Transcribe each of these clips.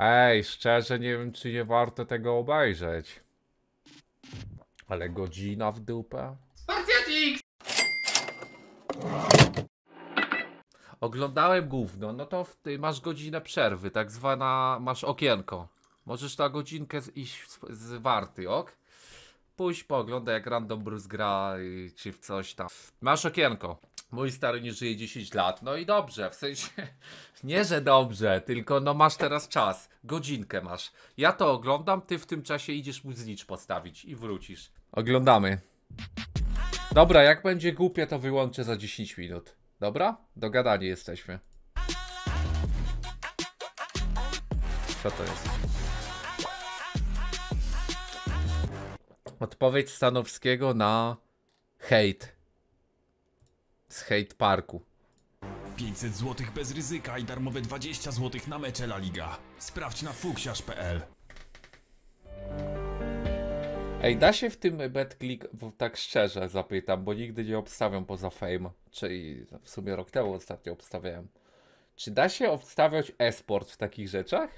Ej, szczerze nie wiem, czy nie warto tego obejrzeć. Ale godzina w dupę? Oglądałem gówno, no to masz godzinę przerwy, tak zwana, masz okienko. Możesz ta godzinkę iść z warty, ok? Pójdź pooglądaj jak Random Bruce gra czy w coś tam. Masz okienko mój stary nie żyje 10 lat, no i dobrze, w sensie, nie że dobrze, tylko no masz teraz czas, godzinkę masz. Ja to oglądam, ty w tym czasie idziesz mu znicz postawić i wrócisz. Oglądamy. Dobra, jak będzie głupie, to wyłączę za 10 minut. Dobra? Dogadani jesteśmy. Co to jest? Odpowiedź Stanowskiego na hejt z hate parku. 500 zł bez ryzyka i darmowe 20 zł na mecze La Liga. Sprawdź na fuksiarz.pl Ej, da się w tym BetClick, tak szczerze zapytam, bo nigdy nie obstawiam poza Fame, czyli w sumie rok temu ostatnio obstawiałem. Czy da się obstawiać e-sport w takich rzeczach?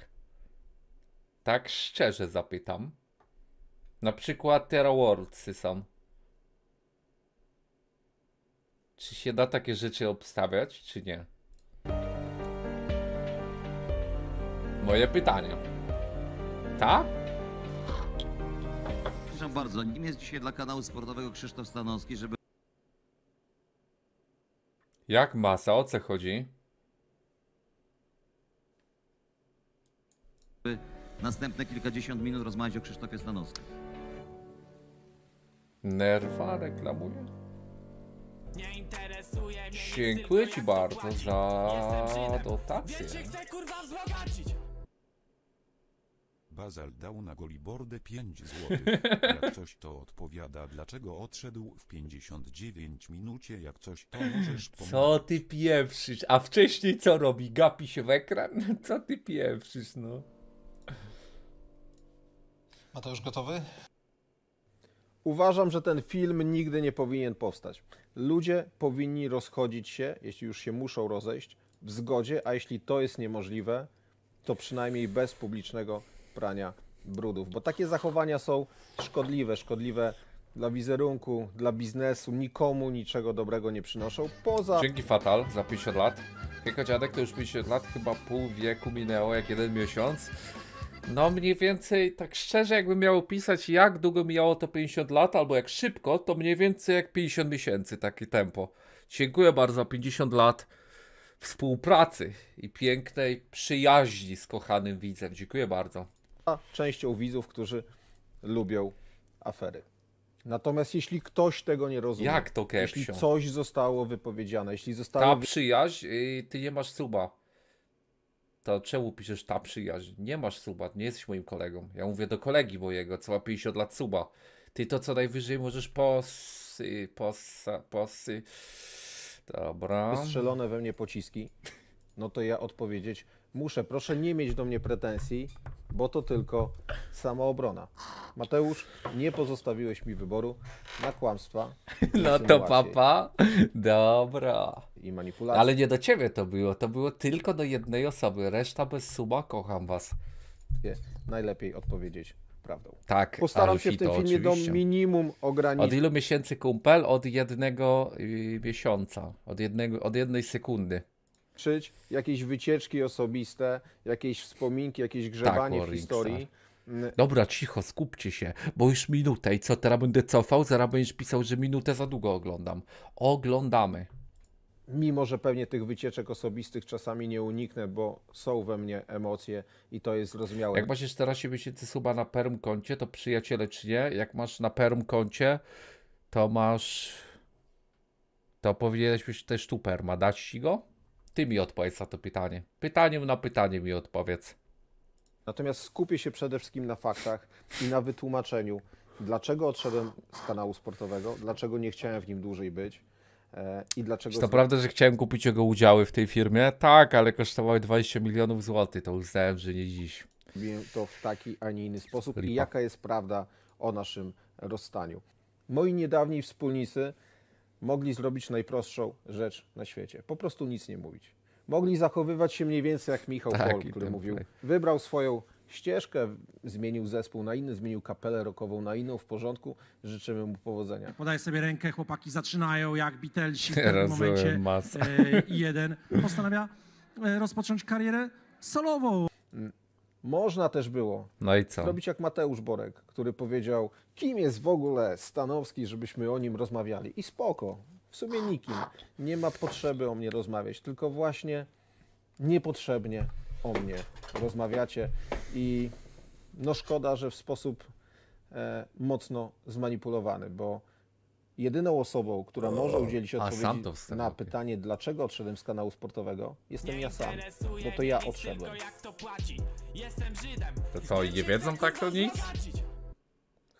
Tak szczerze zapytam. Na przykład Terra Worldsy są. Czy się da takie rzeczy obstawiać, czy nie? Moje pytanie. Tak? Proszę bardzo, nim jest dzisiaj dla kanału sportowego Krzysztof Stanowski, żeby... Jak masa? O co chodzi? Następne kilkadziesiąt minut rozmawiać o Krzysztofie Stanowskim. Nerwa reklamuje. Dziękuję ci bardzo za dotację. Bazal dał na golibordę 5 zł. Jak coś to odpowiada, dlaczego odszedł w 59 minucie, jak coś to możesz pomóc. Co ty pieprzysz? A wcześniej co robi? Gapi się w ekran? Co ty pieprzysz, no? Mateusz gotowy? Uważam, że ten film nigdy nie powinien powstać. Ludzie powinni rozchodzić się, jeśli już się muszą rozejść, w zgodzie, a jeśli to jest niemożliwe, to przynajmniej bez publicznego prania brudów, bo takie zachowania są szkodliwe, szkodliwe dla wizerunku, dla biznesu, nikomu niczego dobrego nie przynoszą, poza... Dzięki Fatal za 50 lat. Jako dziadek to już 50 lat, chyba pół wieku minęło, jak jeden miesiąc. No mniej więcej, tak szczerze jakbym miał opisać jak długo mijało to 50 lat, albo jak szybko, to mniej więcej jak 50 miesięcy, takie tempo. Dziękuję bardzo 50 lat współpracy i pięknej przyjaźni z kochanym widzem. Dziękuję bardzo. A częścią widzów, którzy lubią afery. Natomiast jeśli ktoś tego nie rozumie, Jak to, jeśli coś zostało wypowiedziane, jeśli zostało... Ta przyjaźń, y, ty nie masz suba to czemu piszesz ta przyjaźń? Nie masz suba, nie jesteś moim kolegą. Ja mówię do kolegi mojego, co ma 50 lat suba. Ty to co najwyżej możesz posy, posa, posy. Dobra. Wystrzelone we mnie pociski. No to ja odpowiedzieć, Muszę, proszę nie mieć do mnie pretensji, bo to tylko samoobrona. Mateusz, nie pozostawiłeś mi wyboru na kłamstwa. No to papa. Dobra. I manipulacje. Ale nie do ciebie to było, to było tylko do jednej osoby. Reszta bez suma, kocham was. Najlepiej odpowiedzieć prawdą. Tak, Postaram się w tym filmie oczywiście. do minimum ograniczyć. Od ilu miesięcy kumpel? Od jednego yy, miesiąca, od, jednego, od jednej sekundy jakieś wycieczki osobiste, jakieś wspominki, jakieś tak, grzebanie tak, w mm. historii. Dobra, cicho, skupcie się, bo już minutę i co, teraz będę cofał, zaraz będziesz pisał, że minutę za długo oglądam. Oglądamy. Mimo, że pewnie tych wycieczek osobistych czasami nie uniknę, bo są we mnie emocje i to jest zrozumiałe. Jak masz się miesięcy suba na perm koncie, to przyjaciele czy nie, jak masz na perm koncie, to masz... To powinieneś mieć też tu perma, dać ci go? Ty mi odpowiedz na to pytanie. Pytaniem na pytanie mi odpowiedz. Natomiast skupię się przede wszystkim na faktach i na wytłumaczeniu, dlaczego odszedłem z kanału sportowego, dlaczego nie chciałem w nim dłużej być e, i dlaczego... Czy to prawda, że chciałem kupić jego udziały w tej firmie? Tak, ale kosztowały 20 milionów złotych, to uznałem, że nie dziś. Wiem to w taki, a nie inny sposób i jaka jest prawda o naszym rozstaniu. Moi niedawni wspólnicy mogli zrobić najprostszą rzecz na świecie. Po prostu nic nie mówić. Mogli zachowywać się mniej więcej jak Michał tak, Pol, który mówił, tak. wybrał swoją ścieżkę, zmienił zespół na inny, zmienił kapelę rokową na inną, w porządku, życzymy mu powodzenia. Podaję sobie rękę, chłopaki zaczynają jak Beatlesi w tym momencie e, jeden postanawia e, rozpocząć karierę solową. Mm, można też było no i co? zrobić jak Mateusz Borek, który powiedział, kim jest w ogóle Stanowski, żebyśmy o nim rozmawiali. I spoko, w sumie nikim. Nie ma potrzeby o mnie rozmawiać, tylko właśnie niepotrzebnie o mnie rozmawiacie. I no szkoda, że w sposób e, mocno zmanipulowany, bo jedyną osobą, która może udzielić odpowiedzi na pytanie, dlaczego odszedłem z kanału sportowego, jestem ja sam, bo to ja odszedłem. To co, nie wiedzą tak to nic?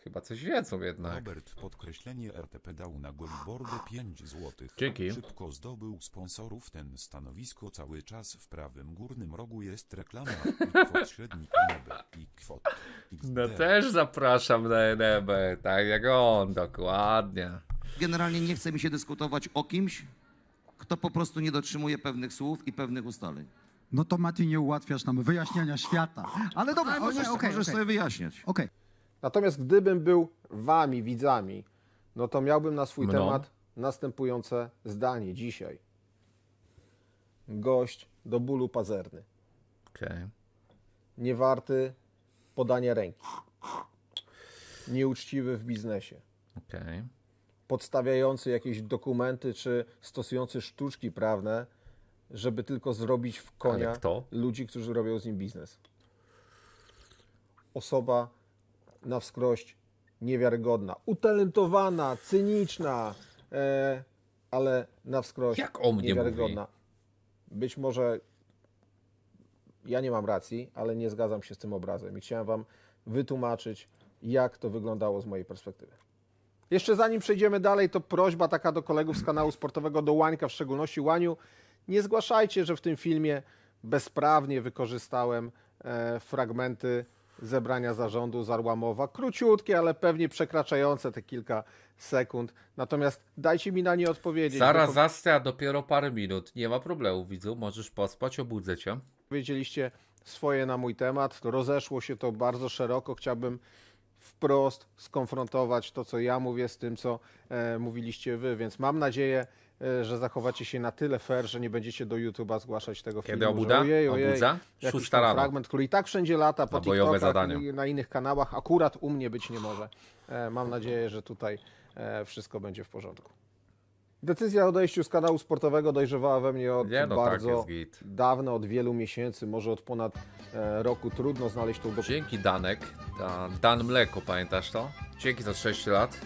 Chyba coś wiedzą jednak. Robert podkreślenie RTP dał na Golbordę 5 zł. Dzięki. Szybko zdobył sponsorów. Ten stanowisko cały czas w prawym górnym rogu jest reklama. I kwot średnik i kwot XD. No też zapraszam na NB, tak jak on, dokładnie. Generalnie nie chce mi się dyskutować o kimś, kto po prostu nie dotrzymuje pewnych słów i pewnych ustaleń. No to Mati nie ułatwiasz nam wyjaśniania świata. Ale dobra, Ale możesz, okej, możesz okej. sobie wyjaśniać. Okej. Natomiast gdybym był wami, widzami, no to miałbym na swój no. temat następujące zdanie dzisiaj. Gość do bólu pazerny. Okay. Nie warty podania ręki. Nieuczciwy w biznesie. Okay. Podstawiający jakieś dokumenty czy stosujący sztuczki prawne, żeby tylko zrobić w konia ludzi, którzy robią z nim biznes. Osoba na wskroś niewiarygodna, utalentowana, cyniczna, e, ale na wskroś Jak o mnie niewiarygodna. Mówi? Być może ja nie mam racji, ale nie zgadzam się z tym obrazem i chciałem Wam wytłumaczyć, jak to wyglądało z mojej perspektywy. Jeszcze zanim przejdziemy dalej, to prośba taka do kolegów z kanału sportowego, do Łańka w szczególności. Łaniu, nie zgłaszajcie, że w tym filmie bezprawnie wykorzystałem e, fragmenty zebrania zarządu Zarłamowa. Króciutkie, ale pewnie przekraczające te kilka sekund. Natomiast dajcie mi na nie odpowiedzieć. Zaraz bo... zastia, dopiero parę minut. Nie ma problemu, widzu. Możesz pospać, obudzę cię. Powiedzieliście swoje na mój temat. Rozeszło się to bardzo szeroko. Chciałbym wprost skonfrontować to, co ja mówię, z tym, co e, mówiliście wy. Więc mam nadzieję, E, że zachowacie się na tyle fair, że nie będziecie do YouTube'a zgłaszać tego Kiedy filmu. Kiedy obuda? Ojej, ojej, obudza? Szósta rano. fragment, który i tak wszędzie lata po Bojowe zadanie. na innych kanałach, akurat u mnie być nie może. E, mam nadzieję, że tutaj e, wszystko będzie w porządku. Decyzja o odejściu z kanału sportowego dojrzewała we mnie od nie, no tak bardzo tak dawna, od wielu miesięcy, może od ponad roku. Trudno znaleźć tą dokumentację. Dzięki Danek, Dan, Dan Mleko, pamiętasz to? Dzięki za 6 lat.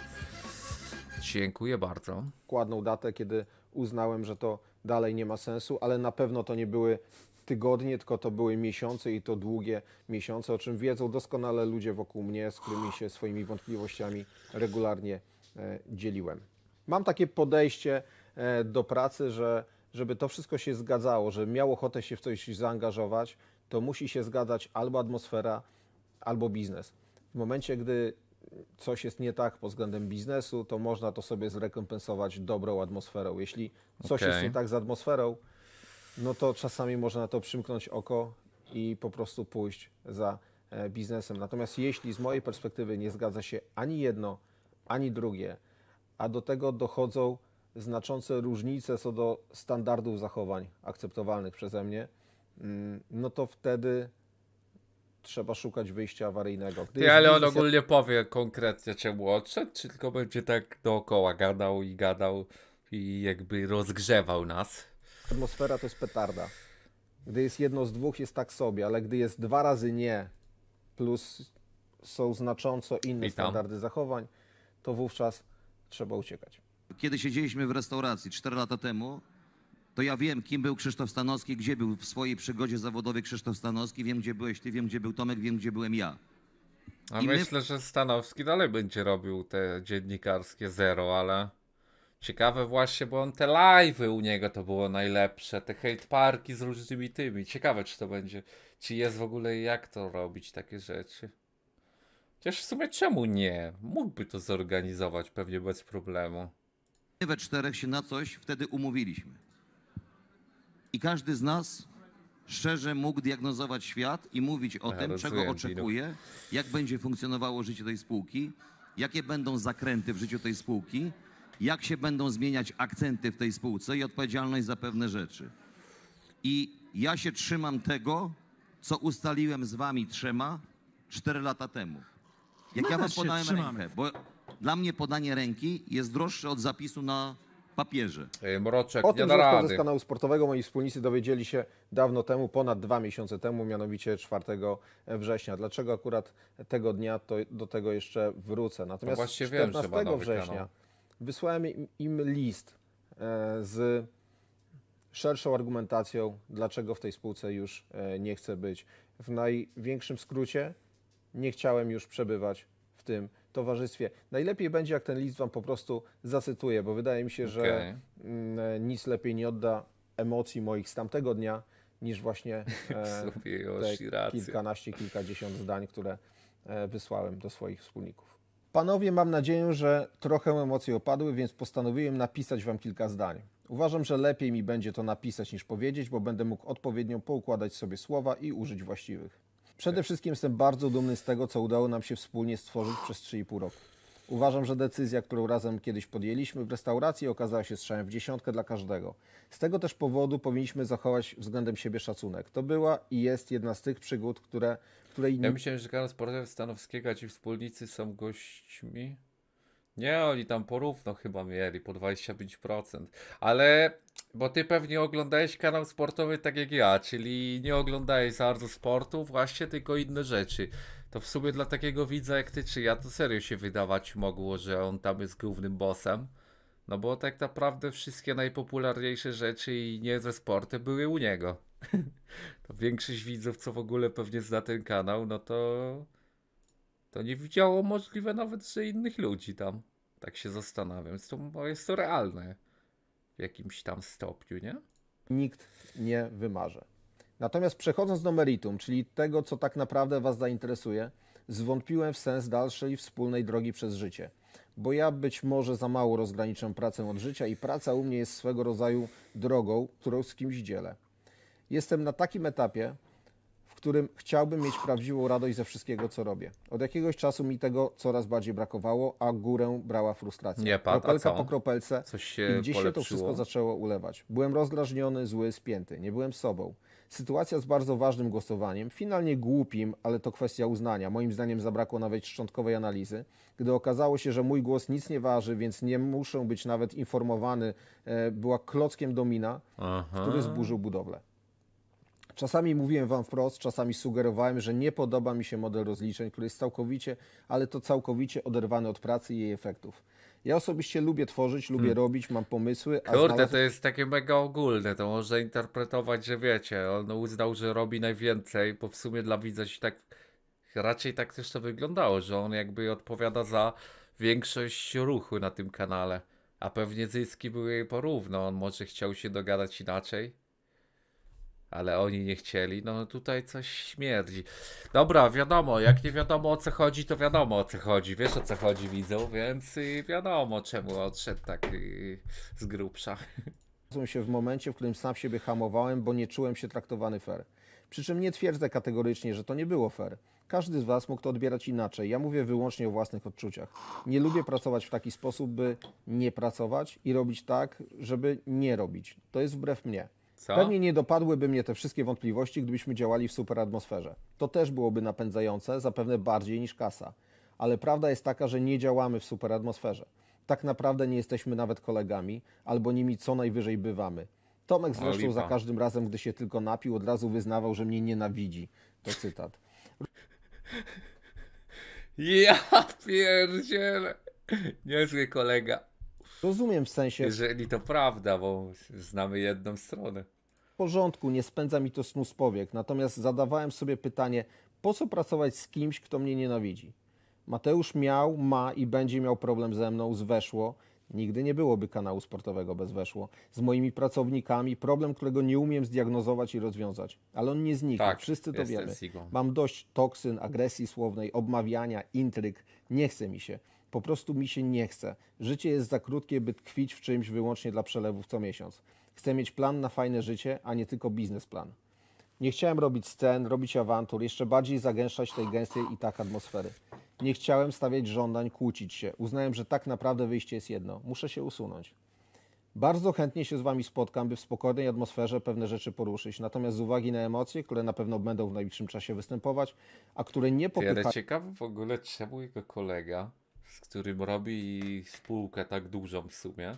Dziękuję bardzo. Kładną datę, kiedy uznałem, że to dalej nie ma sensu, ale na pewno to nie były tygodnie, tylko to były miesiące i to długie miesiące, o czym wiedzą doskonale ludzie wokół mnie, z którymi się swoimi wątpliwościami regularnie e, dzieliłem. Mam takie podejście e, do pracy, że żeby to wszystko się zgadzało, że miał ochotę się w coś zaangażować, to musi się zgadzać albo atmosfera, albo biznes. W momencie, gdy coś jest nie tak pod względem biznesu, to można to sobie zrekompensować dobrą atmosferą. Jeśli coś okay. jest nie tak z atmosferą, no to czasami można na to przymknąć oko i po prostu pójść za e, biznesem. Natomiast jeśli z mojej perspektywy nie zgadza się ani jedno, ani drugie, a do tego dochodzą znaczące różnice co do standardów zachowań akceptowalnych przeze mnie, mm, no to wtedy trzeba szukać wyjścia awaryjnego. Gdy Ty, ale on ogólnie powie konkretnie czemu odszedł, czy tylko będzie tak dookoła gadał i gadał i jakby rozgrzewał nas. Atmosfera to jest petarda. Gdy jest jedno z dwóch, jest tak sobie, ale gdy jest dwa razy nie, plus są znacząco inne standardy zachowań, to wówczas trzeba uciekać. Kiedy siedzieliśmy w restauracji 4 lata temu, to ja wiem, kim był Krzysztof Stanowski, gdzie był w swojej przygodzie zawodowej Krzysztof Stanowski, wiem, gdzie byłeś ty, wiem, gdzie był Tomek, wiem, gdzie byłem ja. A I myślę, my... że Stanowski dalej będzie robił te dziennikarskie zero, ale ciekawe właśnie, bo on te live'y u niego to było najlepsze, te hate parki z różnymi tymi. Ciekawe, czy to będzie, czy jest w ogóle jak to robić, takie rzeczy. Chociaż w sumie czemu nie? Mógłby to zorganizować pewnie bez problemu. My we czterech się na coś wtedy umówiliśmy. I każdy z nas szczerze mógł diagnozować świat i mówić o Aha, tym, rozumiem, no czego oczekuje, jak będzie funkcjonowało życie tej spółki, jakie będą zakręty w życiu tej spółki, jak się będą zmieniać akcenty w tej spółce i odpowiedzialność za pewne rzeczy. I ja się trzymam tego, co ustaliłem z wami trzema cztery lata temu. Jak ja wam podałem rękę, bo dla mnie podanie ręki jest droższe od zapisu na papierze. E, Mroczek, o tym, nie da rady. ze kanału sportowego moi wspólnicy dowiedzieli się dawno temu, ponad dwa miesiące temu, mianowicie 4 września. Dlaczego akurat tego dnia, to do tego jeszcze wrócę. No Natomiast no 14 wiem, września kanał. wysłałem im list e, z szerszą argumentacją, dlaczego w tej spółce już e, nie chcę być. W największym skrócie, nie chciałem już przebywać w tym towarzystwie. Najlepiej będzie, jak ten list wam po prostu zacytuję, bo wydaje mi się, że okay. Mm, e, nic lepiej nie odda emocji moich z tamtego dnia, niż właśnie e, te kilkanaście, kilkadziesiąt zdań, które e, wysłałem do swoich wspólników. Panowie, mam nadzieję, że trochę emocje opadły, więc postanowiłem napisać wam kilka zdań. Uważam, że lepiej mi będzie to napisać niż powiedzieć, bo będę mógł odpowiednio poukładać sobie słowa i użyć właściwych. Przede wszystkim jestem bardzo dumny z tego, co udało nam się wspólnie stworzyć przez 3,5 roku. Uważam, że decyzja, którą razem kiedyś podjęliśmy w restauracji, okazała się strzałem w dziesiątkę dla każdego. Z tego też powodu powinniśmy zachować względem siebie szacunek. To była i jest jedna z tych przygód, które, której... Ja myślałem, że Karol Sportew Stanowskiego, a ci wspólnicy są gośćmi? Nie, oni tam porówno chyba mieli, po 25%. Ale bo ty pewnie oglądałeś kanał sportowy tak jak ja, czyli nie oglądałeś za bardzo sportu, właśnie tylko inne rzeczy. To w sumie dla takiego widza jak ty czy ja to serio się wydawać mogło, że on tam jest głównym bossem. No bo tak naprawdę wszystkie najpopularniejsze rzeczy i nie ze sportem były u niego. to większość widzów, co w ogóle pewnie zna ten kanał, no to to nie widziało możliwe nawet, że innych ludzi tam. Tak się zastanawiam. Więc to, jest to realne w jakimś tam stopniu, nie? Nikt nie wymarzy. Natomiast przechodząc do meritum, czyli tego, co tak naprawdę Was zainteresuje, zwątpiłem w sens dalszej wspólnej drogi przez życie. Bo ja być może za mało rozgraniczam pracę od życia i praca u mnie jest swego rodzaju drogą, którą z kimś dzielę. Jestem na takim etapie, w którym chciałbym mieć prawdziwą radość ze wszystkiego, co robię. Od jakiegoś czasu mi tego coraz bardziej brakowało, a górę brała frustracja. Nie, pan, Kropelka po kropelce Coś się i gdzieś polepszyło. się to wszystko zaczęło ulewać. Byłem rozdrażniony, zły, spięty. Nie byłem sobą. Sytuacja z bardzo ważnym głosowaniem, finalnie głupim, ale to kwestia uznania. Moim zdaniem zabrakło nawet szczątkowej analizy, gdy okazało się, że mój głos nic nie waży, więc nie muszę być nawet informowany, e, była klockiem domina, Aha. który zburzył budowlę. Czasami mówiłem Wam wprost, czasami sugerowałem, że nie podoba mi się model rozliczeń, który jest całkowicie, ale to całkowicie oderwany od pracy i jej efektów. Ja osobiście lubię tworzyć, lubię hmm. robić, mam pomysły. Kurde, znalazł... to jest takie mega ogólne, to można interpretować, że wiecie, on uznał, że robi najwięcej, bo w sumie dla widza się tak, raczej tak też to wyglądało, że on jakby odpowiada za większość ruchu na tym kanale, a pewnie zyski były porówno, on może chciał się dogadać inaczej ale oni nie chcieli. No tutaj coś śmierdzi. Dobra, wiadomo, jak nie wiadomo o co chodzi, to wiadomo o co chodzi. Wiesz o co chodzi widzą, więc wiadomo czemu odszedł tak z grubsza. Znalazłem się w momencie, w którym sam siebie hamowałem, bo nie czułem się traktowany fair. Przy czym nie twierdzę kategorycznie, że to nie było fair. Każdy z Was mógł to odbierać inaczej. Ja mówię wyłącznie o własnych odczuciach. Nie lubię pracować w taki sposób, by nie pracować i robić tak, żeby nie robić. To jest wbrew mnie. Co? Pewnie nie dopadłyby mnie te wszystkie wątpliwości, gdybyśmy działali w super atmosferze. To też byłoby napędzające, zapewne bardziej niż kasa. Ale prawda jest taka, że nie działamy w super atmosferze. Tak naprawdę nie jesteśmy nawet kolegami, albo nimi co najwyżej bywamy. Tomek no zresztą za każdym razem, gdy się tylko napił, od razu wyznawał, że mnie nienawidzi. To cytat. Ja pierdzielę. Niezły kolega. Rozumiem w sensie. Jeżeli to prawda, bo znamy jedną stronę. W porządku, nie spędza mi to snu z powiek. Natomiast zadawałem sobie pytanie, po co pracować z kimś, kto mnie nienawidzi? Mateusz miał, ma i będzie miał problem ze mną z weszło. Nigdy nie byłoby kanału sportowego bez weszło. Z moimi pracownikami, problem, którego nie umiem zdiagnozować i rozwiązać. Ale on nie znika, tak, wszyscy to wiemy. Sigą. Mam dość toksyn, agresji słownej, obmawiania, intryg. Nie chce mi się po prostu mi się nie chce. Życie jest za krótkie, by tkwić w czymś wyłącznie dla przelewów co miesiąc. Chcę mieć plan na fajne życie, a nie tylko biznesplan. Nie chciałem robić scen, robić awantur, jeszcze bardziej zagęszczać tej gęstej i tak atmosfery. Nie chciałem stawiać żądań, kłócić się. Uznałem, że tak naprawdę wyjście jest jedno. Muszę się usunąć. Bardzo chętnie się z Wami spotkam, by w spokojnej atmosferze pewne rzeczy poruszyć. Natomiast z uwagi na emocje, które na pewno będą w najbliższym czasie występować, a które nie popychają... Ale ciekawe w ogóle, czemu jego kolega z którym robi spółkę tak dużą w sumie,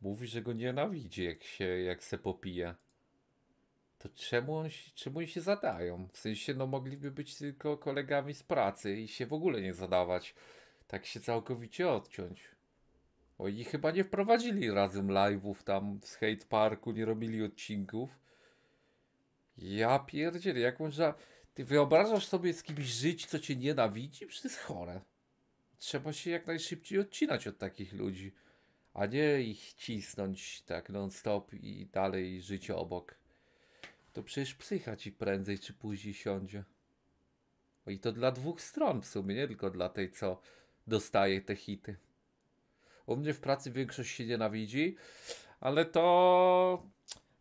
mówi, że go nienawidzi, jak się, jak se popije, To czemu, on, czemu oni się zadają? W sensie, no mogliby być tylko kolegami z pracy i się w ogóle nie zadawać. Tak się całkowicie odciąć. Oni chyba nie wprowadzili razem live'ów tam w skate parku, nie robili odcinków. Ja pierdzielę, jak można... Ty wyobrażasz sobie z kimś żyć, co cię nienawidzi? Przecież to jest chore trzeba się jak najszybciej odcinać od takich ludzi, a nie ich cisnąć tak non-stop i dalej żyć obok. To przecież psycha ci prędzej czy później siądzie. I to dla dwóch stron w sumie, nie tylko dla tej, co dostaje te hity. U mnie w pracy większość się nienawidzi, ale to,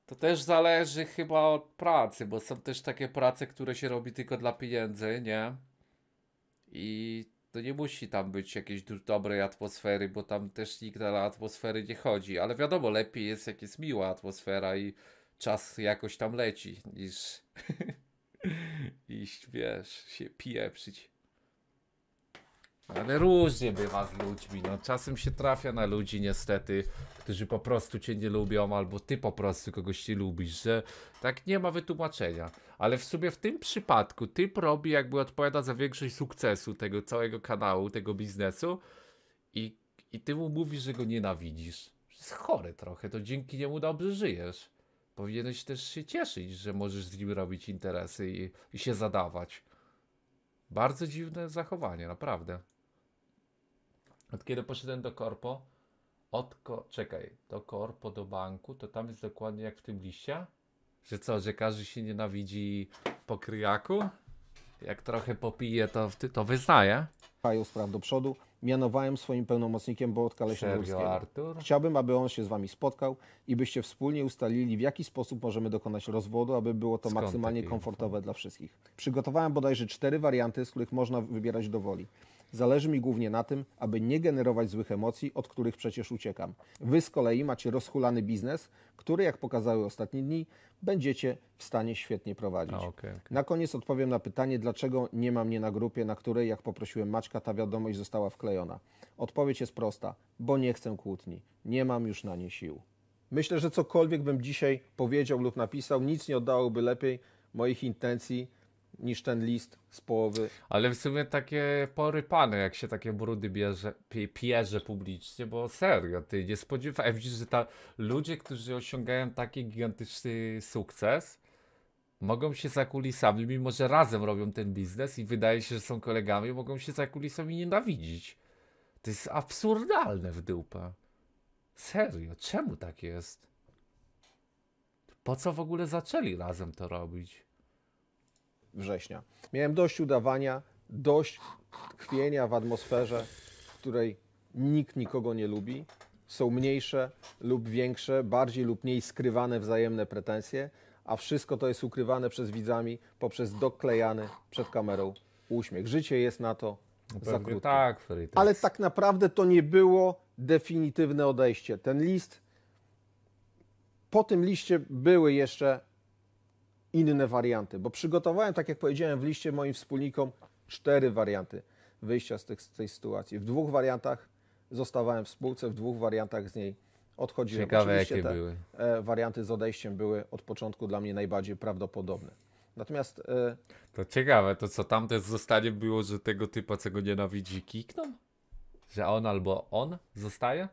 to też zależy chyba od pracy, bo są też takie prace, które się robi tylko dla pieniędzy, nie? I to nie musi tam być jakiejś dobrej atmosfery, bo tam też nikt na atmosfery nie chodzi. Ale wiadomo, lepiej jest, jak jest miła atmosfera i czas jakoś tam leci, niż iść, wiesz, się pieprzyć. Ale różnie bywa z ludźmi, no czasem się trafia na ludzi niestety, którzy po prostu cię nie lubią, albo ty po prostu kogoś nie lubisz, że tak nie ma wytłumaczenia. Ale w sumie w tym przypadku ty robi jakby odpowiada za większość sukcesu tego całego kanału, tego biznesu i, i ty mu mówisz, że go nienawidzisz. Jest chory trochę, to dzięki niemu dobrze żyjesz. Powinieneś też się cieszyć, że możesz z nim robić interesy i, i się zadawać. Bardzo dziwne zachowanie, naprawdę. Od kiedy poszedłem do korpo, od ko czekaj, do korpo, do banku, to tam jest dokładnie jak w tym liście? Że co, że każdy się nienawidzi po kryjaku? Jak trochę popije, to, to wyznaje. Paju spraw do przodu. Mianowałem swoim pełnomocnikiem Bołtka Leśnorskiego. Chciałbym, aby on się z wami spotkał i byście wspólnie ustalili, w jaki sposób możemy dokonać rozwodu, aby było to Skąd maksymalnie komfortowe info? dla wszystkich. Przygotowałem bodajże cztery warianty, z których można wybierać do woli. Zależy mi głównie na tym, aby nie generować złych emocji, od których przecież uciekam. Wy z kolei macie rozchulany biznes, który, jak pokazały ostatnie dni, będziecie w stanie świetnie prowadzić. A, okay, okay. Na koniec odpowiem na pytanie, dlaczego nie ma mnie na grupie, na której, jak poprosiłem Maćka, ta wiadomość została wklejona. Odpowiedź jest prosta, bo nie chcę kłótni. Nie mam już na nie sił. Myślę, że cokolwiek bym dzisiaj powiedział lub napisał, nic nie oddałoby lepiej moich intencji niż ten list z połowy. Ale w sumie takie porypane, jak się takie brudy bierze, pierze publicznie, bo serio, ty nie spodziewałeś się, że ta ludzie, którzy osiągają taki gigantyczny sukces, mogą się za kulisami, mimo że razem robią ten biznes i wydaje się, że są kolegami, mogą się za kulisami nienawidzić. To jest absurdalne w dupę. Serio, czemu tak jest? Po co w ogóle zaczęli razem to robić? września. Miałem dość udawania, dość tkwienia w atmosferze, w której nikt nikogo nie lubi. Są mniejsze lub większe, bardziej lub mniej skrywane wzajemne pretensje, a wszystko to jest ukrywane przez widzami poprzez doklejany przed kamerą uśmiech. Życie jest na to no za krótkie. Tak, Ale tak naprawdę to nie było definitywne odejście. Ten list, po tym liście były jeszcze inne warianty, bo przygotowałem, tak jak powiedziałem w liście moim wspólnikom, cztery warianty wyjścia z, tych, z tej sytuacji. W dwóch wariantach zostawałem w spółce, w dwóch wariantach z niej odchodziłem. Ciekawe, Oczywiście jakie te były. E, warianty z odejściem były od początku dla mnie najbardziej prawdopodobne. Natomiast... E, to ciekawe, to co tam zostanie było, że tego typa, co go nienawidzi, kikną? Że on albo on zostaje?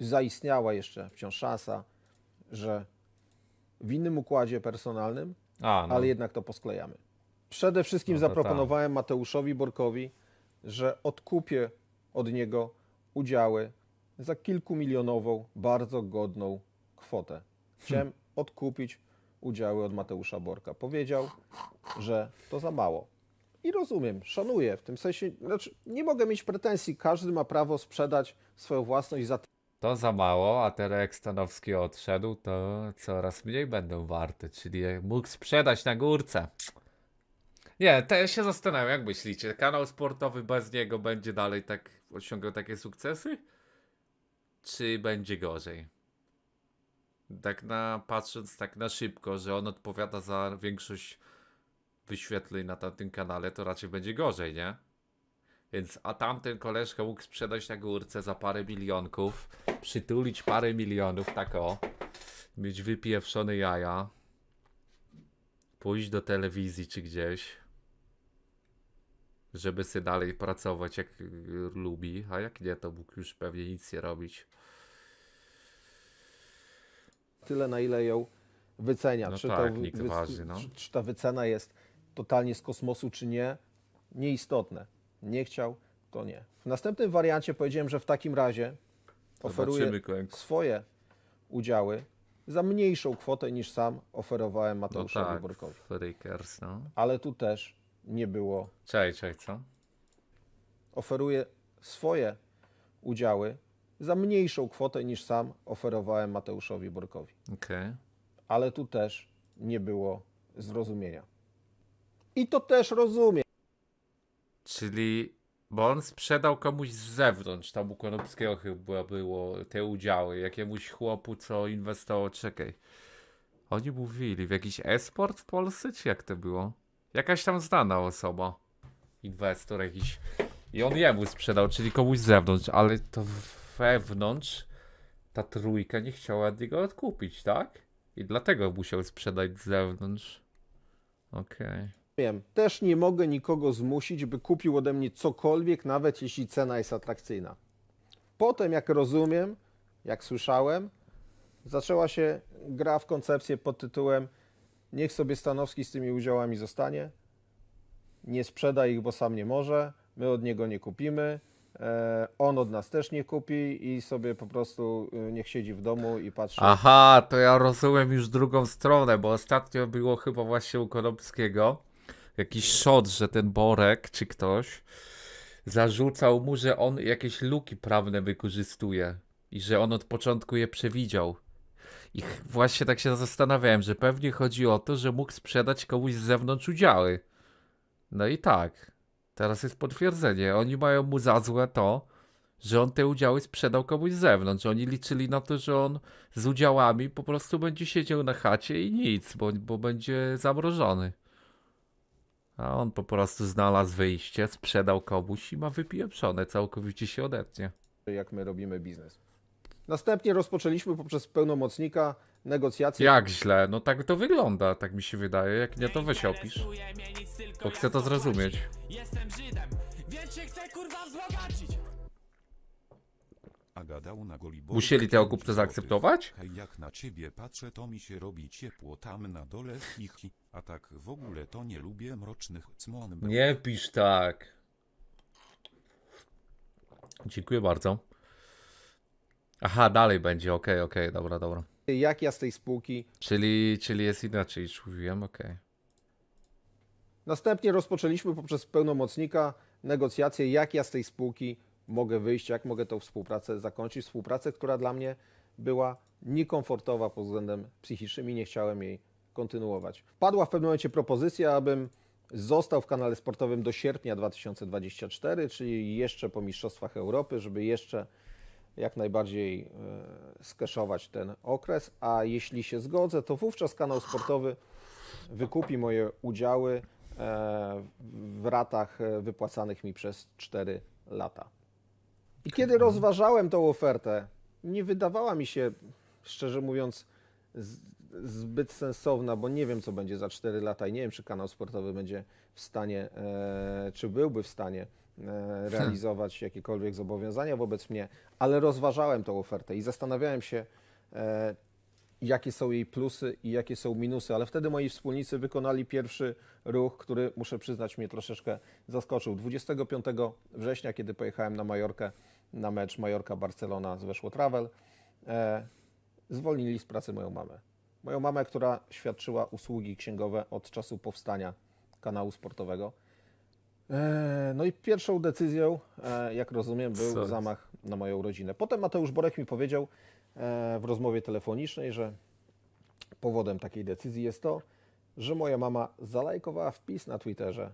Zaistniała jeszcze wciąż szansa, że w innym układzie personalnym, A, no. ale jednak to posklejamy. Przede wszystkim no zaproponowałem Mateuszowi Borkowi, że odkupię od niego udziały za kilkumilionową, bardzo godną kwotę. Chciałem hmm. odkupić udziały od Mateusza Borka. Powiedział, że to za mało. I rozumiem, szanuję w tym sensie, znaczy nie mogę mieć pretensji, każdy ma prawo sprzedać swoją własność za to za mało, a teraz Stanowski odszedł, to coraz mniej będą warte, czyli mógł sprzedać na górce. Nie, to ja się zastanawiam, jak myślicie, kanał sportowy bez niego będzie dalej tak osiągał takie sukcesy? Czy będzie gorzej? Tak na, patrząc tak na szybko, że on odpowiada za większość wyświetleń na tym kanale, to raczej będzie gorzej, nie? Więc, a tamten koleżka mógł sprzedać na górce za parę milionków, przytulić parę milionów, tak o, mieć wypiewszone jaja, pójść do telewizji czy gdzieś, żeby sobie dalej pracować jak y, lubi, a jak nie, to mógł już pewnie nic nie robić. Tyle na ile ją wycenia. No czy, tak, to, wy, no. czy, czy ta wycena jest totalnie z kosmosu, czy nie, nieistotne nie chciał, to nie. W następnym wariancie powiedziałem, że w takim razie oferuję swoje udziały za mniejszą kwotę niż sam oferowałem Mateuszowi no tak, Borkowi. Freakers, no. Ale tu też nie było. Czaj, czaj, co? Oferuję swoje udziały za mniejszą kwotę niż sam oferowałem Mateuszowi Borkowi. Okay. Ale tu też nie było zrozumienia. I to też rozumiem. Czyli, bo on sprzedał komuś z zewnątrz, tam u Konopskiego chyba było te udziały, jakiemuś chłopu, co inwestował, czekaj. Oni mówili, w jakiś esport w Polsce, czy jak to było? Jakaś tam znana osoba, inwestor jakiś. I on jemu sprzedał, czyli komuś z zewnątrz, ale to wewnątrz ta trójka nie chciała go odkupić, tak? I dlatego musiał sprzedać z zewnątrz. Okej. Okay. Wiem, też nie mogę nikogo zmusić, by kupił ode mnie cokolwiek, nawet jeśli cena jest atrakcyjna. Potem, jak rozumiem, jak słyszałem, zaczęła się gra w koncepcję pod tytułem Niech sobie Stanowski z tymi udziałami zostanie, nie sprzeda ich, bo sam nie może, my od niego nie kupimy, e, on od nas też nie kupi i sobie po prostu y, niech siedzi w domu i patrzy. Aha, to ja rozumiem już drugą stronę, bo ostatnio było chyba właśnie u Konopskiego, jakiś szot, że ten Borek czy ktoś zarzucał mu, że on jakieś luki prawne wykorzystuje i że on od początku je przewidział. I właśnie tak się zastanawiałem, że pewnie chodzi o to, że mógł sprzedać komuś z zewnątrz udziały. No i tak. Teraz jest potwierdzenie. Oni mają mu za złe to, że on te udziały sprzedał komuś z zewnątrz. Oni liczyli na to, że on z udziałami po prostu będzie siedział na chacie i nic, bo, bo będzie zamrożony. A on po prostu znalazł wyjście, sprzedał komuś i ma wypieprzone, całkowicie się odetnie. Jak my robimy biznes. Następnie rozpoczęliśmy poprzez pełnomocnika negocjacje. Jak źle? No tak to wygląda, tak mi się wydaje. Jak nie, to weź opisz. Bo chcę to zrozumieć. Jestem Żydem, więc się chcę kurwa wzbogacić. Musieli te kupca zaakceptować? jak na ciebie patrzę, to mi się robi ciepło tam na dole a tak w ogóle to nie lubię mrocznych cmon. Nie pisz tak. Dziękuję bardzo. Aha, dalej będzie, okej, okay, okej, okay, dobra, dobra. Jak ja z tej spółki... Czyli, czyli jest inaczej, już mówiłem, okej. Okay. Następnie rozpoczęliśmy poprzez pełnomocnika negocjacje, jak ja z tej spółki mogę wyjść, jak mogę tą współpracę zakończyć. Współpracę, która dla mnie była niekomfortowa pod względem psychicznym i nie chciałem jej kontynuować. Padła w pewnym momencie propozycja, abym został w kanale sportowym do sierpnia 2024, czyli jeszcze po Mistrzostwach Europy, żeby jeszcze jak najbardziej e, skeszować ten okres, a jeśli się zgodzę, to wówczas kanał sportowy wykupi moje udziały e, w ratach e, wypłacanych mi przez 4 lata. I kiedy rozważałem tą ofertę, nie wydawała mi się, szczerze mówiąc, zbyt sensowna, bo nie wiem, co będzie za 4 lata i nie wiem, czy kanał sportowy będzie w stanie, e, czy byłby w stanie e, hmm. realizować jakiekolwiek zobowiązania wobec mnie, ale rozważałem tą ofertę i zastanawiałem się, e, jakie są jej plusy i jakie są minusy, ale wtedy moi wspólnicy wykonali pierwszy ruch, który muszę przyznać mnie troszeczkę zaskoczył. 25 września, kiedy pojechałem na Majorkę, na mecz Majorka-Barcelona z Weszło Travel, e, zwolnili z pracy moją mamę. Moją mamę, która świadczyła usługi księgowe od czasu powstania kanału sportowego. E, no i pierwszą decyzją, e, jak rozumiem, był Co? zamach na moją rodzinę. Potem Mateusz Borek mi powiedział e, w rozmowie telefonicznej, że powodem takiej decyzji jest to, że moja mama zalajkowała wpis na Twitterze,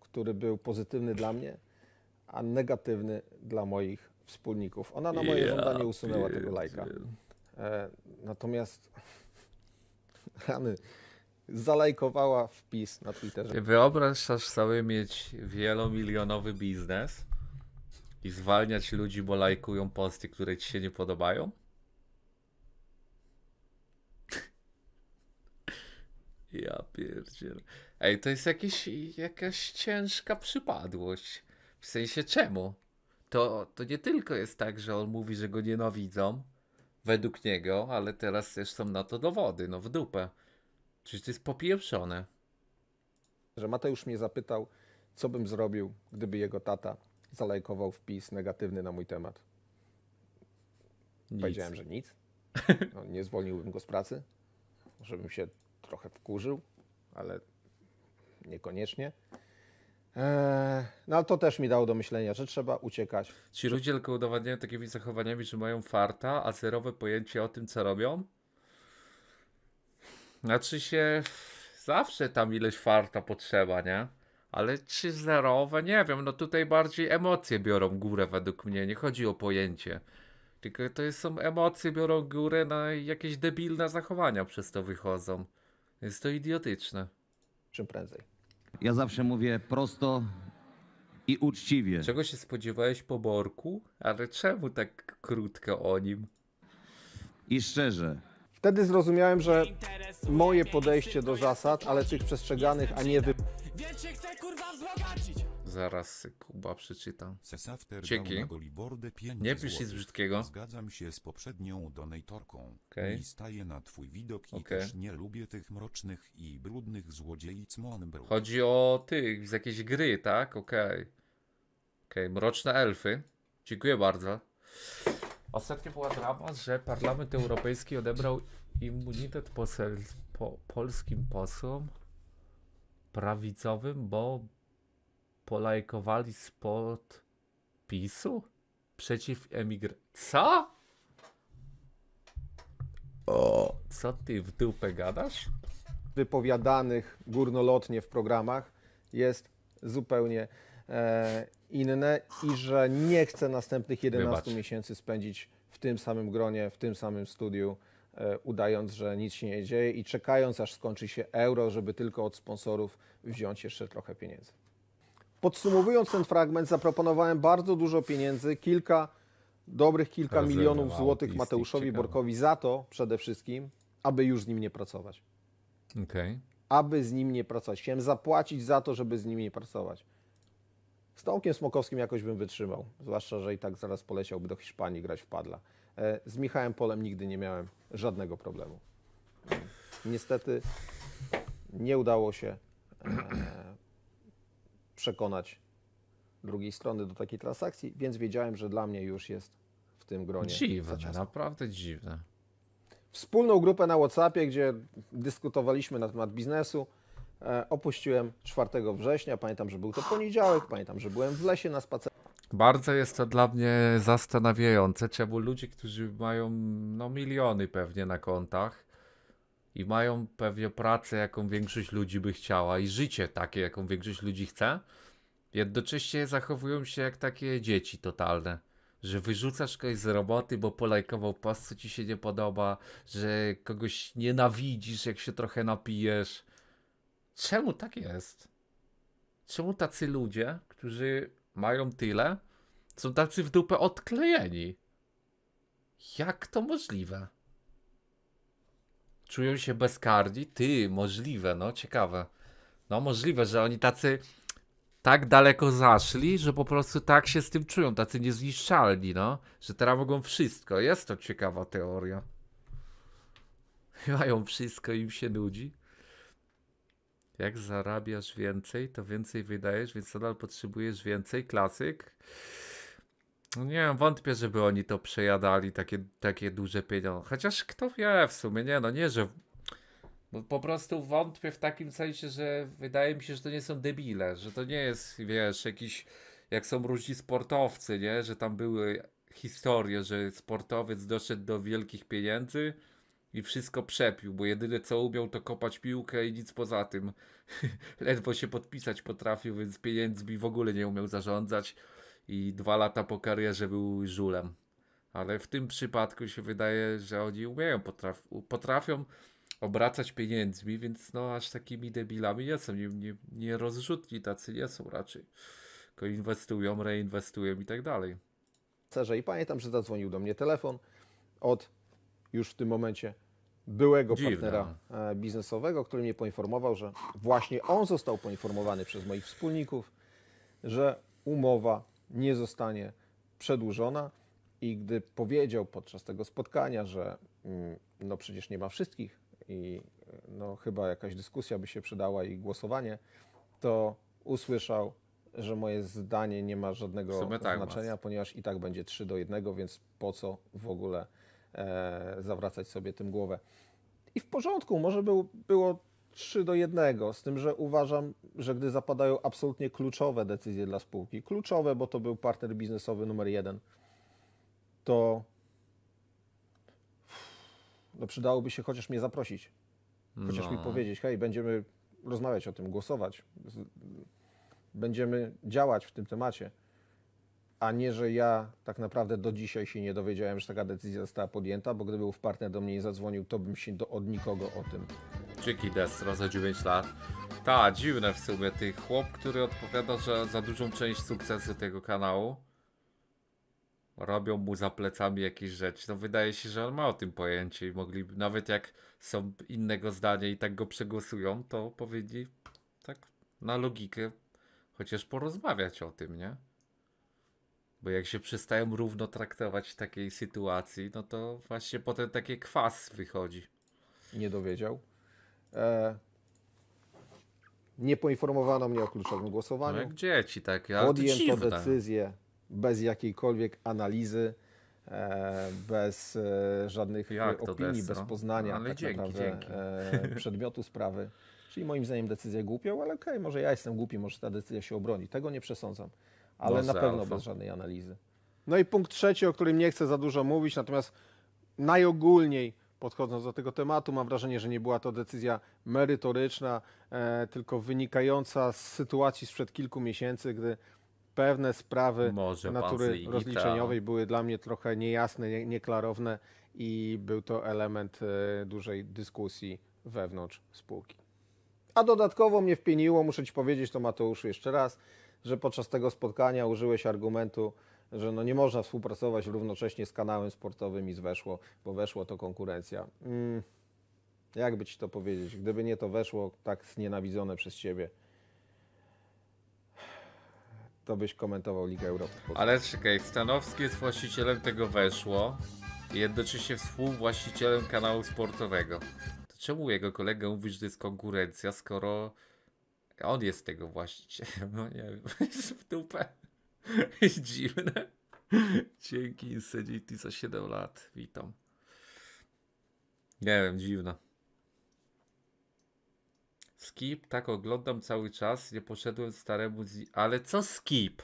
który był pozytywny dla mnie, a negatywny dla moich wspólników. Ona na moje ja żądanie usunęła tego lajka. E, natomiast rany zalajkowała wpis na Twitterze. Wyobrażasz sobie mieć wielomilionowy biznes i zwalniać ludzi, bo lajkują posty, które ci się nie podobają? Ja pierdziel. Ej, to jest jakiś, jakaś ciężka przypadłość. W sensie czemu? To, to nie tylko jest tak, że on mówi, że go nienawidzą według niego, ale teraz też są na to dowody, no w dupę. Czyli to jest popieprzone. Że Mateusz mnie zapytał, co bym zrobił, gdyby jego tata zalajkował wpis negatywny na mój temat. Nic. Powiedziałem, że nic. No, nie zwolniłbym go z pracy, żebym się trochę wkurzył, ale niekoniecznie. E, no ale to też mi dało do myślenia, że trzeba uciekać. Ci ludzie tylko udowadniają takimi zachowaniami, że mają farta, a zerowe pojęcie o tym, co robią? Znaczy się, zawsze tam ileś farta potrzeba, nie? Ale czy zerowe? Nie wiem, no tutaj bardziej emocje biorą górę według mnie, nie chodzi o pojęcie. Tylko to jest, są emocje biorą górę na jakieś debilne zachowania przez to wychodzą. Jest to idiotyczne. Czym prędzej. Ja zawsze mówię prosto i uczciwie. Czego się spodziewałeś po Borku? Ale czemu tak krótko o nim? I szczerze. Wtedy zrozumiałem, że moje podejście do zasad, ale tych przestrzeganych, a nie wy Zaraz Kuba przeczytam. Dzięki. Nie pisz nic brzydkiego. Zgadzam się z poprzednią donatorką. Okay. I staję na twój widok i okay. też nie lubię tych mrocznych i brudnych Chodzi o tych z jakiejś gry, tak? Okej. Okay. okay. mroczne elfy. Dziękuję bardzo. Ostatnio była drama, że Parlament Europejski odebrał immunitet posel po polskim posłom prawicowym, bo polajkowali sport PiSu? Przeciw emigr... Co? O, co ty w dupę gadasz? Wypowiadanych górnolotnie w programach jest zupełnie e, inne i że nie chcę następnych 11 Wybacz. miesięcy spędzić w tym samym gronie, w tym samym studiu, e, udając, że nic się nie dzieje i czekając, aż skończy się euro, żeby tylko od sponsorów wziąć jeszcze trochę pieniędzy. Podsumowując ten fragment, zaproponowałem bardzo dużo pieniędzy, kilka, dobrych kilka milionów złotych Mateuszowi ciekawe. Borkowi za to przede wszystkim, aby już z nim nie pracować. Okej. Okay. Aby z nim nie pracować. Chciałem zapłacić za to, żeby z nim nie pracować. Z Tomkiem Smokowskim jakoś bym wytrzymał, zwłaszcza, że i tak zaraz poleciałby do Hiszpanii grać w padla. E, z Michałem Polem nigdy nie miałem żadnego problemu. Niestety nie udało się e, przekonać drugiej strony do takiej transakcji, więc wiedziałem, że dla mnie już jest w tym gronie. Dziwne, naprawdę dziwne. Wspólną grupę na WhatsAppie, gdzie dyskutowaliśmy na temat biznesu, e, opuściłem 4 września. Pamiętam, że był to poniedziałek, pamiętam, że byłem w lesie na spacerze. Bardzo jest to dla mnie zastanawiające, czemu ludzie, którzy mają no, miliony pewnie na kontach, i mają pewnie pracę, jaką większość ludzi by chciała, i życie takie, jaką większość ludzi chce, jednocześnie zachowują się jak takie dzieci totalne. Że wyrzucasz kogoś z roboty, bo polajkował post, co ci się nie podoba, że kogoś nienawidzisz, jak się trochę napijesz. Czemu tak jest? Czemu tacy ludzie, którzy mają tyle, są tacy w dupę odklejeni? Jak to możliwe? czują się bezkarni. Ty, możliwe, no ciekawe. No możliwe, że oni tacy tak daleko zaszli, że po prostu tak się z tym czują, tacy niezniszczalni, no. Że teraz mogą wszystko. Jest to ciekawa teoria. Mają wszystko, im się nudzi. Jak zarabiasz więcej, to więcej wydajesz, więc nadal potrzebujesz więcej. Klasyk. No nie wiem, wątpię, żeby oni to przejadali, takie, takie duże pieniądze. Chociaż kto wie w sumie, nie no, nie, że... No po prostu wątpię w takim sensie, że wydaje mi się, że to nie są debile, że to nie jest, wiesz, jakiś... Jak są różni sportowcy, nie? Że tam były historie, że sportowiec doszedł do wielkich pieniędzy i wszystko przepił, bo jedyne co umiał to kopać piłkę i nic poza tym. Ledwo się podpisać potrafił, więc pieniędzmi w ogóle nie umiał zarządzać i dwa lata po karierze był żulem. Ale w tym przypadku się wydaje, że oni umieją, potraf potrafią obracać pieniędzmi, więc no aż takimi debilami nie są, nie, nie, nie rozrzutni tacy nie są raczej. Tylko inwestują, reinwestują i tak dalej. Serze, i pamiętam, że zadzwonił do mnie telefon od już w tym momencie byłego Dziwne. partnera e, biznesowego, który mnie poinformował, że właśnie on został poinformowany przez moich wspólników, że umowa nie zostanie przedłużona. I gdy powiedział podczas tego spotkania, że mm, no przecież nie ma wszystkich i no chyba jakaś dyskusja by się przydała i głosowanie, to usłyszał, że moje zdanie nie ma żadnego tak znaczenia, was. ponieważ i tak będzie 3 do 1, więc po co w ogóle e, zawracać sobie tym głowę. I w porządku, może był, było 3 do 1, z tym, że uważam, że gdy zapadają absolutnie kluczowe decyzje dla spółki, kluczowe, bo to był partner biznesowy numer jeden, to no przydałoby się chociaż mnie zaprosić. Chociaż no. mi powiedzieć, hej, będziemy rozmawiać o tym, głosować, będziemy działać w tym temacie, a nie, że ja tak naprawdę do dzisiaj się nie dowiedziałem, że taka decyzja została podjęta, bo gdyby ów partner do mnie nie zadzwonił, to bym się do, od nikogo o tym dzięki Destra za 9 lat. Ta, dziwne w sumie, ty chłop, który odpowiada że za dużą część sukcesu tego kanału. Robią mu za plecami jakieś rzeczy. No wydaje się, że on ma o tym pojęcie i mogliby, nawet jak są innego zdania i tak go przegłosują, to powinni tak na logikę chociaż porozmawiać o tym, nie? Bo jak się przestają równo traktować w takiej sytuacji, no to właśnie potem takie kwas wychodzi. Nie dowiedział? E, nie poinformowano mnie o kluczowym głosowaniu. No jak dzieci, tak. Ale Podjęto tak. decyzję bez jakiejkolwiek analizy, e, bez e, żadnych jak opinii, no? bez poznania no, ale tak dzięki, naprawdę dzięki. przedmiotu sprawy. Czyli moim zdaniem decyzja głupią, ale okej, okay, może ja jestem głupi, może ta decyzja się obroni. Tego nie przesądzam, ale no, na pewno alfa. bez żadnej analizy. No i punkt trzeci, o którym nie chcę za dużo mówić, natomiast najogólniej podchodząc do tego tematu. Mam wrażenie, że nie była to decyzja merytoryczna, e, tylko wynikająca z sytuacji sprzed kilku miesięcy, gdy pewne sprawy Może natury rozliczeniowej były dla mnie trochę niejasne, nie, nieklarowne i był to element e, dużej dyskusji wewnątrz spółki. A dodatkowo mnie wpieniło, muszę Ci powiedzieć to Mateuszu jeszcze raz, że podczas tego spotkania użyłeś argumentu, że no nie można współpracować równocześnie z kanałem sportowym i z Weszło, bo Weszło to konkurencja. Mm, jakby ci to powiedzieć, gdyby nie to Weszło tak znienawidzone przez ciebie, to byś komentował Ligę Europy. Ale czekaj, Stanowski jest właścicielem tego Weszło i jednocześnie współwłaścicielem kanału sportowego. To czemu jego kolega mówi, że to jest konkurencja, skoro on jest tego właścicielem? No nie wiem, w dupę. Jest dziwne. Dzięki Insanity za 7 lat. Witam. Nie wiem, dziwne. Skip, tak oglądam cały czas. Nie poszedłem staremu. Z... Ale co skip?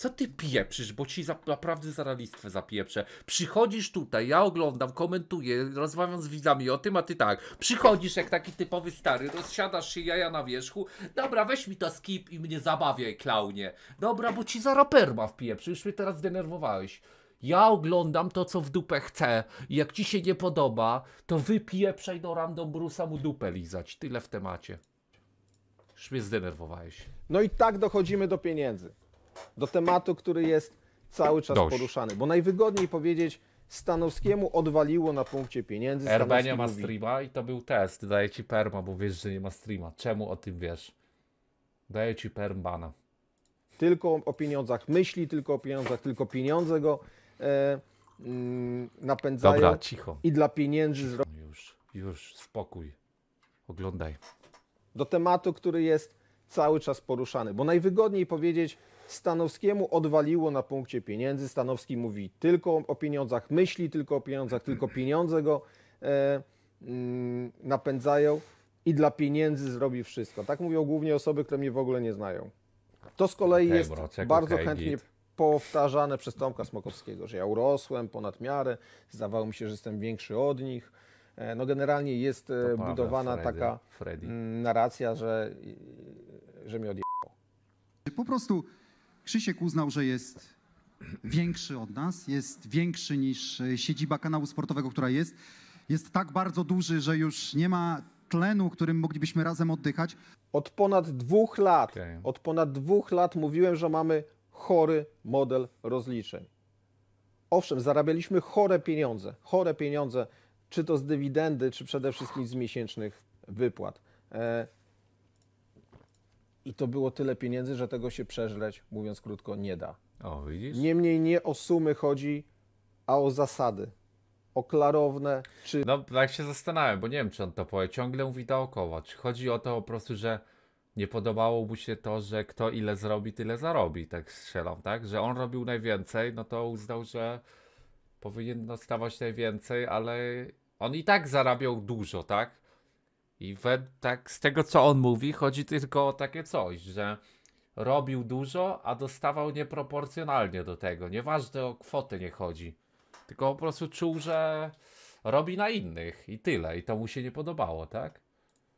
Co ty pieprzysz, bo ci za, naprawdę za pieprze. zapieprzę. Przychodzisz tutaj, ja oglądam, komentuję, rozmawiam z widzami o tym, a ty tak. Przychodzisz jak taki typowy stary, rozsiadasz się jaja na wierzchu. Dobra, weź mi to skip i mnie zabawiaj, klaunie. Dobra, bo ci za raperma wpieprzy, już mnie teraz zdenerwowałeś. Ja oglądam to, co w dupę chcę. Jak ci się nie podoba, to wypieprzaj do random brusa mu dupę lizać. Tyle w temacie. Już mnie zdenerwowałeś. No i tak dochodzimy do pieniędzy do tematu, który jest cały czas Dość. poruszany. Bo najwygodniej powiedzieć, Stanowskiemu odwaliło na punkcie pieniędzy. RB nie ma streama i to był test. Daję ci perma, bo wiesz, że nie ma streama. Czemu o tym wiesz? Daję ci permbana. Tylko o pieniądzach myśli, tylko o pieniądzach, tylko pieniądze go e, mm, napędzają. Dobra, cicho. I dla pieniędzy zrobił. Już, już, spokój. Oglądaj. Do tematu, który jest cały czas poruszany. Bo najwygodniej powiedzieć, Stanowskiemu odwaliło na punkcie pieniędzy. Stanowski mówi tylko o pieniądzach, myśli tylko o pieniądzach, tylko pieniądze go e, mm, napędzają i dla pieniędzy zrobi wszystko. Tak mówią głównie osoby, które mnie w ogóle nie znają. To z kolei okay, jest bardzo okay, chętnie git. powtarzane przez Tomka Smokowskiego, że ja urosłem ponad miarę, zdawało mi się, że jestem większy od nich. E, no generalnie jest e, budowana Freddy, taka Freddy. Mm, narracja, że, że mnie odjechało. Po prostu Krzysiek uznał, że jest większy od nas, jest większy niż e, siedziba kanału sportowego, która jest. Jest tak bardzo duży, że już nie ma tlenu, którym moglibyśmy razem oddychać. Od ponad dwóch lat, okay. od ponad dwóch lat mówiłem, że mamy chory model rozliczeń. Owszem, zarabialiśmy chore pieniądze, chore pieniądze, czy to z dywidendy, czy przede wszystkim z miesięcznych wypłat. E, i to było tyle pieniędzy, że tego się przeżreć, mówiąc krótko, nie da. O, widzisz? Niemniej nie o sumy chodzi, a o zasady. O klarowne, czy... No, tak się zastanawiam, bo nie wiem, czy on to powie. Ciągle mówi dookoła. Czy chodzi o to po prostu, że nie podobało mu się to, że kto ile zrobi, tyle zarobi, tak strzelam, tak? Że on robił najwięcej, no to uznał, że powinien dostawać najwięcej, ale on i tak zarabiał dużo, tak? I we, tak z tego, co on mówi, chodzi tylko o takie coś, że robił dużo, a dostawał nieproporcjonalnie do tego. Nieważne o kwotę nie chodzi. Tylko po prostu czuł, że robi na innych i tyle. I to mu się nie podobało, tak?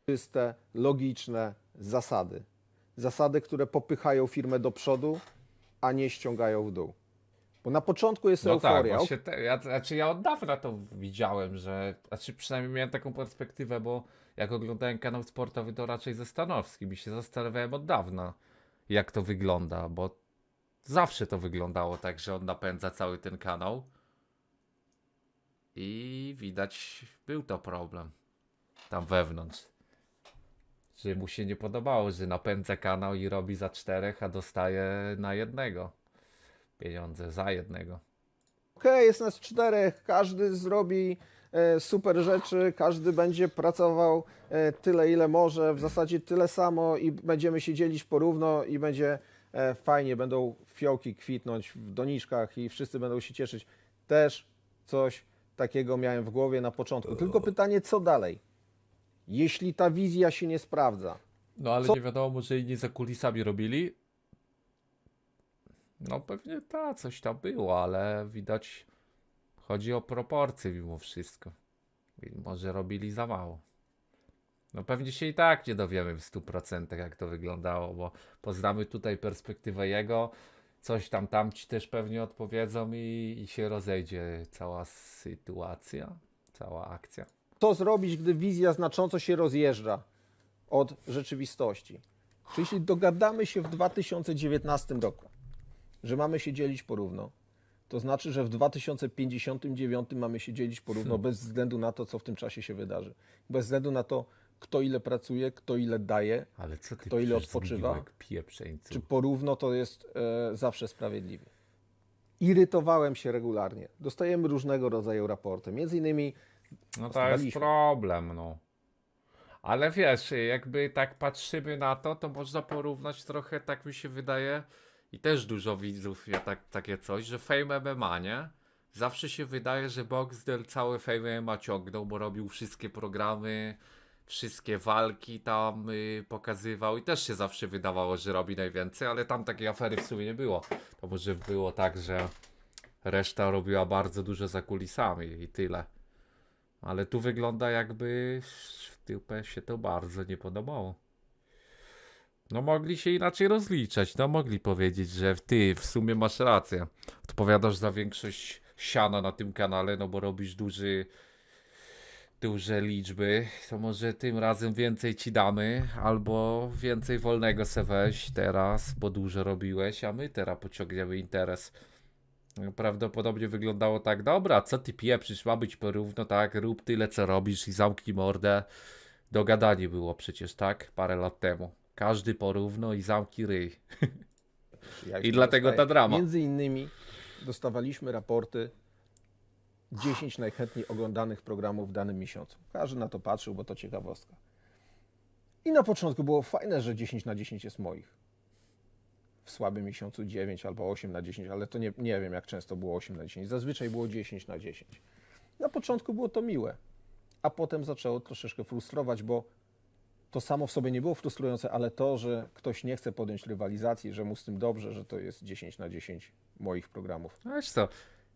Czyste, logiczne zasady. Zasady, które popychają firmę do przodu, a nie ściągają w dół. Bo na początku jest no tak, euforia. Tak, te, ja, znaczy ja od dawna to widziałem, że, znaczy przynajmniej miałem taką perspektywę, bo jak oglądałem kanał sportowy, to raczej ze Stanowskim i się zastanawiałem od dawna, jak to wygląda, bo zawsze to wyglądało tak, że on napędza cały ten kanał. I widać, był to problem tam wewnątrz. Że mu się nie podobało, że napędza kanał i robi za czterech, a dostaje na jednego pieniądze, za jednego. Okej, okay, jest nas czterech, każdy zrobi E, super rzeczy, każdy będzie pracował e, tyle, ile może, w zasadzie tyle samo i będziemy się dzielić porówno i będzie e, fajnie, będą fiołki kwitnąć w doniczkach i wszyscy będą się cieszyć. Też coś takiego miałem w głowie na początku. Tylko pytanie, co dalej? Jeśli ta wizja się nie sprawdza. No ale co... nie wiadomo, że inni za kulisami robili. No pewnie ta coś tam było, ale widać Chodzi o proporcje mimo wszystko. Może robili za mało. No pewnie się i tak nie dowiemy w 100% jak to wyglądało, bo poznamy tutaj perspektywę jego, coś tam tamci też pewnie odpowiedzą i, i się rozejdzie cała sytuacja, cała akcja. Co zrobić, gdy wizja znacząco się rozjeżdża od rzeczywistości? Czyli jeśli dogadamy się w 2019 roku, że mamy się dzielić porówno, to znaczy, że w 2059 mamy się dzielić porówno, hmm. bez względu na to, co w tym czasie się wydarzy. Bez względu na to, kto ile pracuje, kto ile daje, kto ile odpoczywa. Czy porówno to jest e, zawsze sprawiedliwe? Irytowałem się regularnie. Dostajemy różnego rodzaju raporty. Między innymi. No to jest problem, no. Ale wiesz, jakby tak patrzymy na to, to można porównać trochę, tak mi się wydaje, i też dużo widzów ja tak, takie coś, że Fame MMA, nie? Zawsze się wydaje, że Boxdel cały Fame MMA ciągnął, bo robił wszystkie programy, wszystkie walki tam y, pokazywał i też się zawsze wydawało, że robi najwięcej, ale tam takiej afery w sumie nie było. To może było tak, że reszta robiła bardzo dużo za kulisami i tyle. Ale tu wygląda jakby w tyłpę się to bardzo nie podobało. No mogli się inaczej rozliczać, no mogli powiedzieć, że ty w sumie masz rację. Odpowiadasz za większość siana na tym kanale, no bo robisz duży, duże liczby, to może tym razem więcej ci damy, albo więcej wolnego se weź teraz, bo dużo robiłeś, a my teraz pociągniemy interes. Prawdopodobnie wyglądało tak, dobra, co ty pieprzysz, ma być porówno, tak, rób tyle co robisz i zamknij mordę. Dogadanie było przecież, tak, parę lat temu. Każdy porówno i zamki ryj. Jak I dlatego dostaje. ta drama. Między innymi dostawaliśmy raporty 10 najchętniej oglądanych programów w danym miesiącu. Każdy na to patrzył, bo to ciekawostka. I na początku było fajne, że 10 na 10 jest moich. W słabym miesiącu 9 albo 8 na 10, ale to nie, nie wiem, jak często było 8 na 10. Zazwyczaj było 10 na 10. Na początku było to miłe, a potem zaczęło troszeczkę frustrować, bo to samo w sobie nie było frustrujące, ale to, że ktoś nie chce podjąć rywalizacji, że mu z tym dobrze, że to jest 10 na 10 moich programów. No wiesz co,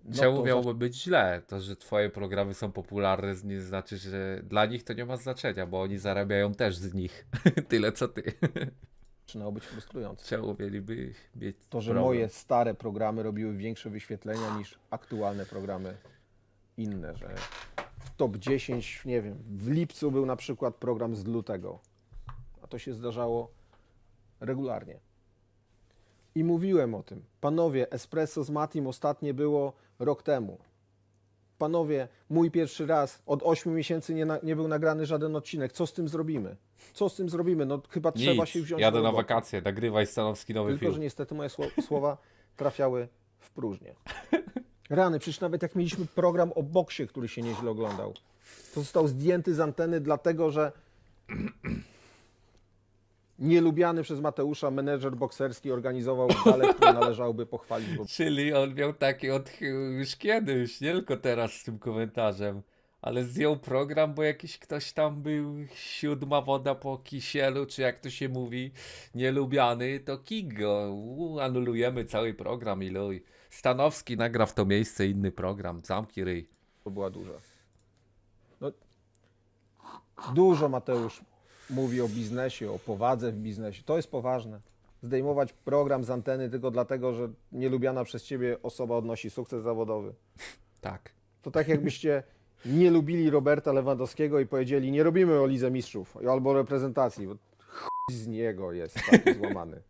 no czemu no miałoby za... być źle? To, że twoje programy są popularne, nie znaczy, że dla nich to nie ma znaczenia, bo oni zarabiają też z nich tyle co ty. Zaczynało być frustrujące. Czemu mieliby mieć To, że problem. moje stare programy robiły większe wyświetlenia niż aktualne programy inne, że w top 10, nie wiem, w lipcu był na przykład program z lutego, a to się zdarzało regularnie. I mówiłem o tym. Panowie, espresso z Matim ostatnie było rok temu. Panowie, mój pierwszy raz od 8 miesięcy nie, na, nie był nagrany żaden odcinek. Co z tym zrobimy? Co z tym zrobimy? No chyba Nic. trzeba się wziąć. Jadę na wakacje, nagrywaj Stanowski nowy Tylko, film. Tylko, że niestety moje słowa trafiały w próżnię. Rany, przecież nawet jak mieliśmy program o boksie, który się nieźle oglądał, to został zdjęty z anteny, dlatego że nielubiany przez Mateusza menedżer bokserski organizował galę, który należałoby pochwalić. Bo... Czyli on miał taki odchył już kiedyś, nie tylko teraz z tym komentarzem, ale zdjął program, bo jakiś ktoś tam był, siódma woda po kisielu, czy jak to się mówi, nielubiany, to kigo, anulujemy cały program i luj. Stanowski nagra w to miejsce inny program, zamki ryj. To była duża. No, dużo Mateusz mówi o biznesie, o powadze w biznesie. To jest poważne. Zdejmować program z anteny tylko dlatego, że nielubiana przez ciebie osoba odnosi sukces zawodowy. Tak. To tak jakbyście nie lubili Roberta Lewandowskiego i powiedzieli, nie robimy o Lidze Mistrzów albo reprezentacji, bo z niego jest taki złamany.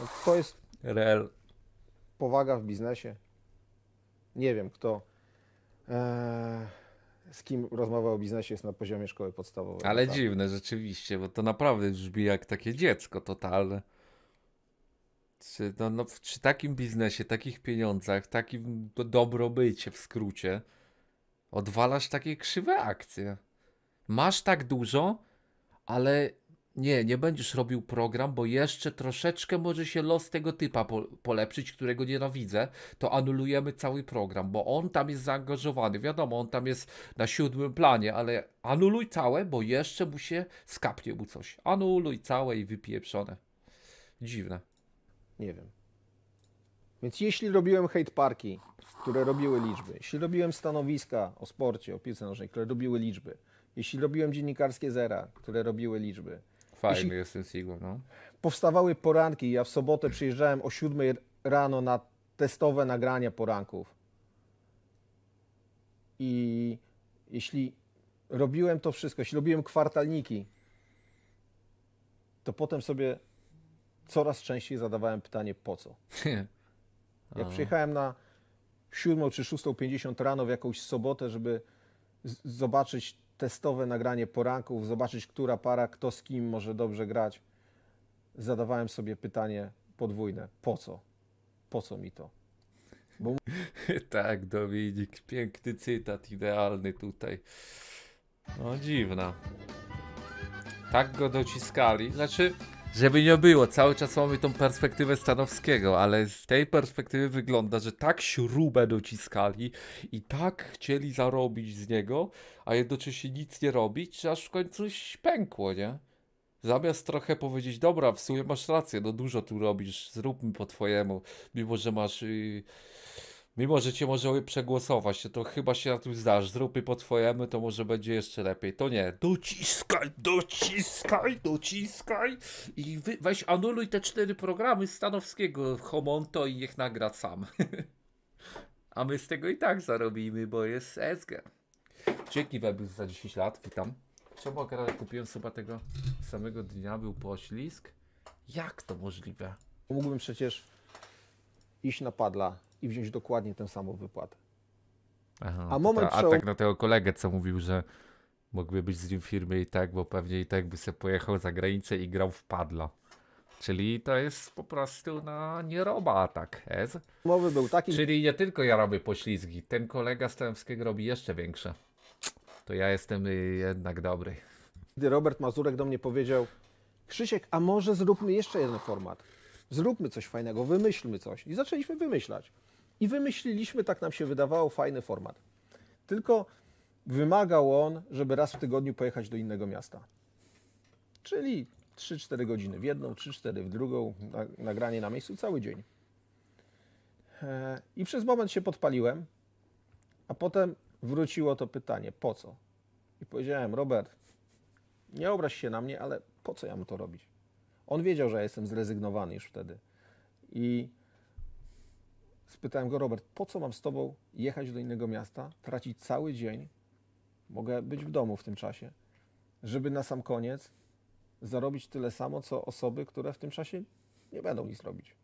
No to jest Real. Powaga w biznesie. Nie wiem, kto e, z kim rozmowa o biznesie jest na poziomie szkoły podstawowej. Ale tak? dziwne rzeczywiście, bo to naprawdę brzmi jak takie dziecko totalne. Czy, no, no, przy takim biznesie, takich pieniądzach, takim dobrobycie w skrócie, odwalasz takie krzywe akcje. Masz tak dużo, ale nie, nie będziesz robił program, bo jeszcze troszeczkę może się los tego typa po, polepszyć, którego nienawidzę, to anulujemy cały program, bo on tam jest zaangażowany. Wiadomo, on tam jest na siódmym planie, ale anuluj całe, bo jeszcze mu się skapnie mu coś. Anuluj całe i wypieprzone. Dziwne. Nie wiem. Więc jeśli robiłem hate parki, które robiły liczby, jeśli robiłem stanowiska o sporcie, o piłce nożnej, które robiły liczby, jeśli robiłem dziennikarskie zera, które robiły liczby, Fajny jeśli jest ten no. Powstawały poranki, ja w sobotę przyjeżdżałem o 7 rano na testowe nagrania poranków. I jeśli robiłem to wszystko, jeśli robiłem kwartalniki, to potem sobie coraz częściej zadawałem pytanie, po co? Jak przyjechałem na 7 czy 6.50 rano w jakąś sobotę, żeby zobaczyć testowe nagranie poranków, zobaczyć, która para, kto z kim może dobrze grać, zadawałem sobie pytanie podwójne. Po co? Po co mi to? Bo... tak, Dominik, piękny cytat, idealny tutaj. No dziwna. Tak go dociskali. Znaczy, żeby nie było, cały czas mamy tą perspektywę Stanowskiego, ale z tej perspektywy wygląda, że tak śrubę dociskali i tak chcieli zarobić z niego, a jednocześnie nic nie robić, aż w końcu pękło, nie? Zamiast trochę powiedzieć, dobra, w sumie masz rację, no dużo tu robisz, zróbmy po twojemu, mimo że masz... Yy Mimo, że cię może przegłosować, to chyba się na tym zdasz. Zróbmy po twojemu, to może będzie jeszcze lepiej. To nie. Dociskaj, dociskaj, dociskaj i wy, weź anuluj te cztery programy Stanowskiego, Homonto i niech nagra sam. A my z tego i tak zarobimy, bo jest SG. Dzięki Webus za 10 lat, witam. Czemu akurat kupiłem chyba tego samego dnia, był poślizg? Jak to możliwe? Mógłbym przecież iść na padla i wziąć dokładnie tę samą wypłatę. Aha, a moment ta, tak na tego kolegę, co mówił, że mógłby być z nim w firmie i tak, bo pewnie i tak by sobie pojechał za granicę i grał w padla. Czyli to jest po prostu na no, roba atak. Ez? Mowy był taki. Czyli nie tylko ja robię poślizgi. Ten kolega z Tęskiego robi jeszcze większe. To ja jestem y, jednak dobry. Gdy Robert Mazurek do mnie powiedział: Krzysiek, a może zróbmy jeszcze jeden format. Zróbmy coś fajnego, wymyślmy coś. I zaczęliśmy wymyślać. I wymyśliliśmy, tak nam się wydawało, fajny format. Tylko wymagał on, żeby raz w tygodniu pojechać do innego miasta. Czyli 3-4 godziny w jedną, 3-4 w drugą, nagranie na miejscu cały dzień. E, I przez moment się podpaliłem, a potem wróciło to pytanie, po co? I powiedziałem, Robert, nie obraź się na mnie, ale po co ja mu to robić? On wiedział, że ja jestem zrezygnowany już wtedy. I spytałem go, Robert, po co mam z tobą jechać do innego miasta, tracić cały dzień, mogę być w domu w tym czasie, żeby na sam koniec zarobić tyle samo, co osoby, które w tym czasie nie będą nic robić.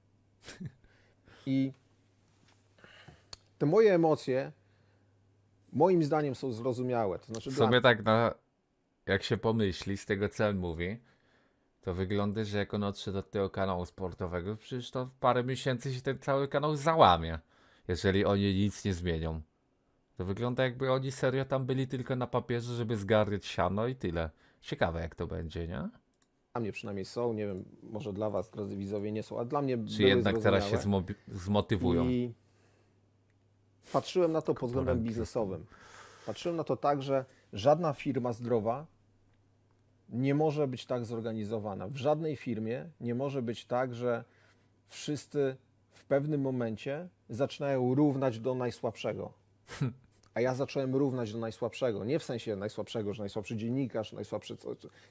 I te moje emocje, moim zdaniem, są zrozumiałe. To znaczy Sobie dla... tak na, jak się pomyśli z tego, co on mówi, to wygląda, że jak on odszedł od tego kanału sportowego, przecież to w parę miesięcy się ten cały kanał załamie, jeżeli oni nic nie zmienią. To wygląda jakby oni serio tam byli tylko na papierze, żeby zgarniać siano i tyle. Ciekawe jak to będzie, nie? Dla mnie przynajmniej są, nie wiem, może dla was, drodzy widzowie, nie są, a dla mnie Czy jednak teraz się zmotywują? I patrzyłem na to pod względem biznesowym. Patrzyłem na to tak, że żadna firma zdrowa nie może być tak zorganizowana. W żadnej firmie nie może być tak, że wszyscy w pewnym momencie zaczynają równać do najsłabszego. A ja zacząłem równać do najsłabszego. Nie w sensie najsłabszego, że najsłabszy dziennikarz, najsłabszy. Co,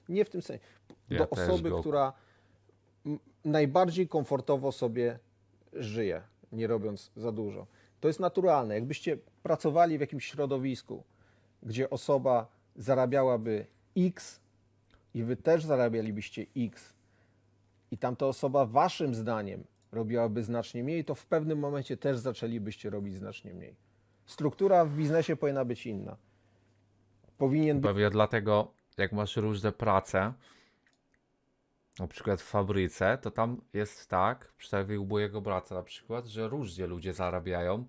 Nie w tym sensie. Do ja osoby, go... która najbardziej komfortowo sobie żyje, nie robiąc za dużo. To jest naturalne. Jakbyście pracowali w jakimś środowisku, gdzie osoba zarabiałaby X, i wy też zarabialibyście X i tamta osoba waszym zdaniem robiłaby znacznie mniej, to w pewnym momencie też zaczęlibyście robić znacznie mniej. Struktura w biznesie powinna być inna. Powinien być... Pewnie dlatego, jak masz różne prace, na przykład w fabryce, to tam jest tak, przynajmniej u mojego brata na przykład, że różnie ludzie zarabiają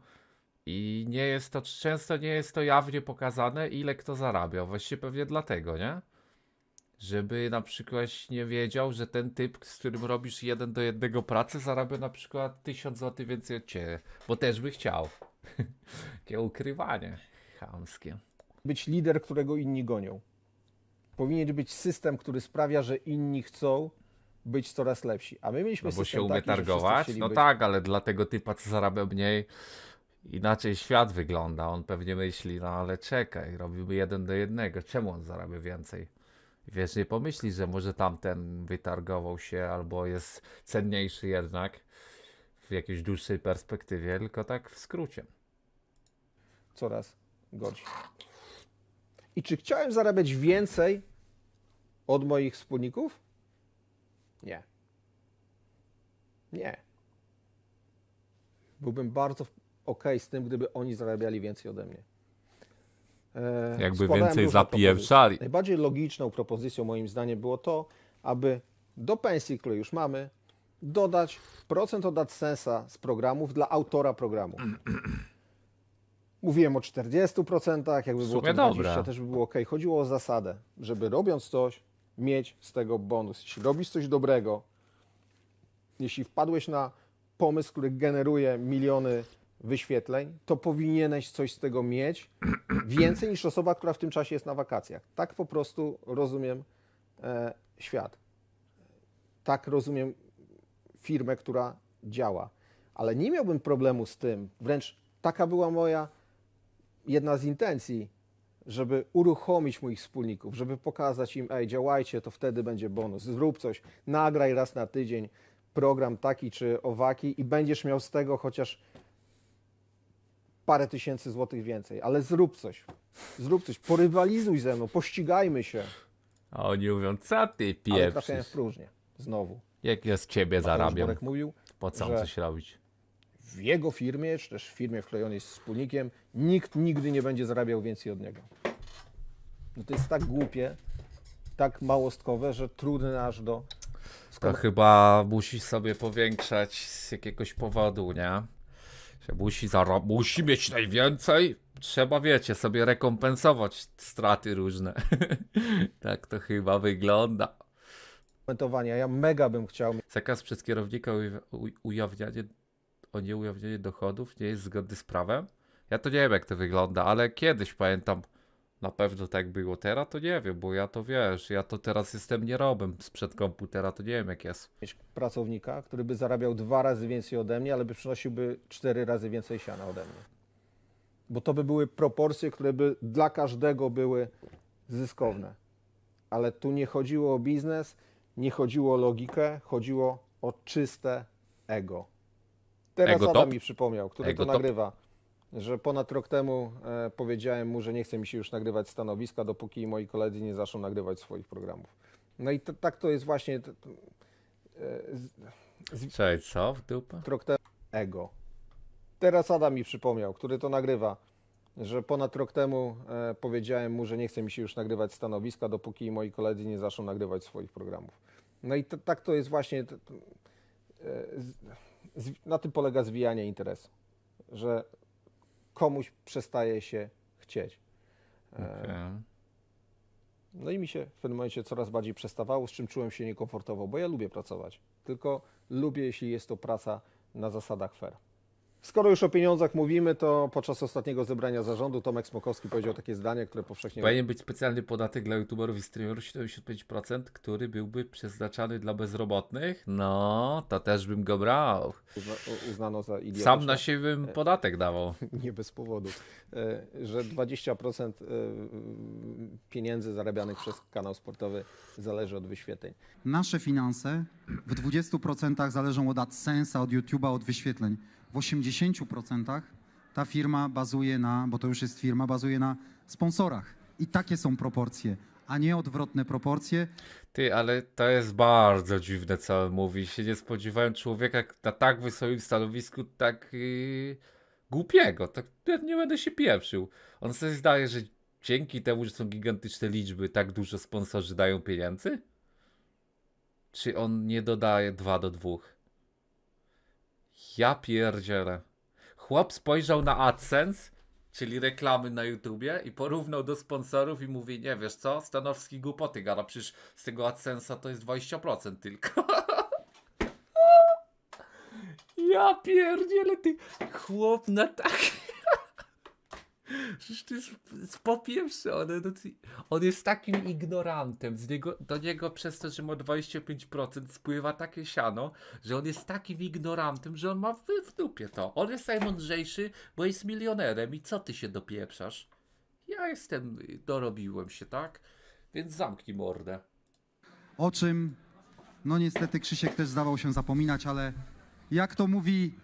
i nie jest to, często nie jest to jawnie pokazane, ile kto zarabia. Właściwie pewnie dlatego, nie? żeby na przykład nie wiedział, że ten typ, z którym robisz jeden do jednego pracę, zarabia na przykład tysiąc złotych więcej od ciebie, bo też by chciał. Takie ukrywanie chamskie. Być lider, którego inni gonią. Powinien być system, który sprawia, że inni chcą być coraz lepsi. A my mieliśmy no bo system się umie taki, targować? No być... tak, ale dla tego typa, co zarabia mniej, inaczej świat wygląda. On pewnie myśli, no ale czekaj, robimy jeden do jednego. Czemu on zarabia więcej? wiesz, nie pomyśli, że może tamten wytargował się albo jest cenniejszy jednak w jakiejś dłuższej perspektywie, tylko tak w skrócie. Coraz gorszy. I czy chciałem zarabiać więcej od moich wspólników? Nie. Nie. Byłbym bardzo ok z tym, gdyby oni zarabiali więcej ode mnie. E, jakby więcej zapiewczali. Najbardziej logiczną propozycją moim zdaniem było to, aby do pensji, której już mamy, dodać procent od AdSense'a z programów dla autora programu. Mówiłem o 40%, jakby było to 20, dobra. też by było ok. Chodziło o zasadę, żeby robiąc coś, mieć z tego bonus. Jeśli robisz coś dobrego, jeśli wpadłeś na pomysł, który generuje miliony wyświetleń, to powinieneś coś z tego mieć więcej niż osoba, która w tym czasie jest na wakacjach. Tak po prostu rozumiem e, świat. Tak rozumiem firmę, która działa. Ale nie miałbym problemu z tym, wręcz taka była moja jedna z intencji, żeby uruchomić moich wspólników, żeby pokazać im, ej, działajcie, to wtedy będzie bonus, zrób coś, nagraj raz na tydzień program taki czy owaki i będziesz miał z tego chociaż parę tysięcy złotych więcej, ale zrób coś. Zrób coś, porywalizuj ze mną, pościgajmy się. A oni mówią, co ty pierwszy? Ale trafiają w próżnię, znowu. Jak ja z ciebie zarabiam? Borek mówił, po co coś robić? W jego firmie, czy też w firmie wklejonej jest wspólnikiem, nikt nigdy nie będzie zarabiał więcej od niego. No to jest tak głupie, tak małostkowe, że trudne aż do... To chyba musisz sobie powiększać z jakiegoś powodu, nie? Się musi, zara- musi mieć najwięcej. Trzeba, wiecie, sobie rekompensować straty różne. tak to chyba wygląda. Komentowania. Ja mega bym chciał. Zakaz przez kierownika uj- ujawnianie, o nieujawnianie dochodów nie jest zgodny z prawem. Ja to nie wiem, jak to wygląda, ale kiedyś pamiętam, na pewno tak było. Teraz to nie wiem, bo ja to wiesz, ja to teraz jestem nie nierobem sprzed komputera, to nie wiem jak jest. Mieć pracownika, który by zarabiał dwa razy więcej ode mnie, ale by przynosiłby cztery razy więcej siana ode mnie. Bo to by były proporcje, które by dla każdego były zyskowne. Ale tu nie chodziło o biznes, nie chodziło o logikę, chodziło o czyste ego. Teraz ego Adam top? mi przypomniał, który ego to nagrywa że ponad rok temu e, powiedziałem mu, że nie chce mi się już nagrywać stanowiska, dopóki moi koledzy nie zaczną nagrywać swoich programów. No i tak to jest właśnie. T- e, co w dupę? Rok temu ego. Teraz Adam mi przypomniał, który to nagrywa, że ponad rok temu e, powiedziałem mu, że nie chce mi się już nagrywać stanowiska, dopóki moi koledzy nie zaczną nagrywać swoich programów. No i t- tak to jest właśnie. T- e, na tym polega zwijanie interesu. Że komuś przestaje się chcieć. E, okay. No i mi się w tym momencie coraz bardziej przestawało, z czym czułem się niekomfortowo, bo ja lubię pracować. Tylko lubię, jeśli jest to praca na zasadach fair. Skoro już o pieniądzach mówimy, to podczas ostatniego zebrania zarządu Tomek Smokowski powiedział takie zdanie, które powszechnie... Powinien być specjalny podatek dla youtuberów i streamerów 75%, który byłby przeznaczany dla bezrobotnych. No, to też bym go brał. Uzna, uznano za idiotyczne. Sam na siebie bym e, podatek dawał. Nie bez powodu. E, że 20% e, pieniędzy zarabianych przez kanał sportowy zależy od wyświetleń. Nasze finanse w 20% zależą od AdSense'a, od YouTube'a, od wyświetleń w 80% ta firma bazuje na, bo to już jest firma, bazuje na sponsorach. I takie są proporcje, a nie odwrotne proporcje. Ty, ale to jest bardzo dziwne, co mówi. Się nie spodziewałem człowieka na tak wysokim stanowisku, tak yy, głupiego. Tak nie będę się pieprzył. On sobie zdaje, że dzięki temu, że są gigantyczne liczby, tak dużo sponsorzy dają pieniędzy? Czy on nie dodaje 2 do 2? Ja pierdzielę. Chłop spojrzał na AdSense, czyli reklamy na YouTubie i porównał do sponsorów i mówi, nie wiesz co, Stanowski głupoty gara przecież z tego AdSense'a to jest 20% tylko. ja pierdzielę, ty chłop na tak... Przecież to jest, po pierwsze, on, no on jest takim ignorantem. Z niego, do niego przez to, że ma 25% spływa takie siano, że on jest takim ignorantem, że on ma w, w dupie to. On jest najmądrzejszy, tak bo jest milionerem i co ty się dopieprzasz? Ja jestem, dorobiłem się, tak? Więc zamknij mordę. O czym, no niestety Krzysiek też zdawał się zapominać, ale jak to mówi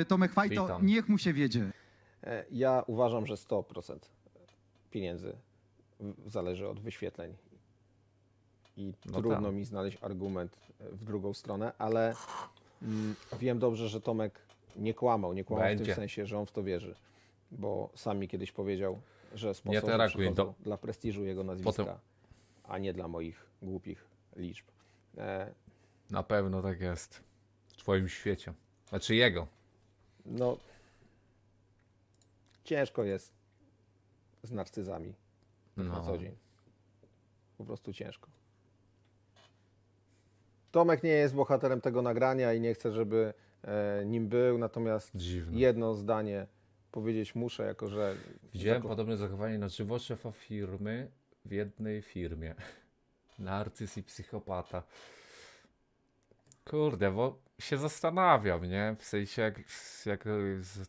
y, Tomek Fajto, Witam. niech mu się wiedzie. E, ja uważam, że 100% pieniędzy zależy od wyświetleń. I no tak. trudno tam. mi znaleźć argument e, w drugą stronę, ale mm, wiem dobrze, że Tomek nie kłamał. Nie kłamał Będzie. w tym sensie, że on w to wierzy. Bo sam mi kiedyś powiedział, że sponsorzy ja dla prestiżu jego nazwiska, Potem... a nie dla moich głupich liczb. E... Na pewno tak jest. W twoim świecie. Znaczy jego. No, ciężko jest z narcyzami no. na co dzień. Po prostu ciężko. Tomek nie jest bohaterem tego nagrania i nie chcę, żeby e, nim był, natomiast Dziwne. jedno zdanie powiedzieć muszę, jako że... Widziałem podobne zachowanie na żywo szefa firmy w jednej firmie. Narcyz i psychopata. Kurde, bo się zastanawiam, nie? W sensie, jak, jak e,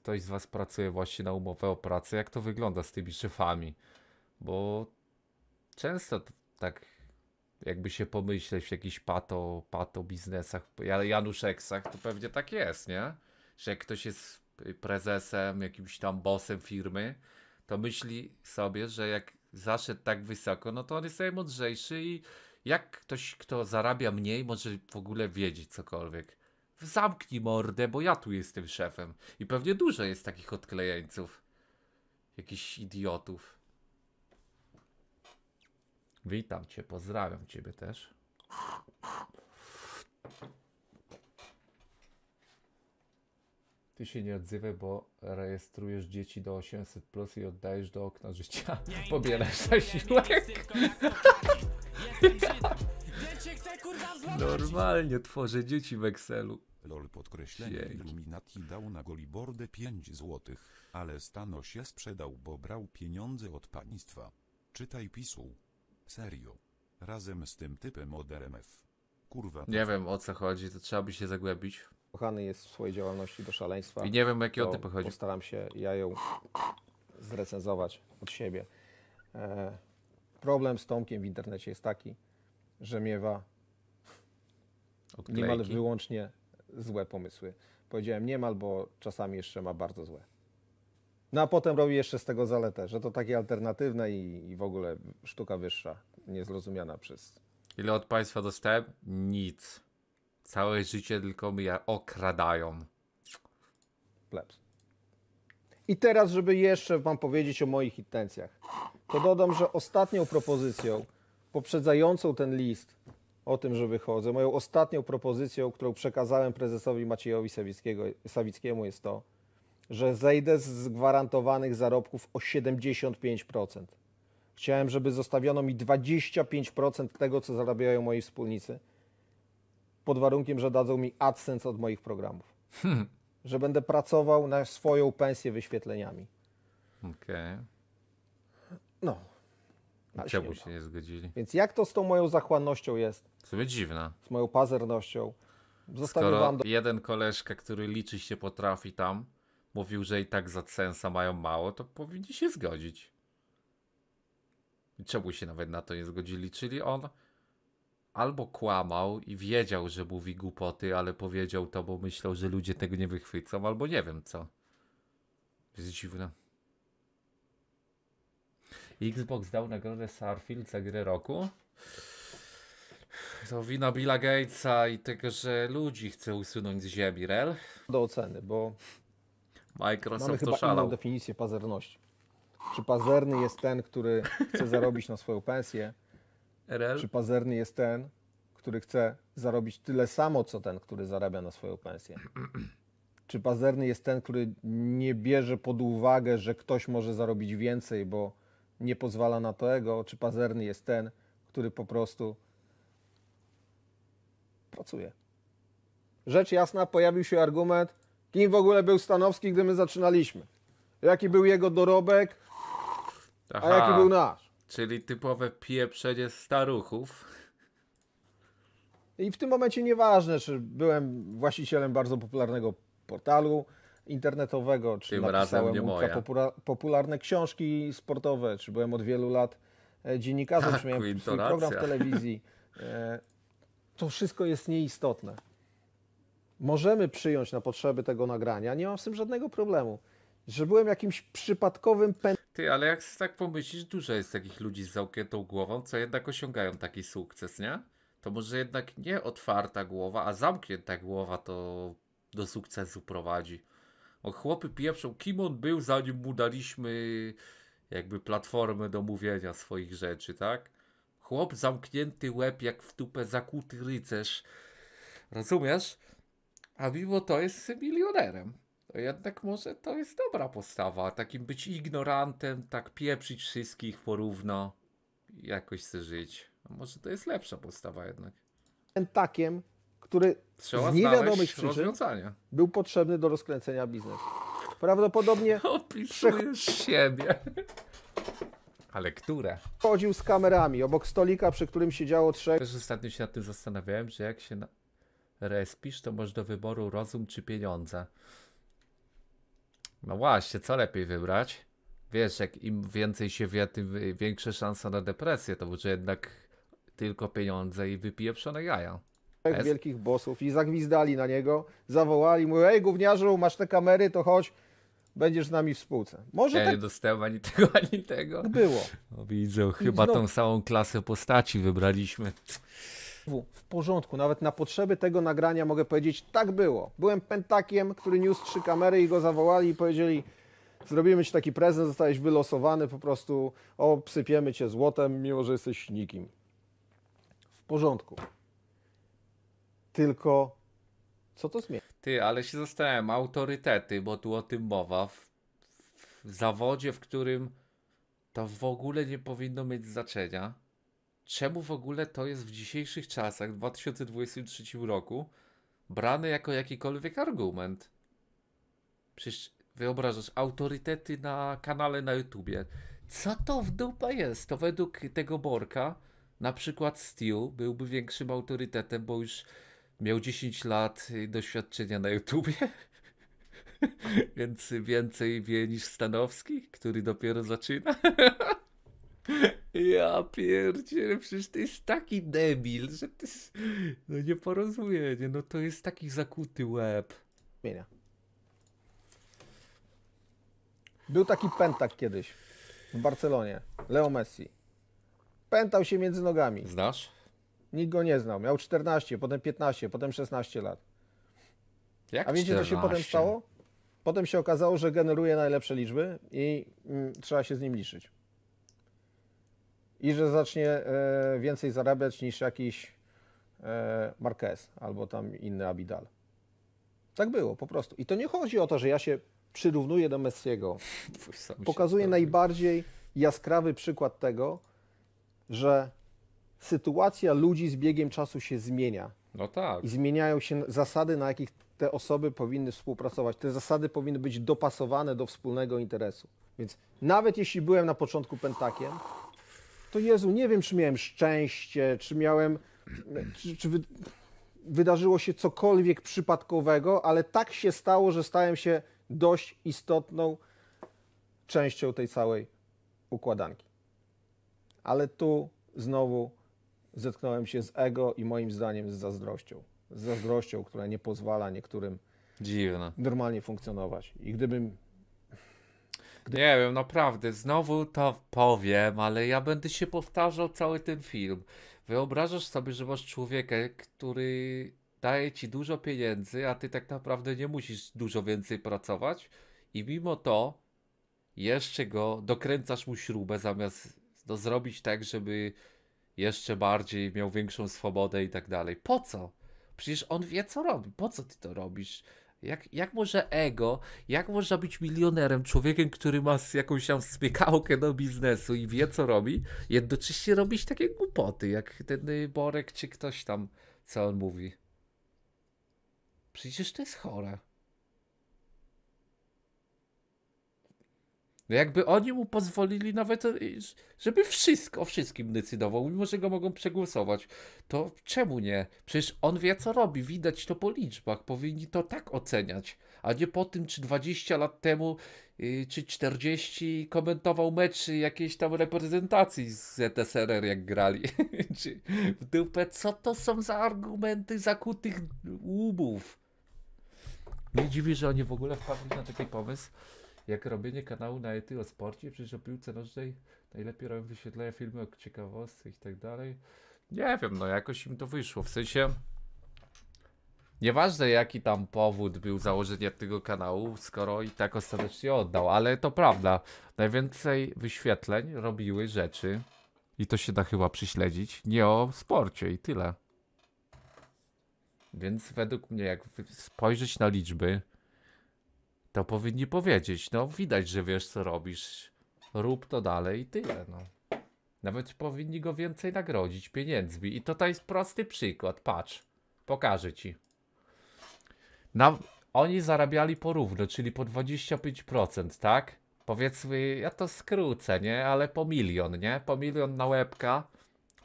ktoś z Was pracuje właśnie na umowę o pracę, jak to wygląda z tymi szefami? Bo często tak jakby się pomyśleć w jakichś pato, pato biznesach, Januszeksach, to pewnie tak jest, nie? Że jak ktoś jest prezesem, jakimś tam bosem firmy, to myśli sobie, że jak zaszedł tak wysoko, no to on jest najmądrzejszy i jak ktoś, kto zarabia mniej, może w ogóle wiedzieć cokolwiek? Zamknij mordę, bo ja tu jestem szefem. I pewnie dużo jest takich odklejeńców. Jakichś idiotów. Witam cię, pozdrawiam ciebie też. Ty się nie odzywaj, bo rejestrujesz dzieci do 800 plus i oddajesz do okna życia. Pobierasz zasiłek. Normalnie tworzę dzieci w Excelu. Lol podkreślenie Dzięki. Illuminati dał na Goliborde 5 złotych, ale Stano się sprzedał, bo brał pieniądze od państwa. Czytaj pisu. Serio. Razem z tym typem od RMF. Kurwa. Nie wiem o co chodzi, to trzeba by się zagłębić. Kochany jest w swojej działalności do szaleństwa. I nie wiem o jakie o typy chodzi. Postaram się ja ją zrecenzować od siebie. E, problem z Tomkiem w internecie jest taki, że miewa Odklejki. Niemal wyłącznie złe pomysły. Powiedziałem niemal, bo czasami jeszcze ma bardzo złe. No a potem robi jeszcze z tego zaletę, że to takie alternatywne i, i w ogóle sztuka wyższa, niezrozumiana przez. Ile od Państwa dostęp? Nic. Całe życie tylko mnie okradają. Plebs. I teraz, żeby jeszcze Wam powiedzieć o moich intencjach, to dodam, że ostatnią propozycją poprzedzającą ten list o tym, że wychodzę. Moją ostatnią propozycją, którą przekazałem prezesowi Maciejowi Sawickiemu jest to, że zejdę z gwarantowanych zarobków o 75%. Chciałem, żeby zostawiono mi 25% tego, co zarabiają moi wspólnicy, pod warunkiem, że dadzą mi AdSense od moich programów. Hmm. Że będę pracował na swoją pensję wyświetleniami. Okej. Okay. No, na Czemu się nie zgodzili? Więc jak to z tą moją zachłannością jest? Sobie dziwne. Z moją pazernością. Skoro do... jeden koleżka, który liczy się potrafi tam, mówił, że i tak za sensa mają mało, to powinni się zgodzić. Czemu się nawet na to nie zgodzili? Czyli on albo kłamał i wiedział, że mówi głupoty, ale powiedział to, bo myślał, że ludzie tego nie wychwycą, albo nie wiem co. Jest dziwne. Xbox dał nagrodę Starfield za grę roku. To wina Billa Gatesa i tego, że ludzi chce usunąć z ziemi, rel. Do oceny, bo Microsoft mamy chyba szalał. inną definicję pazerności. Czy pazerny jest ten, który chce zarobić na swoją pensję? RL? Czy pazerny jest ten, który chce zarobić tyle samo, co ten, który zarabia na swoją pensję? Czy pazerny jest ten, który nie bierze pod uwagę, że ktoś może zarobić więcej, bo nie pozwala na to ego, czy pazerny jest ten, który po prostu pracuje. Rzecz jasna, pojawił się argument, kim w ogóle był Stanowski, gdy my zaczynaliśmy. Jaki był jego dorobek, Aha, a jaki był nasz. Czyli typowe pieprzenie staruchów. I w tym momencie nieważne, czy byłem właścicielem bardzo popularnego portalu, internetowego, czy Tym napisałem Łukka popularne książki sportowe, czy byłem od wielu lat e, dziennikarzem, tak, czy miałem swój program w telewizji. E, to wszystko jest nieistotne. Możemy przyjąć na potrzeby tego nagrania, nie mam z tym żadnego problemu, że byłem jakimś przypadkowym Ty, ale jak tak pomyślisz, dużo jest takich ludzi z zamkniętą głową, co jednak osiągają taki sukces, nie? To może jednak nie otwarta głowa, a zamknięta głowa to do sukcesu prowadzi. O chłopy pieprzą, kim on był, zanim mu daliśmy jakby platformę do mówienia swoich rzeczy, tak? Chłop zamknięty łeb jak w tupę zakuty rycerz. Rozumiesz? A mimo to jest milionerem. To jednak może to jest dobra postawa. Takim być ignorantem, tak pieprzyć wszystkich porówno. Jakoś chce żyć. A może to jest lepsza postawa jednak. Takiem który Trzeba z niewiadomych przyczyn był potrzebny do rozkręcenia biznesu. Prawdopodobnie opisujesz przech... siebie. Ale które? Chodził z kamerami obok stolika, przy którym siedziało trzech. Też ostatnio się nad tym zastanawiałem, że jak się na... respisz, to masz do wyboru rozum czy pieniądze. No właśnie, co lepiej wybrać? Wiesz, jak im więcej się wie, tym większe szansa na depresję, to może jednak tylko pieniądze i wypije jaja trzech wielkich bossów i zagwizdali na niego, zawołali mu, ej gówniarzu, masz te kamery, to chodź, będziesz z nami w spółce. Może ja tak... nie dostałem ani tego, ani tego. Tak było. No widzę, chyba znowu... tą samą klasę postaci wybraliśmy. W porządku, nawet na potrzeby tego nagrania mogę powiedzieć, tak było. Byłem pentakiem, który niósł trzy kamery i go zawołali i powiedzieli, zrobimy ci taki prezent, zostałeś wylosowany, po prostu obsypiemy cię złotem, mimo że jesteś nikim. W porządku. Tylko co to zmienia? Ty, ale się zastanawiam, autorytety, bo tu o tym mowa, w, w zawodzie, w którym to w ogóle nie powinno mieć znaczenia. Czemu w ogóle to jest w dzisiejszych czasach, w 2023 roku, brane jako jakikolwiek argument? Przecież wyobrażasz, autorytety na kanale na YouTubie. Co to w dupa jest? To według tego Borka, na przykład Steel byłby większym autorytetem, bo już miał 10 lat doświadczenia na YouTubie, więc więcej wie niż Stanowski, który dopiero zaczyna. Ja pierdzielę, przecież to jest taki debil, że to jest no nieporozumienie, no to jest taki zakuty łeb. Mienia. Był taki pentak kiedyś w Barcelonie, Leo Messi. Pętał się między nogami. Znasz? Nikt go nie znał. Miał 14, potem 15, potem 16 lat. Jak A wiecie, 14? co się potem stało? Potem się okazało, że generuje najlepsze liczby i mm, trzeba się z nim liczyć. I że zacznie e, więcej zarabiać niż jakiś e, Marquez albo tam inny Abidal. Tak było po prostu. I to nie chodzi o to, że ja się przyrównuję do Messiego. Pokazuję najbardziej jaskrawy przykład tego, że sytuacja ludzi z biegiem czasu się zmienia. No tak. I zmieniają się zasady, na jakich te osoby powinny współpracować. Te zasady powinny być dopasowane do wspólnego interesu. Więc nawet jeśli byłem na początku pentakiem, to Jezu, nie wiem, czy miałem szczęście, czy miałem. Czy, czy wy, wydarzyło się cokolwiek przypadkowego, ale tak się stało, że stałem się dość istotną częścią tej całej układanki. Ale tu znowu zetknąłem się z ego i moim zdaniem z zazdrością. Z zazdrością, która nie pozwala niektórym Dziwne. normalnie funkcjonować. I gdybym. Gdy... Nie wiem, naprawdę, znowu to powiem, ale ja będę się powtarzał cały ten film. Wyobrażasz sobie, że masz człowieka, który daje ci dużo pieniędzy, a ty tak naprawdę nie musisz dużo więcej pracować, i mimo to jeszcze go dokręcasz mu śrubę zamiast no, zrobić tak, żeby jeszcze bardziej, miał większą swobodę i tak dalej. Po co? Przecież on wie, co robi. Po co ty to robisz? Jak, jak może ego, jak można być milionerem, człowiekiem, który ma jakąś tam spiekałkę do biznesu i wie, co robi, jednocześnie robić takie głupoty, jak ten y, Borek czy ktoś tam, co on mówi. Przecież to jest chore. No jakby oni mu pozwolili nawet, e, żeby wszystko, o wszystkim decydował, mimo że go mogą przegłosować, to czemu nie? Przecież on wie, co robi, widać to po liczbach, powinni to tak oceniać, a nie po tym, czy 20 lat temu, e, czy 40 komentował meczy, jakiejś tam reprezentacji z ZSRR, jak grali. czy w dupę, co to są za argumenty zakutych łubów? Nie dziwi, że oni w ogóle wpadli na taki pomysł jak robienie kanału na ety o sporcie, przecież o piłce nożnej najlepiej robią wyświetlenia filmy o ciekawostkach i tak dalej. Nie wiem, no jakoś im to wyszło, w sensie nieważne jaki tam powód był założenia tego kanału, skoro i tak ostatecznie oddał, ale to prawda, najwięcej wyświetleń robiły rzeczy i to się da chyba prześledzić, nie o sporcie i tyle. Więc według mnie, jak spojrzeć na liczby, to powinni powiedzieć. No, widać, że wiesz, co robisz. Rób to dalej i tyle, no. Nawet powinni go więcej nagrodzić pieniędzmi. I to jest prosty przykład, patrz. Pokażę ci. Na, oni zarabiali porówno, czyli po 25%, tak? Powiedzmy, ja to skrócę, nie? Ale po milion, nie? Po milion na łebka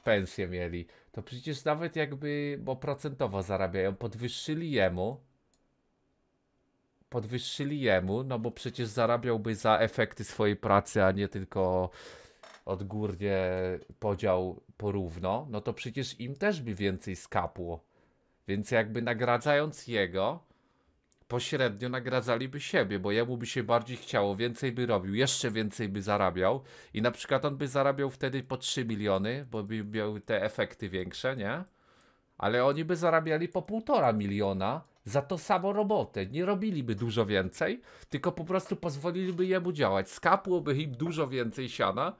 pensję mieli. To przecież nawet jakby, bo procentowo zarabiają, podwyższyli jemu podwyższyli jemu, no bo przecież zarabiałby za efekty swojej pracy, a nie tylko odgórnie podział porówno, no to przecież im też by więcej skapło. Więc jakby nagradzając jego, pośrednio nagradzaliby siebie, bo jemu by się bardziej chciało, więcej by robił, jeszcze więcej by zarabiał i na przykład on by zarabiał wtedy po 3 miliony, bo by miał te efekty większe, nie? Ale oni by zarabiali po półtora miliona, za to samo robotę. Nie robiliby dużo więcej, tylko po prostu pozwoliliby jemu działać. Skapłoby im dużo więcej siana,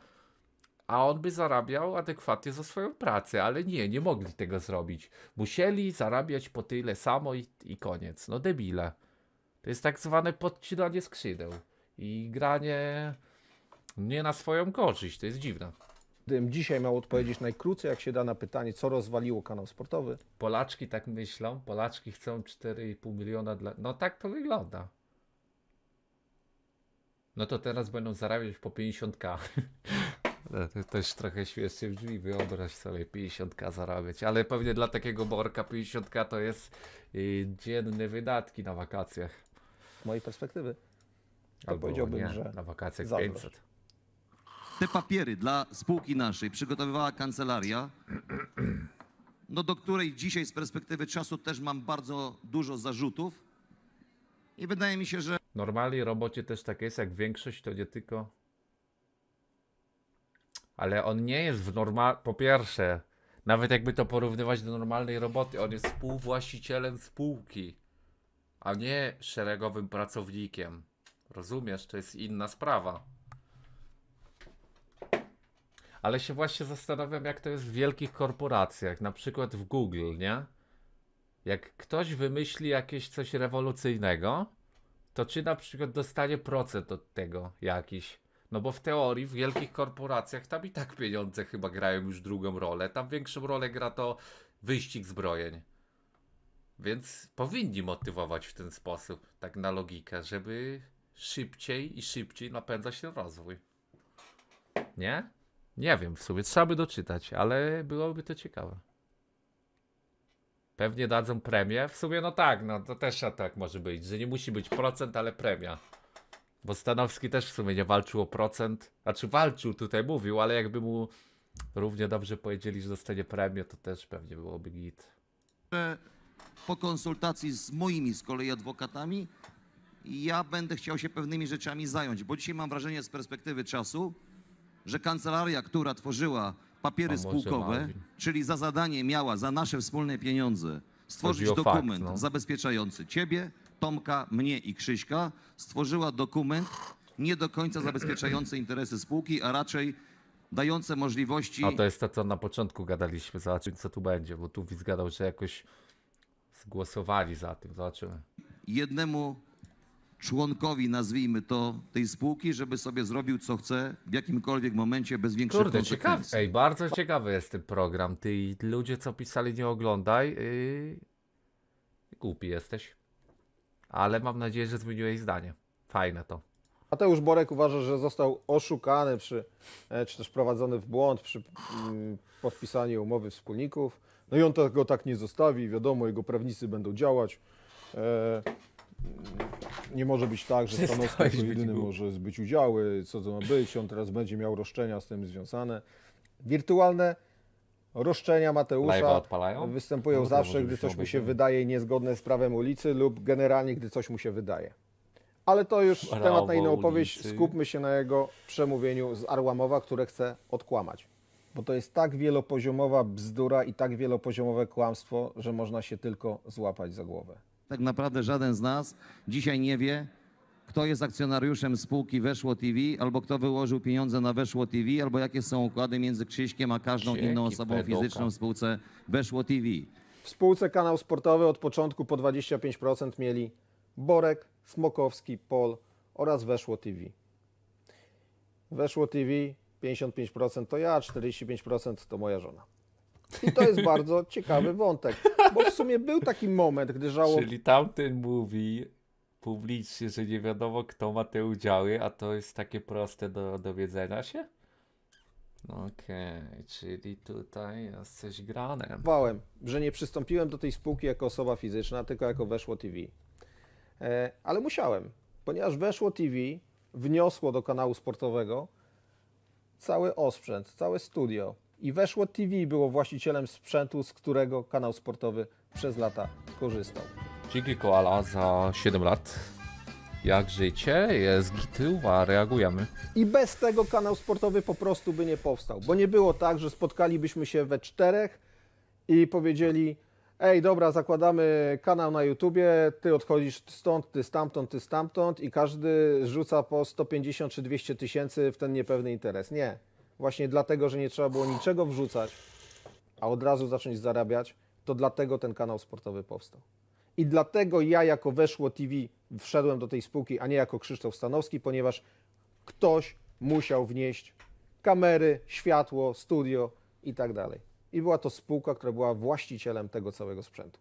a on by zarabiał adekwatnie za swoją pracę, ale nie, nie mogli tego zrobić. Musieli zarabiać po tyle samo i, i koniec. No debile. To jest tak zwane podcinanie skrzydeł i granie nie na swoją korzyść. To jest dziwne. Gdybym dzisiaj miał odpowiedzieć najkrócej, jak się da na pytanie, co rozwaliło kanał sportowy. Polaczki tak myślą, Polaczki chcą 4,5 miliona dla. No tak to wygląda. No to teraz będą zarabiać po 50k. To też trochę śmiesznie brzmi, wyobraź sobie 50k zarabiać, ale pewnie dla takiego Borka 50k to jest y, dzienne wydatki na wakacjach. Z mojej perspektywy. To Albo powiedziałbym, nie, że na wakacjach zazdrość. 500. Te papiery dla spółki naszej przygotowywała kancelaria, no do której dzisiaj z perspektywy czasu też mam bardzo dużo zarzutów. I wydaje mi się, że. Normalnie robocie też tak jest, jak większość to nie tylko. Ale on nie jest w normal. Po pierwsze, nawet jakby to porównywać do normalnej roboty, on jest współwłaścicielem spółki, a nie szeregowym pracownikiem. Rozumiesz, to jest inna sprawa ale się właśnie zastanawiam, jak to jest w wielkich korporacjach, na przykład w Google, nie? Jak ktoś wymyśli jakieś coś rewolucyjnego, to czy na przykład dostanie procent od tego jakiś? No bo w teorii w wielkich korporacjach tam i tak pieniądze chyba grają już drugą rolę. Tam większą rolę gra to wyścig zbrojeń. Więc powinni motywować w ten sposób, tak na logikę, żeby szybciej i szybciej napędzać się rozwój. Nie? Nie wiem w sumie, trzeba by doczytać, ale byłoby to ciekawe. Pewnie dadzą premię. W sumie no tak, no to też tak może być, że nie musi być procent, ale premia. Bo Stanowski też w sumie nie walczył o procent. Znaczy walczył, tutaj mówił, ale jakby mu równie dobrze powiedzieli, że dostanie premię, to też pewnie byłoby git. E, po konsultacji z moimi z kolei adwokatami ja będę chciał się pewnymi rzeczami zająć, bo dzisiaj mam wrażenie z perspektywy czasu, że kancelaria, która tworzyła papiery spółkowe, czyli za zadanie miała za nasze wspólne pieniądze stworzyć dokument fakt, no. zabezpieczający ciebie, Tomka, mnie i Krzyśka, stworzyła dokument nie do końca zabezpieczający interesy spółki, a raczej dające możliwości. A to jest to, co na początku gadaliśmy, zobaczymy co tu będzie, bo tu widz że jakoś zgłosowali za tym, zobaczymy. Jednemu członkowi, nazwijmy to, tej spółki, żeby sobie zrobił co chce w jakimkolwiek momencie bez większych Kurde, ciekawy. Ej, bardzo ciekawy jest ten program. Ty ludzie, co pisali, nie oglądaj. Yy... Głupi jesteś. Ale mam nadzieję, że zmieniłeś zdanie. Fajne to. A już Borek uważa, że został oszukany przy, e, czy też prowadzony w błąd przy mm, podpisaniu umowy wspólników. No i on tego tak nie zostawi. Wiadomo, jego prawnicy będą działać. E, nie może być tak, że stanowsko jedyny może zbyć udziały, co to ma być, on teraz będzie miał roszczenia z tym związane. Wirtualne roszczenia Mateusza występują no, zawsze, gdy coś mu się wydaje niezgodne z prawem ulicy lub generalnie, gdy coś mu się wydaje. Ale to już Prawo temat na inną opowieść. Skupmy się na jego przemówieniu z Arłamowa, które chce odkłamać. Bo to jest tak wielopoziomowa bzdura i tak wielopoziomowe kłamstwo, że można się tylko złapać za głowę. Tak naprawdę żaden z nas dzisiaj nie wie, kto jest akcjonariuszem spółki Weszło TV, albo kto wyłożył pieniądze na Weszło TV, albo jakie są układy między Krzyśkiem a każdą inną osobą pedoka. fizyczną w spółce Weszło TV. W spółce kanał sportowy od początku po 25% mieli Borek, Smokowski, Pol oraz Weszło TV. Weszło TV 55% to ja, 45% to moja żona. I to jest bardzo ciekawy wątek, bo w sumie był taki moment, gdy żałob... Czyli tamten mówi publicznie, że nie wiadomo kto ma te udziały, a to jest takie proste do dowiedzenia się? No okej, okay, czyli tutaj jest coś grane. Wałem, że nie przystąpiłem do tej spółki jako osoba fizyczna, tylko jako Weszło TV. E, ale musiałem, ponieważ Weszło TV wniosło do kanału sportowego cały osprzęt, całe studio, i Weszło TV było właścicielem sprzętu, z którego kanał sportowy przez lata korzystał. Dzięki Koala za 7 lat. Jak życie, jest gityła, reagujemy. I bez tego kanał sportowy po prostu by nie powstał, bo nie było tak, że spotkalibyśmy się we czterech i powiedzieli ej, dobra, zakładamy kanał na YouTubie, ty odchodzisz stąd, ty stamtąd, ty stamtąd i każdy rzuca po 150 czy 200 tysięcy w ten niepewny interes. Nie właśnie dlatego, że nie trzeba było niczego wrzucać, a od razu zacząć zarabiać, to dlatego ten kanał sportowy powstał. I dlatego ja jako Weszło TV wszedłem do tej spółki, a nie jako Krzysztof Stanowski, ponieważ ktoś musiał wnieść kamery, światło, studio i tak dalej. I była to spółka, która była właścicielem tego całego sprzętu.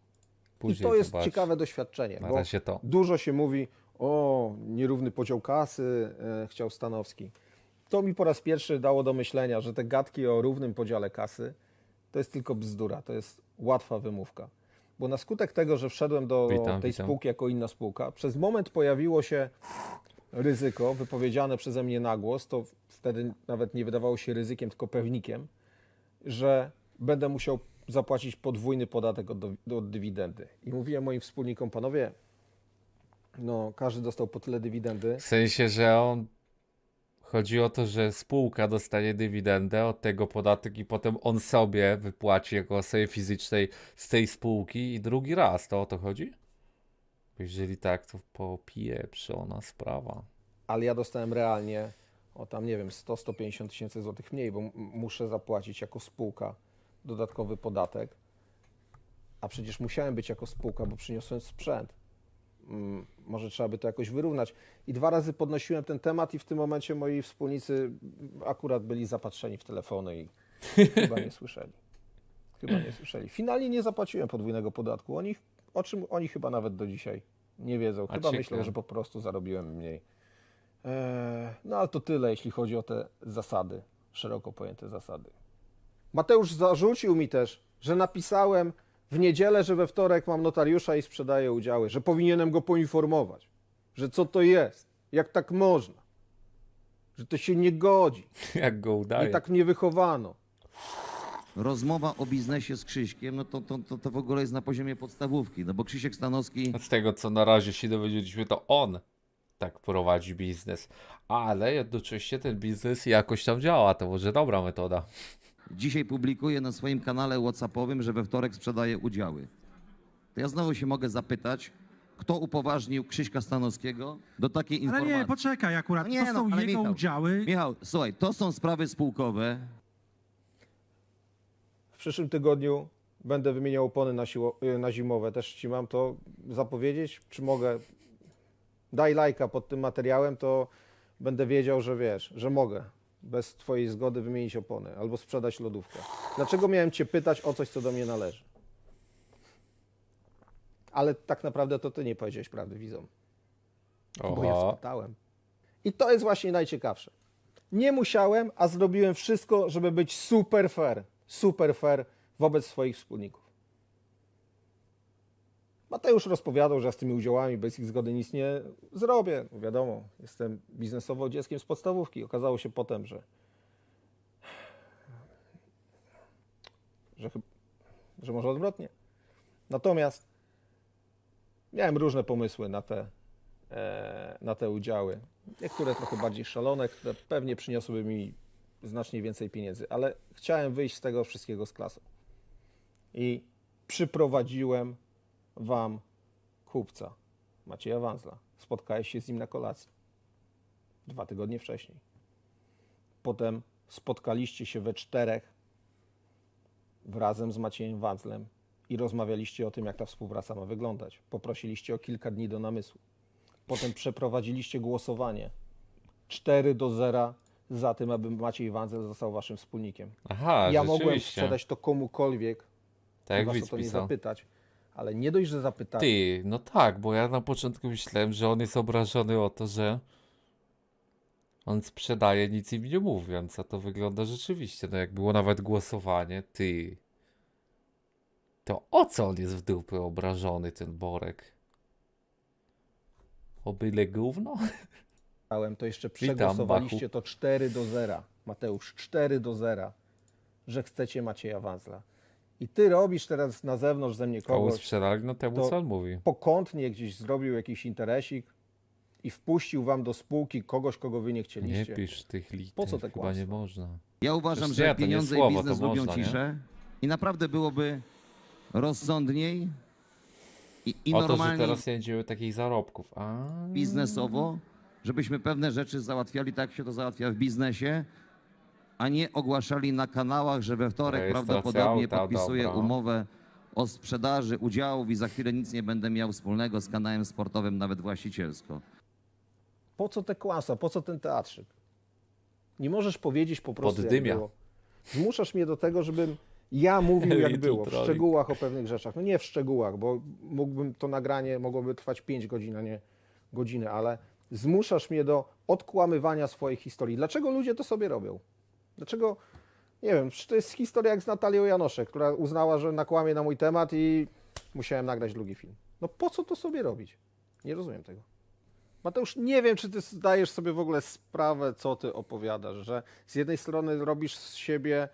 Później I to jest zobacz. ciekawe doświadczenie, Na bo to. dużo się mówi o nierówny podział kasy, e, chciał Stanowski to mi po raz pierwszy dało do myślenia, że te gadki o równym podziale kasy to jest tylko bzdura, to jest łatwa wymówka. Bo na skutek tego, że wszedłem do witam, tej witam. spółki jako inna spółka, przez moment pojawiło się ryzyko wypowiedziane przeze mnie na głos, to wtedy nawet nie wydawało się ryzykiem, tylko pewnikiem, że będę musiał zapłacić podwójny podatek od, od dywidendy. I mówiłem moim wspólnikom, panowie, no każdy dostał po tyle dywidendy. W sensie, że on Chodzi o to, że spółka dostanie dywidendę od tego podatek i potem on sobie wypłaci jako osobie fizycznej z tej spółki i drugi raz. To o to chodzi? Jeżeli tak, to popieprzona sprawa. Ale ja dostałem realnie o tam, nie wiem, 100-150 tysięcy złotych mniej, bo muszę zapłacić jako spółka dodatkowy podatek. A przecież musiałem być jako spółka, bo przyniosłem sprzęt. Mm, może trzeba by to jakoś wyrównać. I dwa razy podnosiłem ten temat i w tym momencie moi wspólnicy akurat byli zapatrzeni w telefony i chyba nie słyszeli. Chyba nie słyszeli. Finalnie nie zapłaciłem podwójnego podatku. Oni, o czym oni chyba nawet do dzisiaj nie wiedzą. Chyba myślą, że po prostu zarobiłem mniej. Eee, no ale to tyle, jeśli chodzi o te zasady, szeroko pojęte zasady. Mateusz zarzucił mi też, że napisałem w niedzielę, że we wtorek mam notariusza i sprzedaję udziały, że powinienem go poinformować, że co to jest, jak tak można, że to się nie godzi. Jak go udaje. I tak mnie wychowano. Rozmowa o biznesie z Krzyśkiem, no to, to, to, to w ogóle jest na poziomie podstawówki, no bo Krzysiek Stanowski... No z tego, co na razie się dowiedzieliśmy, to on tak prowadzi biznes, ale jednocześnie ten biznes jakoś tam działa, to może dobra metoda. Dzisiaj publikuje na swoim kanale WhatsAppowym, że we wtorek sprzedaje udziały. To ja znowu się mogę zapytać, kto upoważnił Krzyśka Stanowskiego do takiej Ale nie, poczekaj akurat, No nie, to no, są ale jego Michał, udziały. Michał, słuchaj, to są sprawy spółkowe. W przyszłym tygodniu będę wymieniał opony na, siło, y, na zimowe. Też Ci mam to zapowiedzieć, czy mogę. Daj lajka pod tym materiałem, to będę wiedział, że wiesz, że mogę bez Twojej zgody wymienić opony albo sprzedać lodówkę? Dlaczego miałem Cię pytać o coś, co do mnie należy? Ale tak naprawdę to Ty nie powiedziałeś prawdy widzom. Oho. Bo ja spytałem. I to jest właśnie najciekawsze. Nie musiałem, a zrobiłem wszystko, żeby być super fair. Super fair wobec swoich wspólników. Mateusz rozpowiadał, że z tymi udziałami bez ich zgody nic nie zrobię. No wiadomo, jestem biznesowo dzieckiem z podstawówki. Okazało się potem, że że, że może odwrotnie. Natomiast miałem różne pomysły na te, e, na te udziały. Niektóre trochę bardziej szalone, które pewnie przyniosłyby mi znacznie więcej pieniędzy, ale chciałem wyjść z tego wszystkiego z klasą. I przyprowadziłem wam kupca Macieja Wanzla. Spotkałeś się z nim na kolacji dwa tygodnie wcześniej. Potem spotkaliście się we czterech razem z Maciejem Wanzlem i rozmawialiście o tym, jak ta współpraca ma wyglądać. Poprosiliście o kilka dni do namysłu. Potem przeprowadziliście głosowanie 4 do 0 za tym, aby Maciej Wanzel został waszym wspólnikiem. Aha, ja mogłem sprzedać to komukolwiek, tak was o to nie zapytać, ale nie dość, że zapytałem. Ty, no tak, bo ja na początku myślałem, że on jest obrażony o to, że on sprzedaje nic im nie mówiąc, a to wygląda rzeczywiście, no jak było nawet głosowanie, ty. To o co on jest w dupę obrażony, ten Borek? O byle gówno? To jeszcze przegłosowaliście to 4 do 0. Mateusz, 4 do 0, że chcecie Macieja Wazla i ty robisz teraz na zewnątrz ze mnie kogoś. sprzedali, no temu, co on mówi. Pokątnie gdzieś zrobił jakiś interesik i wpuścił wam do spółki kogoś, kogo wy nie chcieliście. Nie pisz tych liter, Po co tak chyba nie można. Ja uważam, Przecież że ja, pieniądze słowo, i biznes lubią można, ciszę i naprawdę byłoby rozsądniej i, i o to, teraz nie dzieje takich zarobków. A... biznesowo, żebyśmy pewne rzeczy załatwiali tak, jak się to załatwia w biznesie, a nie ogłaszali na kanałach, że we wtorek prawdopodobnie auta, podpisuję dobra. umowę o sprzedaży udziałów i za chwilę nic nie będę miał wspólnego z kanałem sportowym, nawet właścicielsko. Po co te kłasa, po co ten teatrzyk? Nie możesz powiedzieć po prostu. Poddymia. Jak było. Zmuszasz mnie do tego, żebym ja mówił, jak było, w szczegółach o pewnych rzeczach. No nie w szczegółach, bo mógłbym to nagranie mogłoby trwać 5 godzin, a nie godziny, ale zmuszasz mnie do odkłamywania swojej historii. Dlaczego ludzie to sobie robią? Dlaczego? Nie wiem, czy to jest historia jak z Natalią Janoszek, która uznała, że nakłamie na mój temat i musiałem nagrać drugi film. No po co to sobie robić? Nie rozumiem tego. Mateusz, nie wiem, czy ty zdajesz sobie w ogóle sprawę, co ty opowiadasz, że z jednej strony robisz z siebie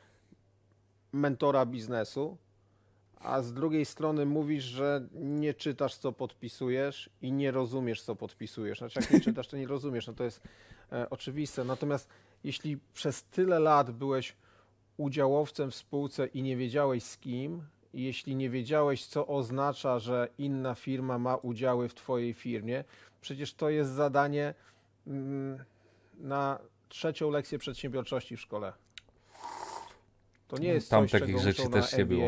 mentora biznesu, a z drugiej strony mówisz, że nie czytasz, co podpisujesz i nie rozumiesz, co podpisujesz. Znaczy, jak nie czytasz, to nie rozumiesz. No to jest e, oczywiste. Natomiast jeśli przez tyle lat byłeś udziałowcem w spółce i nie wiedziałeś z kim, jeśli nie wiedziałeś, co oznacza, że inna firma ma udziały w Twojej firmie, przecież to jest zadanie mm, na trzecią lekcję przedsiębiorczości w szkole. To nie no, jest Tam coś, takich czego rzeczy też się było.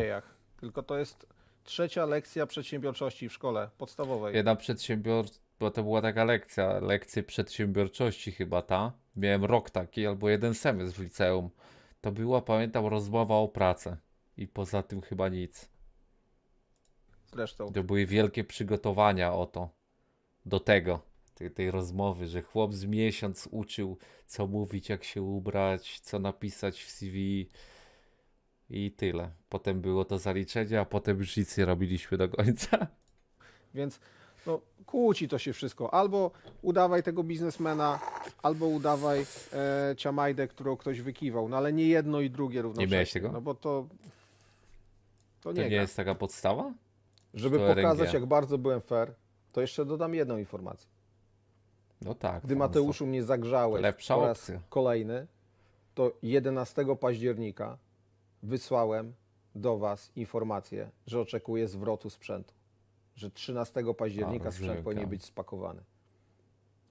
Tylko to jest trzecia lekcja przedsiębiorczości w szkole podstawowej. Jedna przedsiębiorczość bo to była taka lekcja, lekcje przedsiębiorczości chyba ta. Miałem rok taki albo jeden semestr w liceum. To była, pamiętam, rozmowa o pracę i poza tym chyba nic. Zresztą. To były wielkie przygotowania o to, do tego, tej, tej rozmowy, że chłop z miesiąc uczył, co mówić, jak się ubrać, co napisać w CV i tyle. Potem było to zaliczenie, a potem już nic nie robiliśmy do końca. Więc no, kłóci to się wszystko. Albo udawaj tego biznesmena, albo udawaj e, ciamajdę, którą ktoś wykiwał. No ale nie jedno i drugie równocześnie. Nie miałeś tego? No bo to... To, to nie, jest taka podstawa? Żeby pokazać, RNG? jak bardzo byłem fair, to jeszcze dodam jedną informację. No tak. Gdy Mateuszu mnie zagrzałeś Lepsza po raz opcja. kolejny, to 11 października wysłałem do Was informację, że oczekuję zwrotu sprzętu że 13 października sprzęt powinien być spakowany.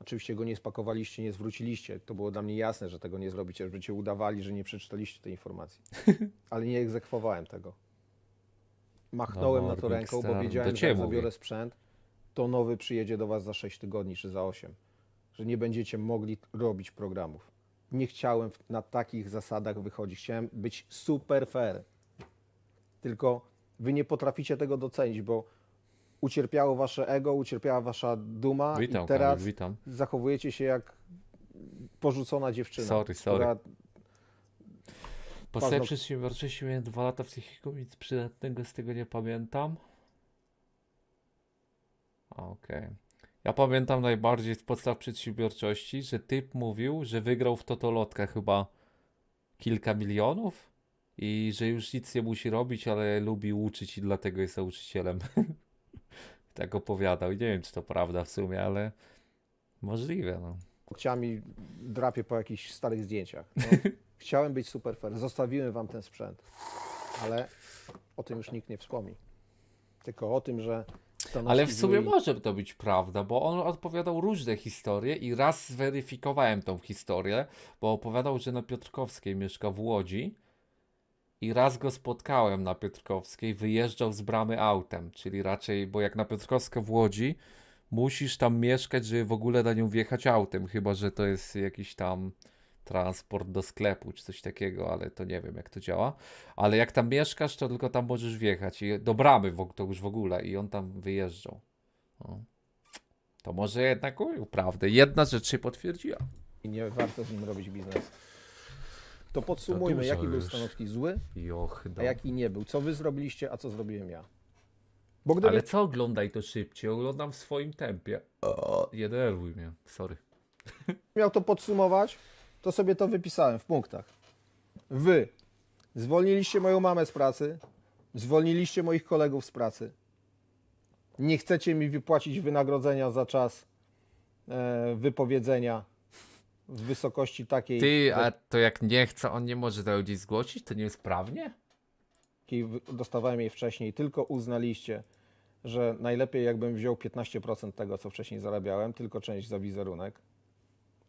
Oczywiście go nie spakowaliście, nie zwróciliście. To było dla mnie jasne, że tego nie zrobicie, żebyście udawali, że nie przeczytaliście tej informacji. Ale nie egzekwowałem tego. Machnąłem no, no, na to ręką, bo wiedziałem, że jak zabiorę sprzęt, to nowy przyjedzie do Was za 6 tygodni czy za 8. Że nie będziecie mogli robić programów. Nie chciałem na takich zasadach wychodzić. Chciałem być super fair. Tylko Wy nie potraficie tego docenić, bo ucierpiało wasze ego, ucierpiała wasza duma witam, i teraz Kamil, witam. zachowujecie się jak porzucona dziewczyna. Sorry, sorry. Która... Po przedsiębiorczości miałem dwa lata w psychiku, nic przydatnego z tego nie pamiętam. Okej. Okay. Ja pamiętam najbardziej z podstaw przedsiębiorczości, że typ mówił, że wygrał w Totolotkę chyba kilka milionów i że już nic nie musi robić, ale lubi uczyć i dlatego jest nauczycielem. tak opowiadał i nie wiem, czy to prawda w sumie, ale możliwe. No. Chciami drapie po jakichś starych zdjęciach. No. Chciałem być super fair, zostawiłem wam ten sprzęt, ale o tym już nikt nie wspomni. Tylko o tym, że ale w sumie może to być prawda, bo on odpowiadał różne historie i raz zweryfikowałem tą historię, bo opowiadał, że na Piotrkowskiej mieszka w Łodzi i raz go spotkałem na Piotrkowskiej, wyjeżdżał z bramy autem, czyli raczej, bo jak na Piotrkowską w Łodzi, musisz tam mieszkać, żeby w ogóle na nią wjechać autem, chyba że to jest jakiś tam transport do sklepu czy coś takiego, ale to nie wiem jak to działa. Ale jak tam mieszkasz, to tylko tam możesz wjechać i do bramy to już w ogóle i on tam wyjeżdżał. No. To może jednak mówił prawdę. Jedna rzecz się potwierdziła. I nie warto z nim robić biznes. To podsumujmy, to jaki był Stanowski zły, Joch, a no. jaki nie był. Co wy zrobiliście, a co zrobiłem ja. Gdyby... Ale co oglądaj to szybciej? Oglądam w swoim tempie. Nie denerwuj mnie, sorry. Miał to podsumować, to sobie to wypisałem w punktach. Wy zwolniliście moją mamę z pracy, zwolniliście moich kolegów z pracy. Nie chcecie mi wypłacić wynagrodzenia za czas e, wypowiedzenia w wysokości takiej. Ty, a to jak nie chce, on nie może tego gdzieś zgłosić? To nie jest prawnie? Dostawałem jej wcześniej, tylko uznaliście, że najlepiej jakbym wziął 15% tego, co wcześniej zarabiałem, tylko część za wizerunek.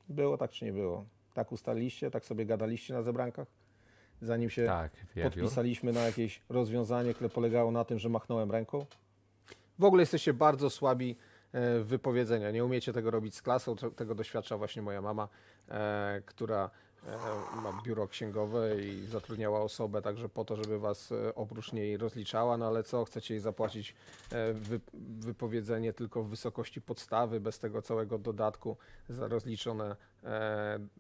Było tak czy nie było? Tak ustaliście, tak sobie gadaliście na zebrankach? Zanim się tak, podpisaliśmy na jakieś rozwiązanie, które polegało na tym, że machnąłem ręką? W ogóle jesteście bardzo słabi E, wypowiedzenia. Nie umiecie tego robić z klasą, tego doświadcza właśnie moja mama, e, która e, ma biuro księgowe i zatrudniała osobę także po to, żeby was oprócz niej rozliczała, no ale co, chcecie jej zapłacić wypowiedzenie tylko w wysokości podstawy, bez tego całego dodatku za rozliczone,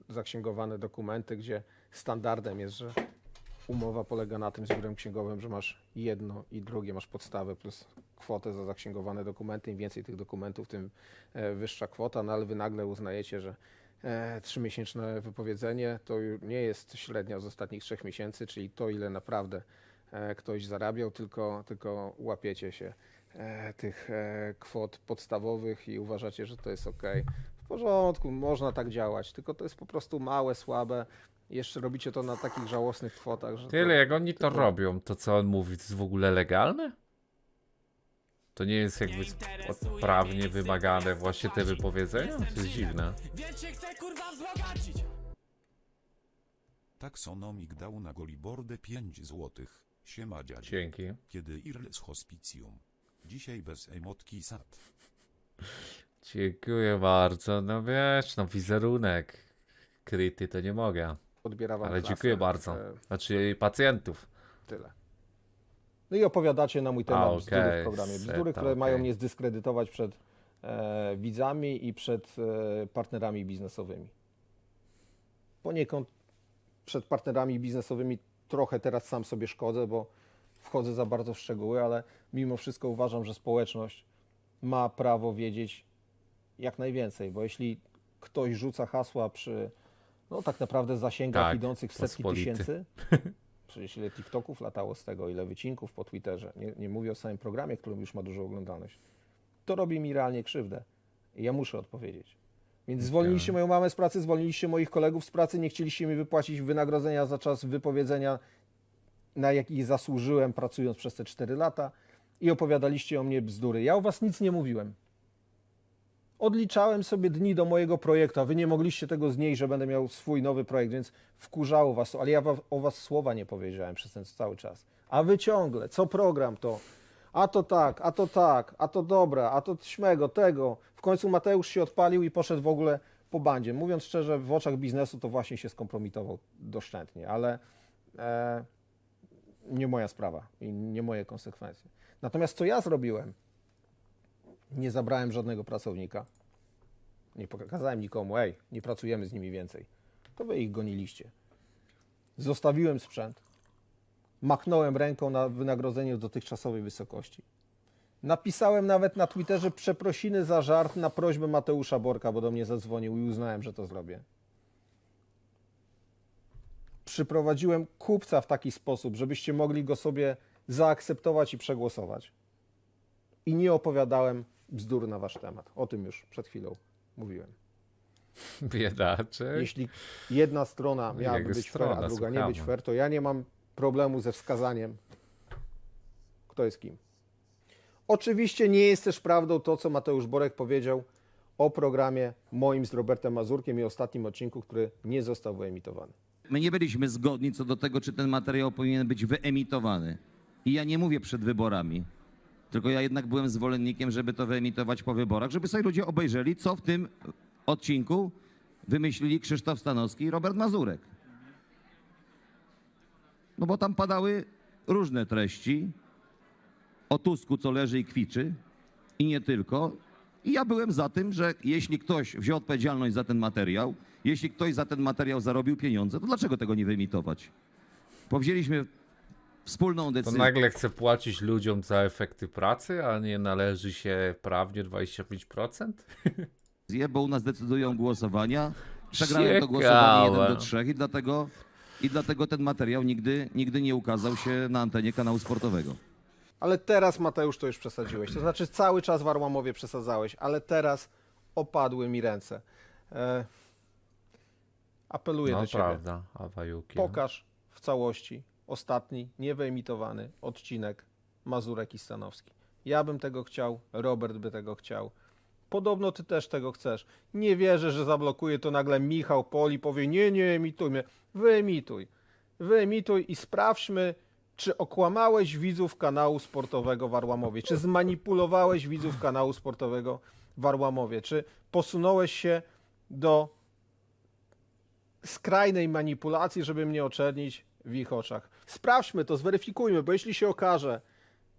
zaksięgowane dokumenty, gdzie standardem jest, że umowa polega na tym z biurem księgowym, że masz jedno i drugie, masz podstawę plus kwotę za zaksięgowane dokumenty. Im więcej tych dokumentów, tym e, wyższa kwota, no ale wy nagle uznajecie, że e, trzymiesięczne wypowiedzenie to nie jest średnia z ostatnich trzech miesięcy, czyli to, ile naprawdę e, ktoś zarabiał, tylko, tylko łapiecie się tych kwot podstawowych i uważacie, że to jest ok. W porządku, można tak działać, tylko to jest po prostu małe, słabe, jeszcze robicie to na takich żałosnych kwotach. Że Tyle, to, jak oni to, to, robią, to co on mówi, to jest w ogóle legalne? To nie jest jakby prawnie wymagane właśnie te wypowiedzenia? To jest dziwne. Taksonomik dał na goliborde 5 złotych. Siema dziadzie. Dzięki. Kiedy Irl z hospicjum. Dzisiaj bez emotki sad. Dziękuję bardzo. No wiesz, no wizerunek kryty to nie mogę podbiera wam Ale klasę. dziękuję bardzo. Znaczy pacjentów. Tyle. No i opowiadacie na mój temat A, okay. bzdury w programie. Bzdury, tak, które okay. mają mnie zdyskredytować przed e, widzami i przed e, partnerami biznesowymi. Poniekąd przed partnerami biznesowymi trochę teraz sam sobie szkodzę, bo wchodzę za bardzo w szczegóły, ale mimo wszystko uważam, że społeczność ma prawo wiedzieć jak najwięcej, bo jeśli ktoś rzuca hasła przy no tak naprawdę zasięgach tak, idących w setki pospolity. tysięcy. Przecież ile TikToków latało z tego, ile wycinków po Twitterze. Nie, nie mówię o samym programie, którym już ma dużą oglądalność. To robi mi realnie krzywdę. I ja muszę odpowiedzieć. Więc zwolniliście moją mamę z pracy, zwolniliście moich kolegów z pracy, nie chcieliście mi wypłacić wynagrodzenia za czas wypowiedzenia, na jaki zasłużyłem pracując przez te 4 lata i opowiadaliście o mnie bzdury. Ja o was nic nie mówiłem odliczałem sobie dni do mojego projektu, a wy nie mogliście tego znieść, że będę miał swój nowy projekt, więc wkurzało was to, ale ja o was słowa nie powiedziałem przez ten cały czas. A wy ciągle, co program to, a to tak, a to tak, a to dobra, a to śmego, tego. W końcu Mateusz się odpalił i poszedł w ogóle po bandzie. Mówiąc szczerze, w oczach biznesu to właśnie się skompromitował doszczętnie, ale e, nie moja sprawa i nie moje konsekwencje. Natomiast co ja zrobiłem? Nie zabrałem żadnego pracownika. Nie pokazałem nikomu, ej, nie pracujemy z nimi więcej. To wy ich goniliście. Zostawiłem sprzęt. Machnąłem ręką na wynagrodzenie w dotychczasowej wysokości. Napisałem nawet na Twitterze przeprosiny za żart na prośbę Mateusza Borka, bo do mnie zadzwonił i uznałem, że to zrobię. Przyprowadziłem kupca w taki sposób, żebyście mogli go sobie zaakceptować i przegłosować. I nie opowiadałem bzdur na wasz temat. O tym już przed chwilą mówiłem. Biedaczek. Jeśli jedna strona miałaby być strona, fair, a druga słuchamy. nie być fair, to ja nie mam problemu ze wskazaniem, kto jest kim. Oczywiście nie jest też prawdą to, co Mateusz Borek powiedział o programie moim z Robertem Mazurkiem i ostatnim odcinku, który nie został wyemitowany. My nie byliśmy zgodni co do tego, czy ten materiał powinien być wyemitowany. I ja nie mówię przed wyborami. Tylko ja jednak byłem zwolennikiem, żeby to wyemitować po wyborach, żeby sobie ludzie obejrzeli, co w tym odcinku wymyślili Krzysztof Stanowski i Robert Mazurek. No bo tam padały różne treści o Tusku, co leży i kwiczy i nie tylko. I ja byłem za tym, że jeśli ktoś wziął odpowiedzialność za ten materiał, jeśli ktoś za ten materiał zarobił pieniądze, to dlaczego tego nie wyemitować? Powzięliśmy wspólną decyzję. To nagle chce płacić ludziom za efekty pracy, a nie należy się prawnie 25%? Bo u nas decydują głosowania. Przegrałem to głosowanie 1 do 3 i dlatego, i dlatego ten materiał nigdy, nigdy nie ukazał się na antenie kanału sportowego. Ale teraz, Mateusz, to już przesadziłeś. To znaczy cały czas w Arłamowie przesadzałeś, ale teraz opadły mi ręce. E... Apeluję no, do ciebie. prawda, no. Pokaż w całości ostatni niewyemitowany odcinek Mazurek i Stanowski. Ja bym tego chciał, Robert by tego chciał. Podobno ty też tego chcesz. Nie wierzę, że zablokuje to nagle Michał Poli, powie nie, nie mnie. Wyemituj. Wyemituj i sprawdźmy, czy okłamałeś widzów kanału sportowego Warłamowie, czy zmanipulowałeś widzów kanału sportowego Warłamowie, czy posunąłeś się do skrajnej manipulacji, żeby mnie oczernić w ich oczach. Sprawdźmy to, zweryfikujmy, bo jeśli się okaże,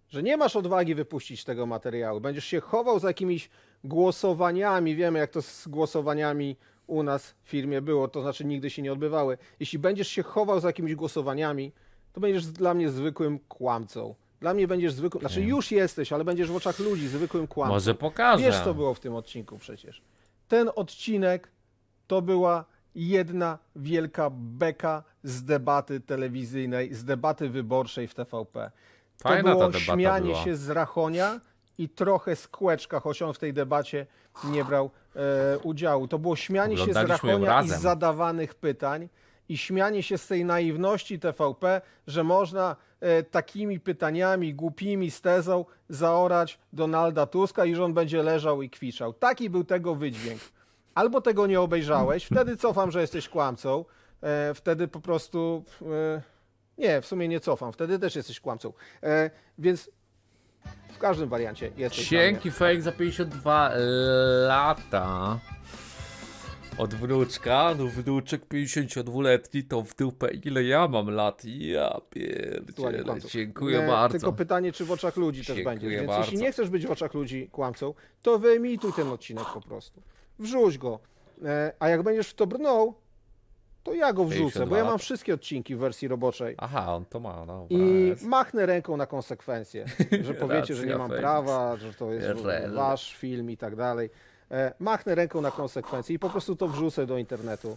że nie masz odwagi wypuścić tego materiału, będziesz się chował za jakimiś głosowaniami, wiemy jak to z głosowaniami u nas w firmie było, to znaczy nigdy się nie odbywały. Jeśli będziesz się chował za jakimiś głosowaniami, to będziesz dla mnie zwykłym kłamcą. Dla mnie będziesz zwykłym, znaczy już jesteś, ale będziesz w oczach ludzi zwykłym kłamcą. Może pokażę. Wiesz, co było w tym odcinku przecież. Ten odcinek to była jedna wielka beka z debaty telewizyjnej, z debaty wyborczej w TVP. To było śmianie była. się z Rachonia i trochę z Kłeczka, choć on w tej debacie nie brał e, udziału. To było śmianie się z Rachonia i z zadawanych pytań i śmianie się z tej naiwności TVP, że można e, takimi pytaniami głupimi z tezą zaorać Donalda Tuska i że on będzie leżał i kwiczał. Taki był tego wydźwięk albo tego nie obejrzałeś, wtedy cofam, że jesteś kłamcą, e, wtedy po prostu. E, nie, w sumie nie cofam, wtedy też jesteś kłamcą. E, więc w każdym wariancie jesteś. Dzięki fake za 52 lata. Od wnuczka, no wnuczek 52-letni, to w dupę ile ja mam lat, ja pierdzielę, dziękuję nie, bardzo. Tylko pytanie, czy w oczach ludzi dziękuję też będzie, więc bardzo. jeśli nie chcesz być w oczach ludzi kłamcą, to wyemituj ten odcinek po prostu wrzuć go. E, a jak będziesz w to brnął, to ja go wrzucę, bo ja mam wszystkie odcinki w wersji roboczej. Aha, on to ma. No, I machnę ręką na konsekwencje, że powiecie, że nie mam prawa, że to jest wasz film i tak dalej. E, machnę ręką na konsekwencje i po prostu to wrzucę do internetu.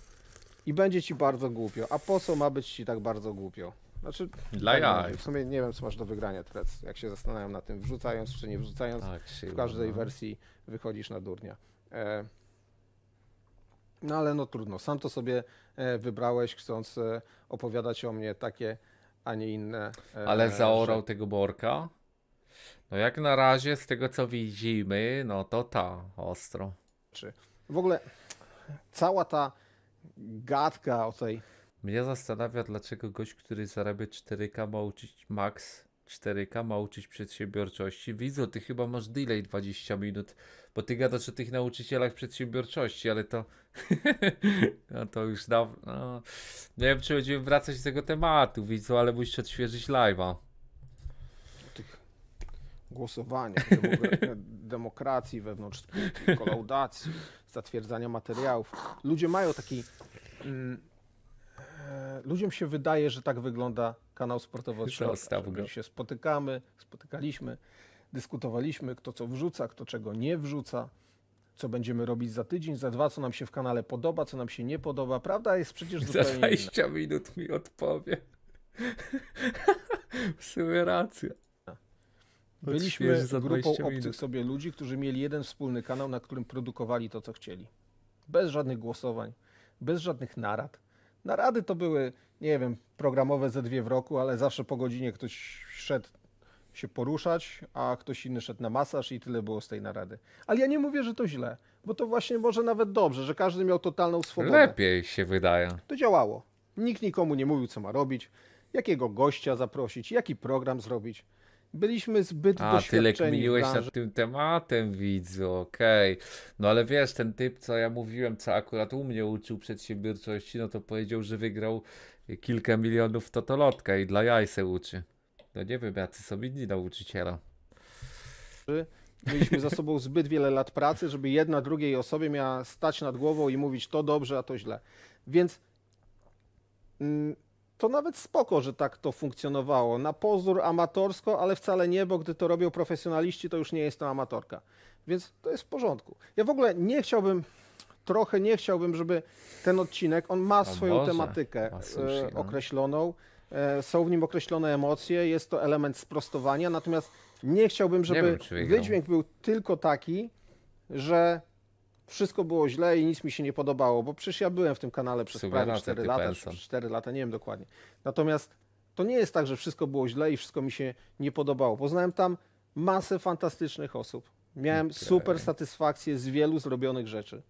I będzie ci bardzo głupio. A po co ma być ci tak bardzo głupio? Znaczy, Dla tak, w sumie nie wiem, co masz do wygrania teraz, jak się zastanawiam na tym, wrzucając czy nie wrzucając, tak, w każdej wersji wychodzisz na durnia. E, no ale no trudno, sam to sobie e, wybrałeś, chcąc e, opowiadać o mnie takie, a nie inne. E, ale zaorał że... tego borka? No jak na razie z tego co widzimy, no to ta ostro. Czy w ogóle cała ta gadka o tej. Mnie zastanawia, dlaczego gość, który zarabia 4K ma uczyć max 4K ma uczyć przedsiębiorczości. Widzę, ty chyba masz delay 20 minut, bo ty gadasz o tych nauczycielach przedsiębiorczości, ale to. no to już dawno. nie wiem, czy będziemy wracać do tego tematu, widzę, ale musisz odświeżyć live'a. Tych głosowaniach, demokracji wewnątrz spółki, kolaudacji, zatwierdzania materiałów. Ludzie mają taki. Mm, E, ludziom się wydaje, że tak wygląda kanał sportowy od środka. Go. się spotykamy, spotykaliśmy, dyskutowaliśmy, kto co wrzuca, kto czego nie wrzuca, co będziemy robić za tydzień, za dwa, co nam się w kanale podoba, co nam się nie podoba. Prawda jest przecież zupełnie Za 20 inna. minut mi odpowie. w sumie racja. Byliśmy grupą obcych minut. sobie ludzi, którzy mieli jeden wspólny kanał, na którym produkowali to, co chcieli. Bez żadnych głosowań, bez żadnych narad Narady to były, nie wiem, programowe ze dwie w roku, ale zawsze po godzinie ktoś szedł się poruszać, a ktoś inny szedł na masaż i tyle było z tej narady. Ale ja nie mówię, że to źle, bo to właśnie może nawet dobrze, że każdy miał totalną swobodę. Lepiej się wydaje. To działało. Nikt nikomu nie mówił, co ma robić, jakiego gościa zaprosić, jaki program zrobić byliśmy zbyt A, tyle kminiłeś nad tym tematem, widzu, okej. Okay. No ale wiesz, ten typ, co ja mówiłem, co akurat u mnie uczył przedsiębiorczości, no to powiedział, że wygrał kilka milionów totolotka i dla jaj se uczy. No nie wiem, jacy są inni nauczyciela. Mieliśmy za sobą zbyt wiele lat pracy, żeby jedna drugiej osobie miała stać nad głową i mówić to dobrze, a to źle. Więc... Mm, to nawet spoko, że tak to funkcjonowało. Na pozór amatorsko, ale wcale nie, bo gdy to robią profesjonaliści, to już nie jest to amatorka. Więc to jest w porządku. Ja w ogóle nie chciałbym, trochę nie chciałbym, żeby ten odcinek, on ma swoją Boże, tematykę e, no. określoną, e, są w nim określone emocje, jest to element sprostowania, natomiast nie chciałbym, żeby nie wiem, wydźwięk był tylko taki, że wszystko było źle i nic mi się nie podobało, bo przecież ja byłem w tym kanale przez Super, prawie 4 lata, 4 lata, nie wiem dokładnie. Natomiast to nie jest tak, że wszystko było źle i wszystko mi się nie podobało. Poznałem tam masę fantastycznych osób. Miałem okay. super satysfakcję z wielu zrobionych rzeczy.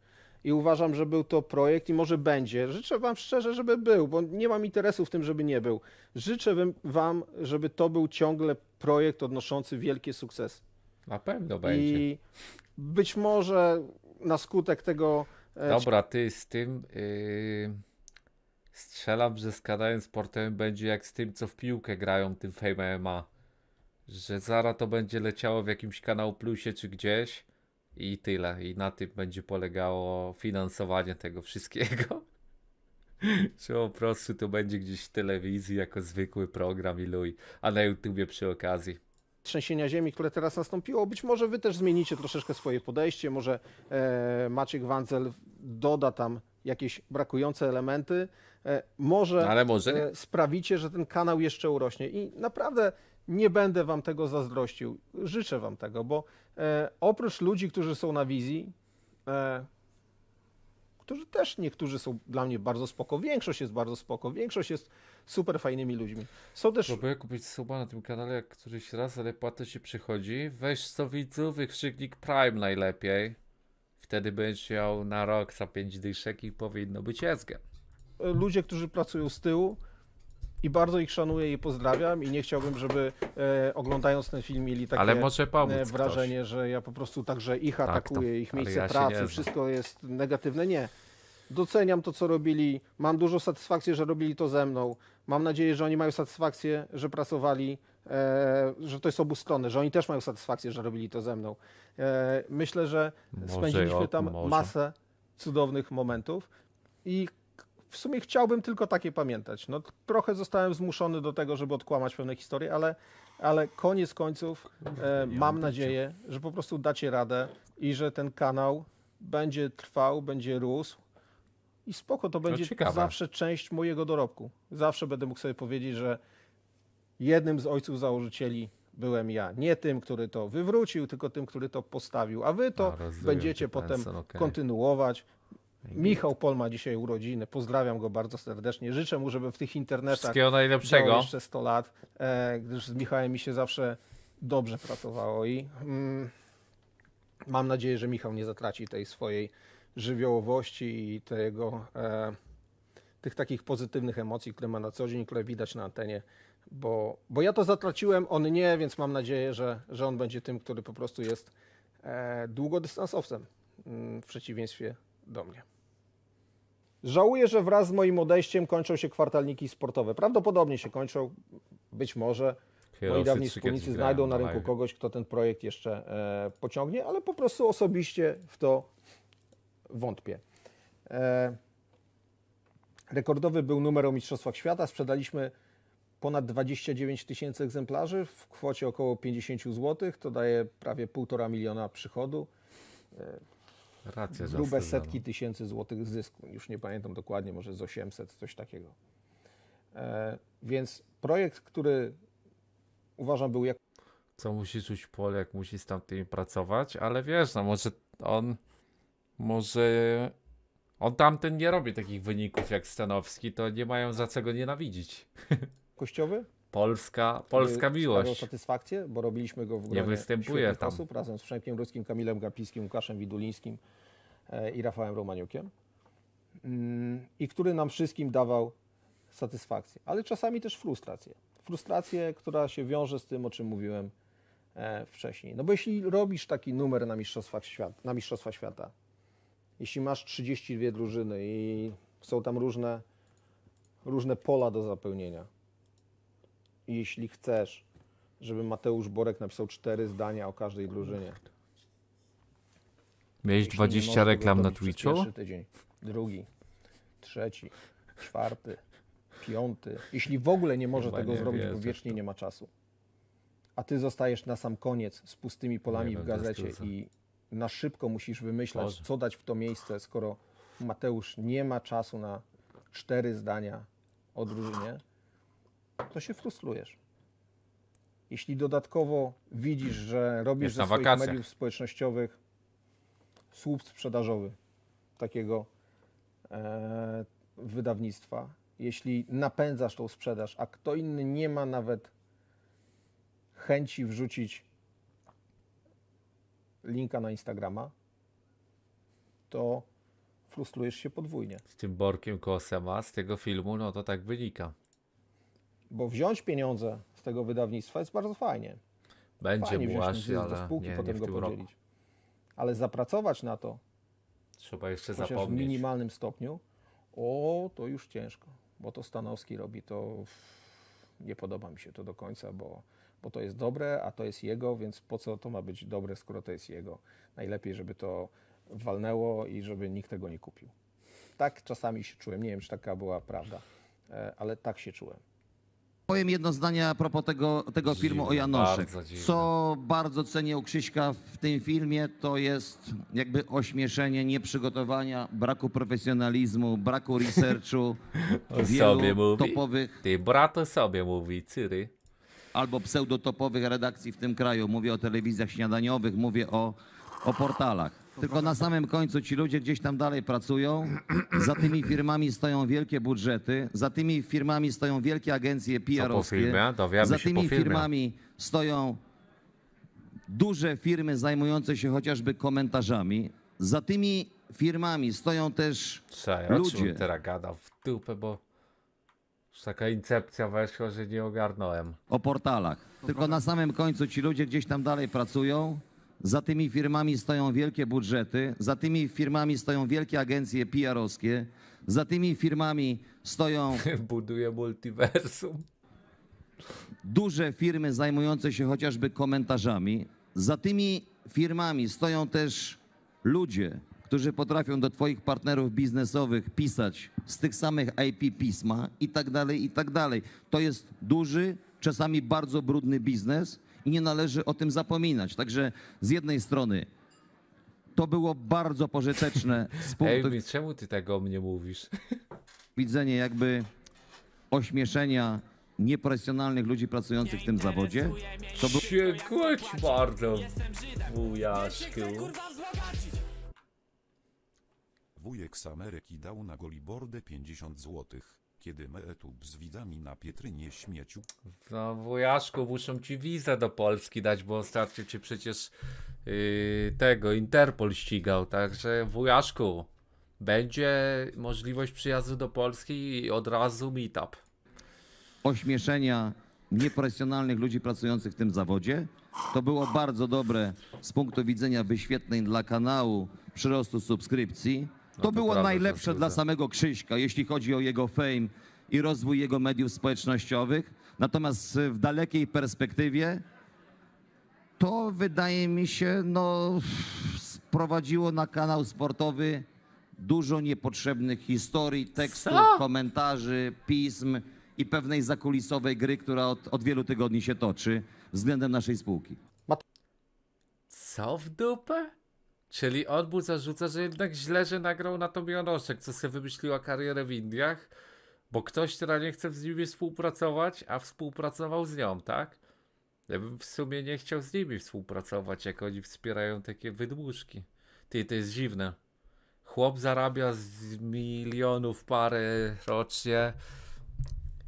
I uważam, że był to projekt i może będzie. Życzę Wam szczerze, żeby był, bo nie mam interesu w tym, żeby nie był. Życzę Wam, żeby to był ciągle projekt odnoszący wielkie sukcesy. Na pewno będzie. I być może na skutek tego. E, Dobra, ty z tym yy, strzelam, że skadając Canadian Sportem będzie jak z tym, co w piłkę grają, tym Fame MMA. Że zara to będzie leciało w jakimś kanał plusie czy gdzieś i tyle. I na tym będzie polegało finansowanie tego wszystkiego. Czy po prostu to będzie gdzieś w telewizji jako zwykły program i luj, a na YouTubie przy okazji trzęsienia ziemi, które teraz nastąpiło. Być może wy też zmienicie troszeczkę swoje podejście, może e, Maciek Wandzel doda tam jakieś brakujące elementy. E, może no, Ale może e, sprawicie, że ten kanał jeszcze urośnie. I naprawdę nie będę wam tego zazdrościł. Życzę wam tego, bo e, oprócz ludzi, którzy są na wizji, e, którzy też niektórzy są dla mnie bardzo spoko, większość jest bardzo spoko, większość jest super fajnymi ludźmi. Są też... jak kupić suba na tym kanale jak któryś raz, ale płatność się przychodzi. Weź co widzów i Prime najlepiej. Wtedy będziesz miał na rok za pięć dyszek i powinno być jezgę. Ludzie, którzy pracują z tyłu, i bardzo ich szanuję i pozdrawiam i nie chciałbym, żeby e, oglądając ten film mieli takie ale może e, wrażenie, ktoś. że ja po prostu także ich tak, atakuję, ich miejsce ja pracy, wszystko jest negatywne. Nie. Doceniam to, co robili. Mam dużo satysfakcji, że robili to ze mną. Mam nadzieję, że oni mają satysfakcję, że pracowali, e, że to jest obu strony, że oni też mają satysfakcję, że robili to ze mną. E, myślę, że może spędziliśmy tam o, masę cudownych momentów i w sumie chciałbym tylko takie pamiętać. No, trochę zostałem zmuszony do tego, żeby odkłamać pewne historie, ale, ale koniec końców e, mam nadzieję, że po prostu dacie radę i że ten kanał będzie trwał, będzie rósł. I spoko, to będzie to zawsze część mojego dorobku. Zawsze będę mógł sobie powiedzieć, że jednym z ojców założycieli byłem ja. Nie tym, który to wywrócił, tylko tym, który to postawił. A wy to A, będziecie potem pensel, okay. kontynuować. Michał Pol ma dzisiaj urodziny. Pozdrawiam go bardzo serdecznie. Życzę mu, żeby w tych internetach Wszystkiego najlepszego. jeszcze 100 lat, e, gdyż z Michałem mi się zawsze dobrze pracowało i mm, mam nadzieję, że Michał nie zatraci tej swojej żywiołowości i tego, e, tych takich pozytywnych emocji, które ma na co dzień, które widać na antenie, bo, bo ja to zatraciłem, on nie, więc mam nadzieję, że, że on będzie tym, który po prostu jest e, długodystansowcem mm, w przeciwieństwie do mnie. Żałuję, że wraz z moim odejściem kończą się kwartalniki sportowe. Prawdopodobnie się kończą, być może. Moi dawni wspólnicy znajdą na rynku kogoś, kto ten projekt jeszcze e, pociągnie, ale po prostu osobiście w to wątpię. E, rekordowy był numer o Mistrzostwach Świata. Sprzedaliśmy ponad 29 tysięcy egzemplarzy w kwocie około 50 zł. To daje prawie 1,5 miliona przychodu. E, Racja grube setki tysięcy złotych zysku. Już nie pamiętam dokładnie, może z 800, coś takiego. E, więc projekt, który uważam był jak... Co musi czuć Polek, musi z tamtymi pracować, ale wiesz, no może on... Może... On tamten nie robi takich wyników jak Stanowski, to nie mają za co go nienawidzić. Kościowy? Polska, y, Polska Który miłość. satysfakcję, bo robiliśmy go w gronie Nie występuje tam. osób razem z Przemkiem Ruskim, Kamilem Gapiskim, Łukaszem Widulińskim e, i Rafałem Romaniukiem. Mm, I który nam wszystkim dawał satysfakcję, ale czasami też frustrację. Frustrację, która się wiąże z tym, o czym mówiłem e, wcześniej. No bo jeśli robisz taki numer na Mistrzostwach Świata, na Mistrzostwa Świata jeśli masz 32 drużyny i są tam różne, różne pola do zapełnienia, jeśli chcesz, żeby Mateusz Borek napisał cztery zdania o każdej drużynie. Miałeś 20 reklam na Twitchu? Pierwszy tydzień, drugi, trzeci, czwarty, piąty. Jeśli w ogóle nie może tego nie zrobić, bo wiecznie to... nie ma czasu. A ty zostajesz na sam koniec z pustymi polami w gazecie i na szybko musisz wymyślać, Boże. co dać w to miejsce, skoro Mateusz nie ma czasu na cztery zdania o drużynie to się frustrujesz. Jeśli dodatkowo widzisz, że robisz Jest ze swoich mediów społecznościowych słup sprzedażowy takiego e, wydawnictwa, jeśli napędzasz tą sprzedaż, a kto inny nie ma nawet chęci wrzucić linka na Instagrama, to frustrujesz się podwójnie. Z tym Borkiem Kosema z tego filmu, no to tak wynika. Bo wziąć pieniądze z tego wydawnictwa jest bardzo fajnie. Będzie fajnie wziąć ale do spółki, nie, potem nie go podzielić. Roku. Ale zapracować na to trzeba jeszcze zapomnieć. w minimalnym stopniu, o, to już ciężko, bo to Stanowski robi, to nie podoba mi się to do końca, bo, bo to jest dobre, a to jest jego, więc po co to ma być dobre, skoro to jest jego? Najlepiej, żeby to walnęło i żeby nikt tego nie kupił. Tak czasami się czułem, nie wiem, czy taka była prawda, e, ale tak się czułem. Powiem jedno zdanie a propos tego, tego filmu o Janoszek. bardzo Co bardzo cenię u Krzyśka w tym filmie, to jest jakby ośmieszenie, nieprzygotowania, braku profesjonalizmu, braku researchu, sobie wielu mówi. topowych Ty brato sobie mówi, cyry. albo pseudotopowych redakcji w tym kraju. Mówię o telewizjach śniadaniowych, mówię o, o portalach. Tylko na samym końcu ci ludzie gdzieś tam dalej pracują, za tymi firmami stoją wielkie budżety, za tymi firmami stoją wielkie agencje PR-owskie, za tymi firmami stoją duże firmy zajmujące się chociażby komentarzami, za tymi firmami stoją też Cześć, ludzie. teraz gadał w dupę, bo już taka incepcja weszła, że nie ogarnąłem. O portalach. Tylko na samym końcu ci ludzie gdzieś tam dalej pracują, za tymi firmami stoją wielkie budżety, za tymi firmami stoją wielkie agencje PR-owskie, za tymi firmami stoją. Buduje multiversum. Duże firmy zajmujące się chociażby komentarzami. Za tymi firmami stoją też ludzie, którzy potrafią do Twoich partnerów biznesowych pisać z tych samych IP pisma i tak dalej, i tak dalej. To jest duży, czasami bardzo brudny biznes i nie należy o tym zapominać. Także z jednej strony to było bardzo pożyteczne z punktu Ej, czemu ty tego tak mnie mówisz? Widzenie jakby ośmieszenia nieprofesjonalnych ludzi pracujących w tym zawodzie. To był... Dziękuję bardzo, wujaszku. Wujek z Ameryki dał na golibordę 50 złotych kiedy tu z widzami na Pietrynie śmiecił. No wujaszku, muszą ci wizę do Polski dać, bo ostatnio cię przecież yy, tego Interpol ścigał, także wujaszku, będzie możliwość przyjazdu do Polski i od razu meetup. Ośmieszenia nieprofesjonalnych ludzi pracujących w tym zawodzie. To było bardzo dobre z punktu widzenia wyświetleń dla kanału, przyrostu subskrypcji. No, to, było najlepsze dla tak. samego Krzyśka, jeśli chodzi o jego fame i rozwój jego mediów społecznościowych. Natomiast y, w dalekiej perspektywie to wydaje mi się, no, sprowadziło na kanał sportowy dużo niepotrzebnych historii, tekstów, Co? komentarzy, pism i pewnej zakulisowej gry, która od, od wielu tygodni się toczy względem naszej spółki. Co w dupę? Czyli on mu zarzuca, że jednak źle, że nagrał na to Mianoszek, co sobie wymyśliła karierę w Indiach, bo ktoś teraz nie chce z nimi współpracować, a współpracował z nią, tak? Ja bym w sumie nie chciał z nimi współpracować, jak oni wspierają takie wydłużki. Ty, to jest dziwne. Chłop zarabia z milionów parę rocznie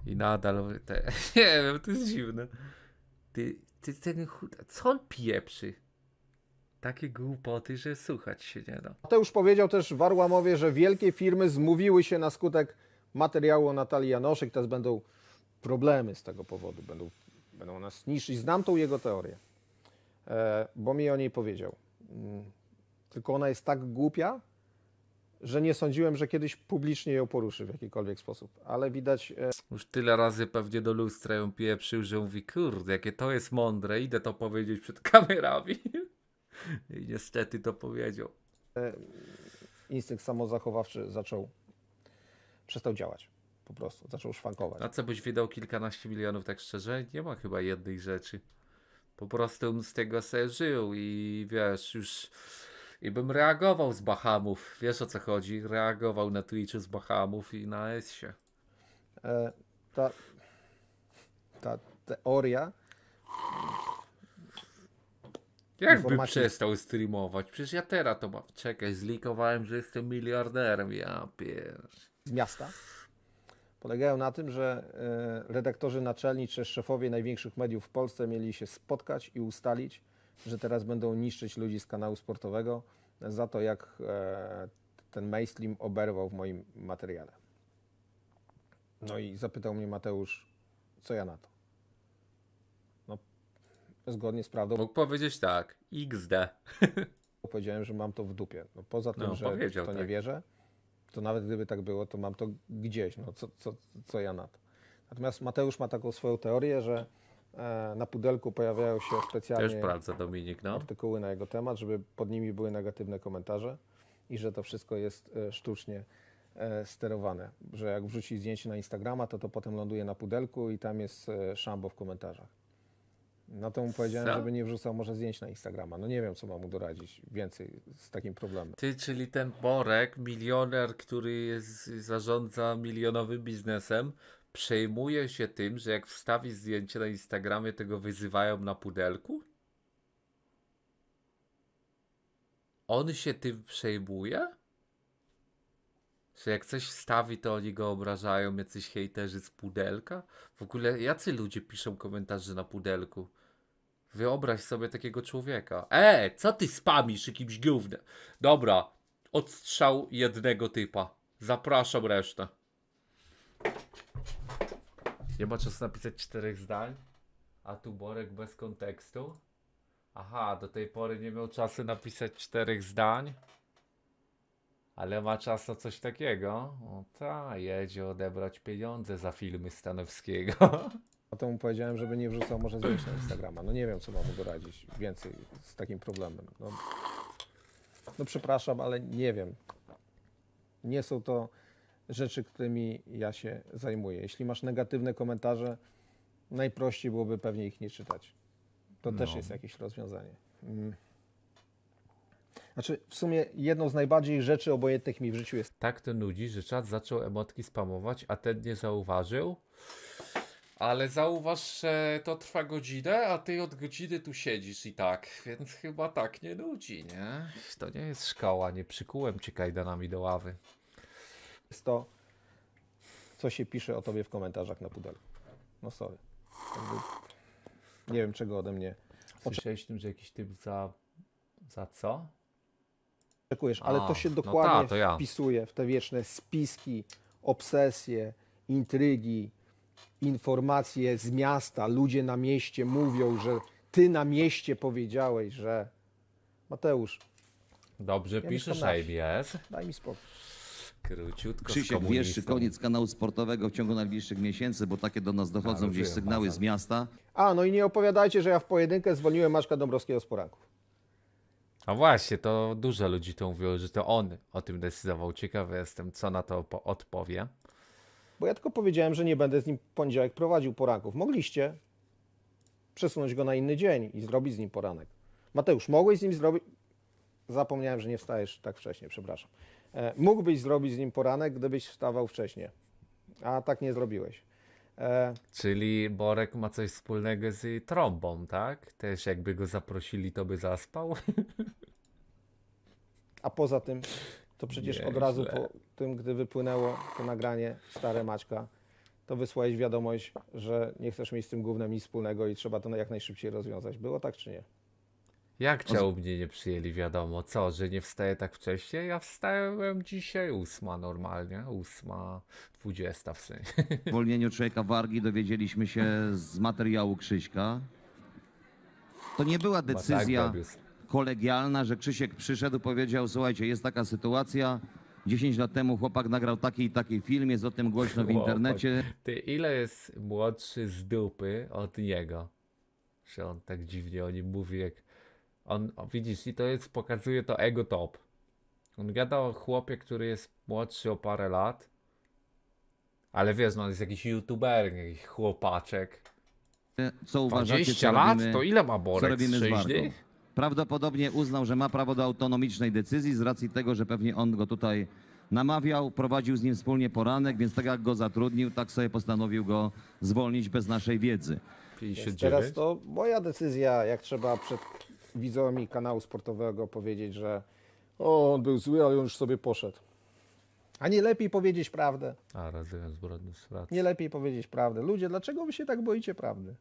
i nadal... Te... nie wiem, to jest dziwne. Ty, ty ten chuda... Co on pieprzy? takie głupoty, że słuchać się nie da. To już powiedział też Warłamowie, że wielkie firmy zmówiły się na skutek materiału o Natalii Janoszyk. Teraz będą problemy z tego powodu, będą, będą nas niszczyć. Znam tą jego teorię, e, bo mi o niej powiedział. Mm, tylko ona jest tak głupia, że nie sądziłem, że kiedyś publicznie ją poruszy w jakikolwiek sposób, ale widać... E, już tyle razy pewnie do lustra ją pieprzył, że mówi, kurde, jakie to jest mądre, idę to powiedzieć przed kamerami. I niestety to powiedział. E, instynkt samozachowawczy zaczął, przestał działać. Po prostu zaczął szwankować. A co byś wydał kilkanaście milionów, tak szczerze? Nie ma chyba jednej rzeczy. Po prostu z tego sobie żył i wiesz, już i bym reagował z Bahamów. Wiesz o co chodzi? Reagował na Twitchu z Bahamów i na esie. E, ta, ta teoria jakby przestał streamować? Przecież ja teraz to mam. Czekaj, zlikowałem, że jestem miliarderem. Ja pier... Z miasta. Polegają na tym, że e, redaktorzy naczelni czy szefowie największych mediów w Polsce mieli się spotkać i ustalić, że teraz będą niszczyć ludzi z kanału sportowego za to, jak e, ten mainstream oberwał w moim materiale. No i zapytał mnie Mateusz, co ja na to zgodnie z prawdą. Mógł powiedzieć tak, XD. Powiedziałem, że mam to w dupie. No, poza no, tym, no, że to tak. nie wierzę, to nawet gdyby tak było, to mam to gdzieś. No, co, co, co ja na to? Natomiast Mateusz ma taką swoją teorię, że e, na pudelku pojawiają się specjalnie Też praca, Dominik, no. artykuły na jego temat, żeby pod nimi były negatywne komentarze i że to wszystko jest e, sztucznie e, sterowane, że jak wrzuci zdjęcie na Instagrama, to to potem ląduje na pudelku i tam jest szambo w komentarzach. Na to mu powiedziałem, żeby nie wrzucał może zdjęć na Instagrama. No nie wiem, co mam mu doradzić więcej z takim problemem. Ty, czyli ten Borek, milioner, który jest, zarządza milionowym biznesem, przejmuje się tym, że jak wstawi zdjęcie na Instagramie, tego wyzywają na pudelku? On się tym przejmuje? Że jak coś wstawi, to oni go obrażają, jacyś hejterzy z pudelka? W ogóle jacy ludzie piszą komentarze na pudelku? Wyobraź sobie takiego człowieka. E, co ty spamisz jakimś gównem? Dobra, odstrzał jednego typa. Zapraszam resztę. Nie ma czasu napisać czterech zdań? A tu Borek bez kontekstu? Aha, do tej pory nie miał czasu napisać czterech zdań. Ale ma czas na coś takiego. O ta, jedzie odebrać pieniądze za filmy Stanowskiego. A to mu powiedziałem, żeby nie wrzucał może zdjęć na Instagrama. No nie wiem, co mam mu doradzić więcej z takim problemem. No, no przepraszam, ale nie wiem. Nie są to rzeczy, którymi ja się zajmuję. Jeśli masz negatywne komentarze, najprościej byłoby pewnie ich nie czytać. To no. też jest jakieś rozwiązanie. Mm. Znaczy, w sumie jedną z najbardziej rzeczy obojętnych mi w życiu jest. Tak to nudzi, że czat zaczął emotki spamować, a ten nie zauważył. Ale zauważ, że to trwa godzinę, a ty od godziny tu siedzisz i tak, więc chyba tak nie nudzi, nie? To nie jest szkoła, nie przykułem ci kajdanami do ławy. Jest to, co się pisze o tobie w komentarzach na pudelu. No sorry. Nie wiem, czego ode mnie... Słyszałeś tym, że jakiś typ za... za co? Oczekujesz, ale a, to się no dokładnie no ta, to ja. wpisuje w te wieczne spiski, obsesje, intrygi, informacje z miasta, ludzie na mieście mówią, że ty na mieście powiedziałeś, że Mateusz. Dobrze ja piszesz, ABS. Daj mi spokój. Króciutko Krzysiek, wiesz, czy koniec kanału sportowego w ciągu najbliższych miesięcy, bo takie do nas dochodzą gdzieś sygnały z miasta. A, no i nie opowiadajcie, że ja w pojedynkę zwolniłem Maczka Dąbrowskiego z poranków. A właśnie, to dużo ludzi to mówiło, że to on o tym decydował. Ciekawy jestem, co na to odpowie. Bo ja tylko powiedziałem, że nie będę z nim poniedziałek prowadził poranków. Mogliście przesunąć go na inny dzień i zrobić z nim poranek. Mateusz, mogłeś z nim zrobić. Zapomniałem, że nie wstajesz tak wcześnie, przepraszam. E, mógłbyś zrobić z nim poranek, gdybyś wstawał wcześniej, a tak nie zrobiłeś. E... Czyli Borek ma coś wspólnego z trąbą, tak? Też jakby go zaprosili, to by zaspał. A poza tym, to przecież od razu po tym, gdy wypłynęło to nagranie Stare Maćka, to wysłałeś wiadomość, że nie chcesz mieć z tym głównym nic wspólnego i trzeba to jak najszybciej rozwiązać. Było tak czy nie? Jak czemu mnie nie przyjęli wiadomo? Co, że nie wstaję tak wcześnie? Ja wstałem dzisiaj ósma normalnie, ósma, dwudziesta w sensie. W uwolnieniu człowieka wargi dowiedzieliśmy się z materiału Krzyśka. To nie była tak decyzja, tak, kolegialna, że Krzysiek przyszedł, powiedział, słuchajcie, jest taka sytuacja, 10 lat temu chłopak nagrał taki i taki film, jest o tym głośno w internecie. Ty, ile jest młodszy z dupy od niego? Że on tak dziwnie o nim mówi, jak on, o, widzisz, i to jest, pokazuje to ego top. On gada o chłopie, który jest młodszy o parę lat, ale wiesz, no on jest jakiś youtuber, jakiś chłopaczek. Co uważacie, 20 co lat? Robimy, to ile ma Borek? Co robimy z Prawdopodobnie uznał, że ma prawo do autonomicznej decyzji z racji tego, że pewnie on go tutaj namawiał, prowadził z nim wspólnie poranek, więc tak jak go zatrudnił, tak sobie postanowił go zwolnić bez naszej wiedzy. 59. Teraz to moja decyzja, jak trzeba przed widzami kanału sportowego powiedzieć, że o, on był zły, ale on już sobie poszedł. A nie lepiej powiedzieć prawdę. A, razy zbrodni Nie lepiej powiedzieć prawdę. Ludzie, dlaczego wy się tak boicie prawdy?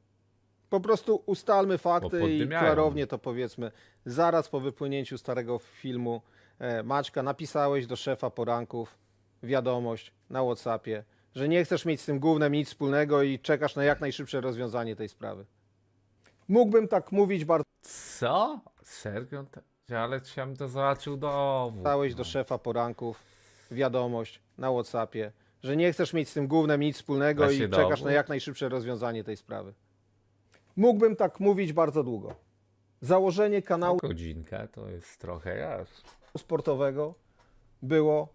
Po prostu ustalmy fakty i klarownie to powiedzmy. Zaraz po wypłynięciu starego filmu e, Maćka napisałeś do szefa poranków wiadomość na Whatsappie, że nie chcesz mieć z tym głównym nic wspólnego i czekasz na jak najszybsze rozwiązanie tej sprawy. Mógłbym tak mówić bardzo. Co? Serio? Ale chciałem to zobaczył dowód. Napisałeś do no. szefa poranków wiadomość na Whatsappie, że nie chcesz mieć z tym głównym nic wspólnego i czekasz dowód? na jak najszybsze rozwiązanie tej sprawy. Mógłbym tak mówić bardzo długo. Założenie kanału Godzinka to jest trochę raz. sportowego było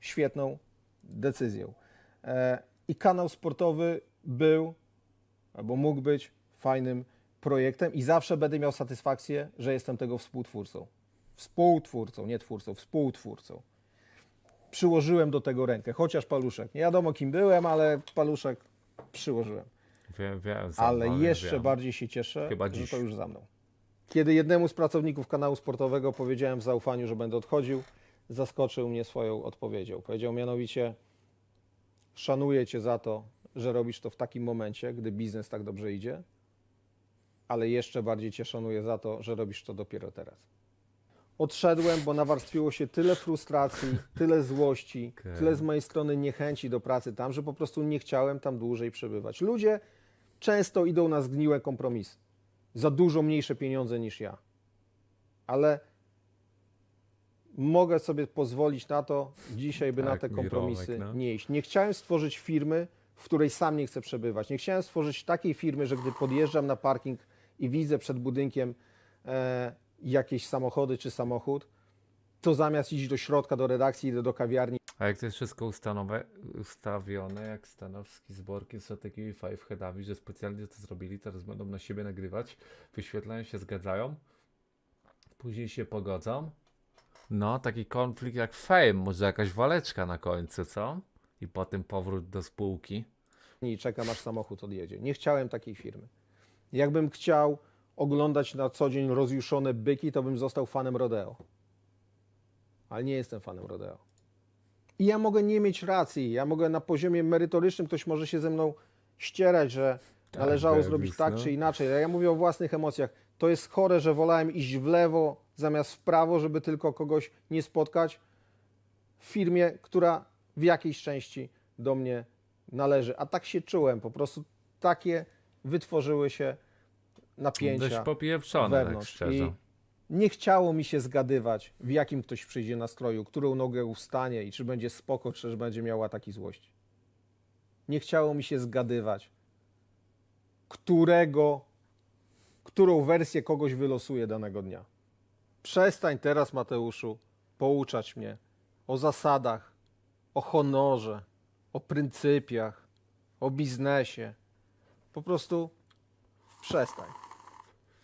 świetną decyzją. E, I kanał sportowy był albo mógł być fajnym projektem i zawsze będę miał satysfakcję, że jestem tego współtwórcą. Współtwórcą, nie twórcą, współtwórcą. Przyłożyłem do tego rękę, chociaż paluszek. Nie wiadomo, kim byłem, ale paluszek przyłożyłem. Wie, wie, ale, ale jeszcze wiem. bardziej się cieszę, Chyba że dziś. to już za mną. Kiedy jednemu z pracowników kanału sportowego powiedziałem w zaufaniu, że będę odchodził, zaskoczył mnie swoją odpowiedzią. Powiedział mianowicie: Szanuję cię za to, że robisz to w takim momencie, gdy biznes tak dobrze idzie, ale jeszcze bardziej cię szanuję za to, że robisz to dopiero teraz. Odszedłem, bo nawarstwiło się tyle frustracji, tyle złości, okay. tyle z mojej strony niechęci do pracy tam, że po prostu nie chciałem tam dłużej przebywać. Ludzie często idą na zgniłe kompromisy. Za dużo mniejsze pieniądze niż ja. Ale mogę sobie pozwolić na to dzisiaj, by tak, na te kompromisy Mirowek, no. nie iść. Nie chciałem stworzyć firmy, w której sam nie chcę przebywać. Nie chciałem stworzyć takiej firmy, że gdy podjeżdżam na parking i widzę przed budynkiem e, jakieś samochody czy samochód, to zamiast iść do środka, do redakcji, idę do kawiarni. A jak to jest wszystko ustanowe, ustawione, jak Stanowski z Borkiem, strategii Five Headami, że specjalnie to zrobili, teraz będą na siebie nagrywać, wyświetlają się, zgadzają, później się pogodzą. No, taki konflikt jak fame, może jakaś waleczka na końcu, co? I potem powrót do spółki. I czekam aż samochód odjedzie. Nie chciałem takiej firmy. Jakbym chciał oglądać na co dzień rozjuszone byki, to bym został fanem rodeo ale nie jestem fanem rodeo. I ja mogę nie mieć racji, ja mogę na poziomie merytorycznym, ktoś może się ze mną ścierać, że tak, należało tak, zrobić tak no. czy inaczej. Ja mówię o własnych emocjach. To jest chore, że wolałem iść w lewo zamiast w prawo, żeby tylko kogoś nie spotkać w firmie, która w jakiejś części do mnie należy. A tak się czułem, po prostu takie wytworzyły się napięcia. Dość popieprzone, tak wewnątrz. tak szczerze. I nie chciało mi się zgadywać, w jakim ktoś przyjdzie nastroju, którą nogę ustanie i czy będzie spoko, czy też będzie miała taki złość. Nie chciało mi się zgadywać, którego, którą wersję kogoś wylosuje danego dnia. Przestań teraz, Mateuszu, pouczać mnie o zasadach, o honorze, o pryncypiach, o biznesie. Po prostu przestań.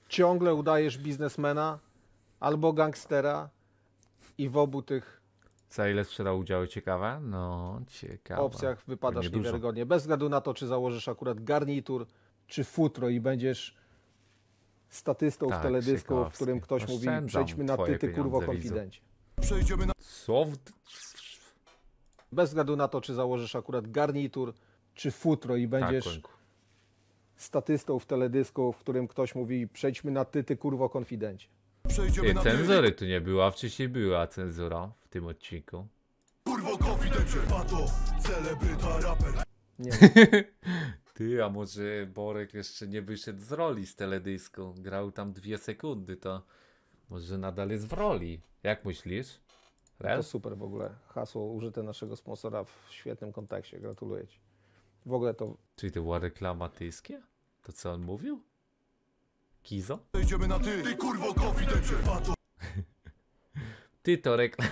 Ciągle udajesz biznesmena, albo gangstera i w obu tych za ile sprzedał udziały? Ciekawe? No, ciekawe. W opcjach wypadasz niewiarygodnie. Bez względu na to, czy założysz akurat garnitur, czy futro i będziesz statystą tak, w teledysku, w którym ktoś mówi, przejdźmy na ty, ty kurwo konfidencie. Przejdziemy na... Bez względu na to, czy założysz akurat garnitur, czy futro i tak, będziesz tak, statystą w teledysku, w którym ktoś mówi, przejdźmy na ty, ty kurwo konfidencie. Przejdziemy na cenzury tu nie była wcześniej była cenzura w tym odcinku. Kurwo, konfidencie, pato, celebryta, raper. Nie. Ty, a może Borek jeszcze nie wyszedł z roli z teledysku? Grał tam dwie sekundy, to może nadal jest w roli. Jak myślisz? No to super w ogóle. Hasło użyte naszego sponsora w świetnym kontekście. Gratuluję Ci. W ogóle to... Czyli to była reklama tyskie? To co on mówił? Kizo? Idziemy na ty, ty kurwo konfidencie, pato. Ty to reklam.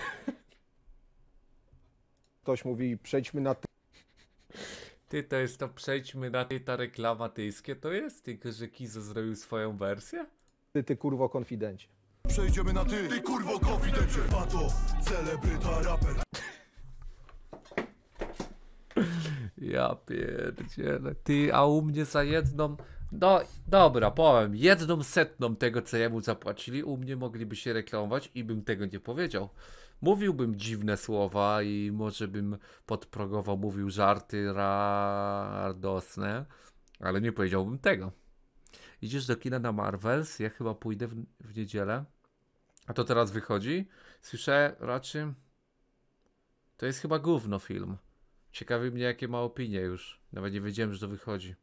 Ktoś mówi, przejdźmy na ty. Ty to jest to, przejdźmy na ty, ta reklama tyskie to jest, tylko że Kizo zrobił swoją wersję? Ty, ty kurwo konfidencie. Przejdziemy na ty, ty kurwo konfidencie, pato, celebryta, raper. Ja pierdzielę. Ty, a u mnie za jedną... No, dobra, powiem, jedną setną tego, co jemu zapłacili, u mnie mogliby się reklamować i bym tego nie powiedział. Mówiłbym dziwne słowa i może bym podprogowo mówił żarty radosne, ale nie powiedziałbym tego. Idziesz do kina na Marvels? Ja chyba pójdę w, w niedzielę. A to teraz wychodzi? Słyszę raczej... To jest chyba gówno film. Ciekawi mnie, jakie ma opinie już. Nawet nie wiedziałem, że to wychodzi.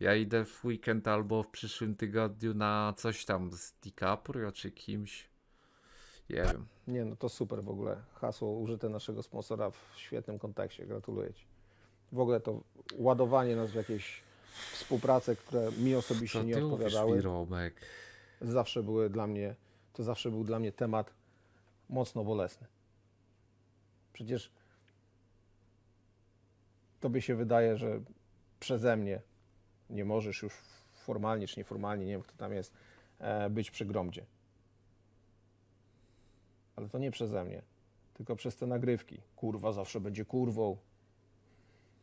Ja idę w weekend albo w przyszłym tygodniu na coś tam z DiCaprio czy kimś. Nie tak. wiem. Nie, no to super w ogóle. Hasło użyte naszego sponsora w świetnym kontekście. Gratuluję Ci. W ogóle to ładowanie nas w jakieś współprace, które mi osobiście Co nie ty odpowiadały. Zawsze były dla mnie, to zawsze był dla mnie temat mocno bolesny. Przecież tobie się wydaje, że przeze mnie nie możesz już formalnie czy nieformalnie, nie wiem kto tam jest, e, być przy gromdzie. Ale to nie przeze mnie, tylko przez te nagrywki. Kurwa zawsze będzie kurwą.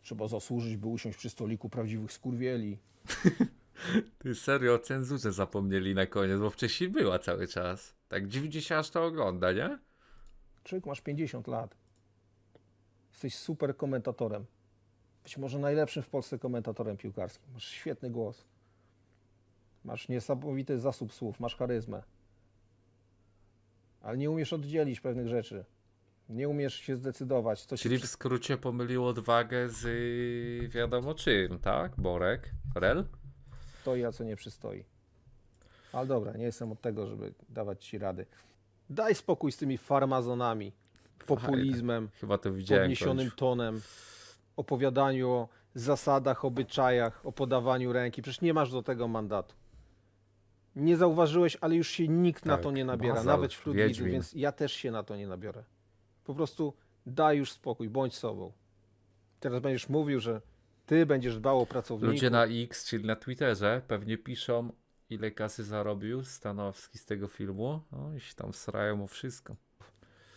Trzeba zasłużyć, by usiąść przy stoliku prawdziwych skurwieli. Ty serio o cenzurze zapomnieli na koniec, bo wcześniej była cały czas. Tak dziwnie się aż to ogląda, nie? Czyk, masz 50 lat. Jesteś super komentatorem być może najlepszym w Polsce komentatorem piłkarskim. Masz świetny głos. Masz niesamowity zasób słów, masz charyzmę. Ale nie umiesz oddzielić pewnych rzeczy. Nie umiesz się zdecydować. Czyli w skrócie pomylił odwagę z yy, wiadomo czym, tak? Borek, Rel? To ja co nie przystoi. Ale dobra, nie jestem od tego, żeby dawać ci rady. Daj spokój z tymi farmazonami, populizmem, Chyba to podniesionym tonem opowiadaniu o zasadach, obyczajach, o podawaniu ręki. Przecież nie masz do tego mandatu. Nie zauważyłeś, ale już się nikt tak, na to nie nabiera, Bazal, nawet wśród widzów, więc ja też się na to nie nabiorę. Po prostu daj już spokój, bądź sobą. Teraz będziesz mówił, że ty będziesz dbał o pracowników. Ludzie na X, czyli na Twitterze, pewnie piszą, ile kasy zarobił Stanowski z tego filmu. No i się tam srają o wszystko.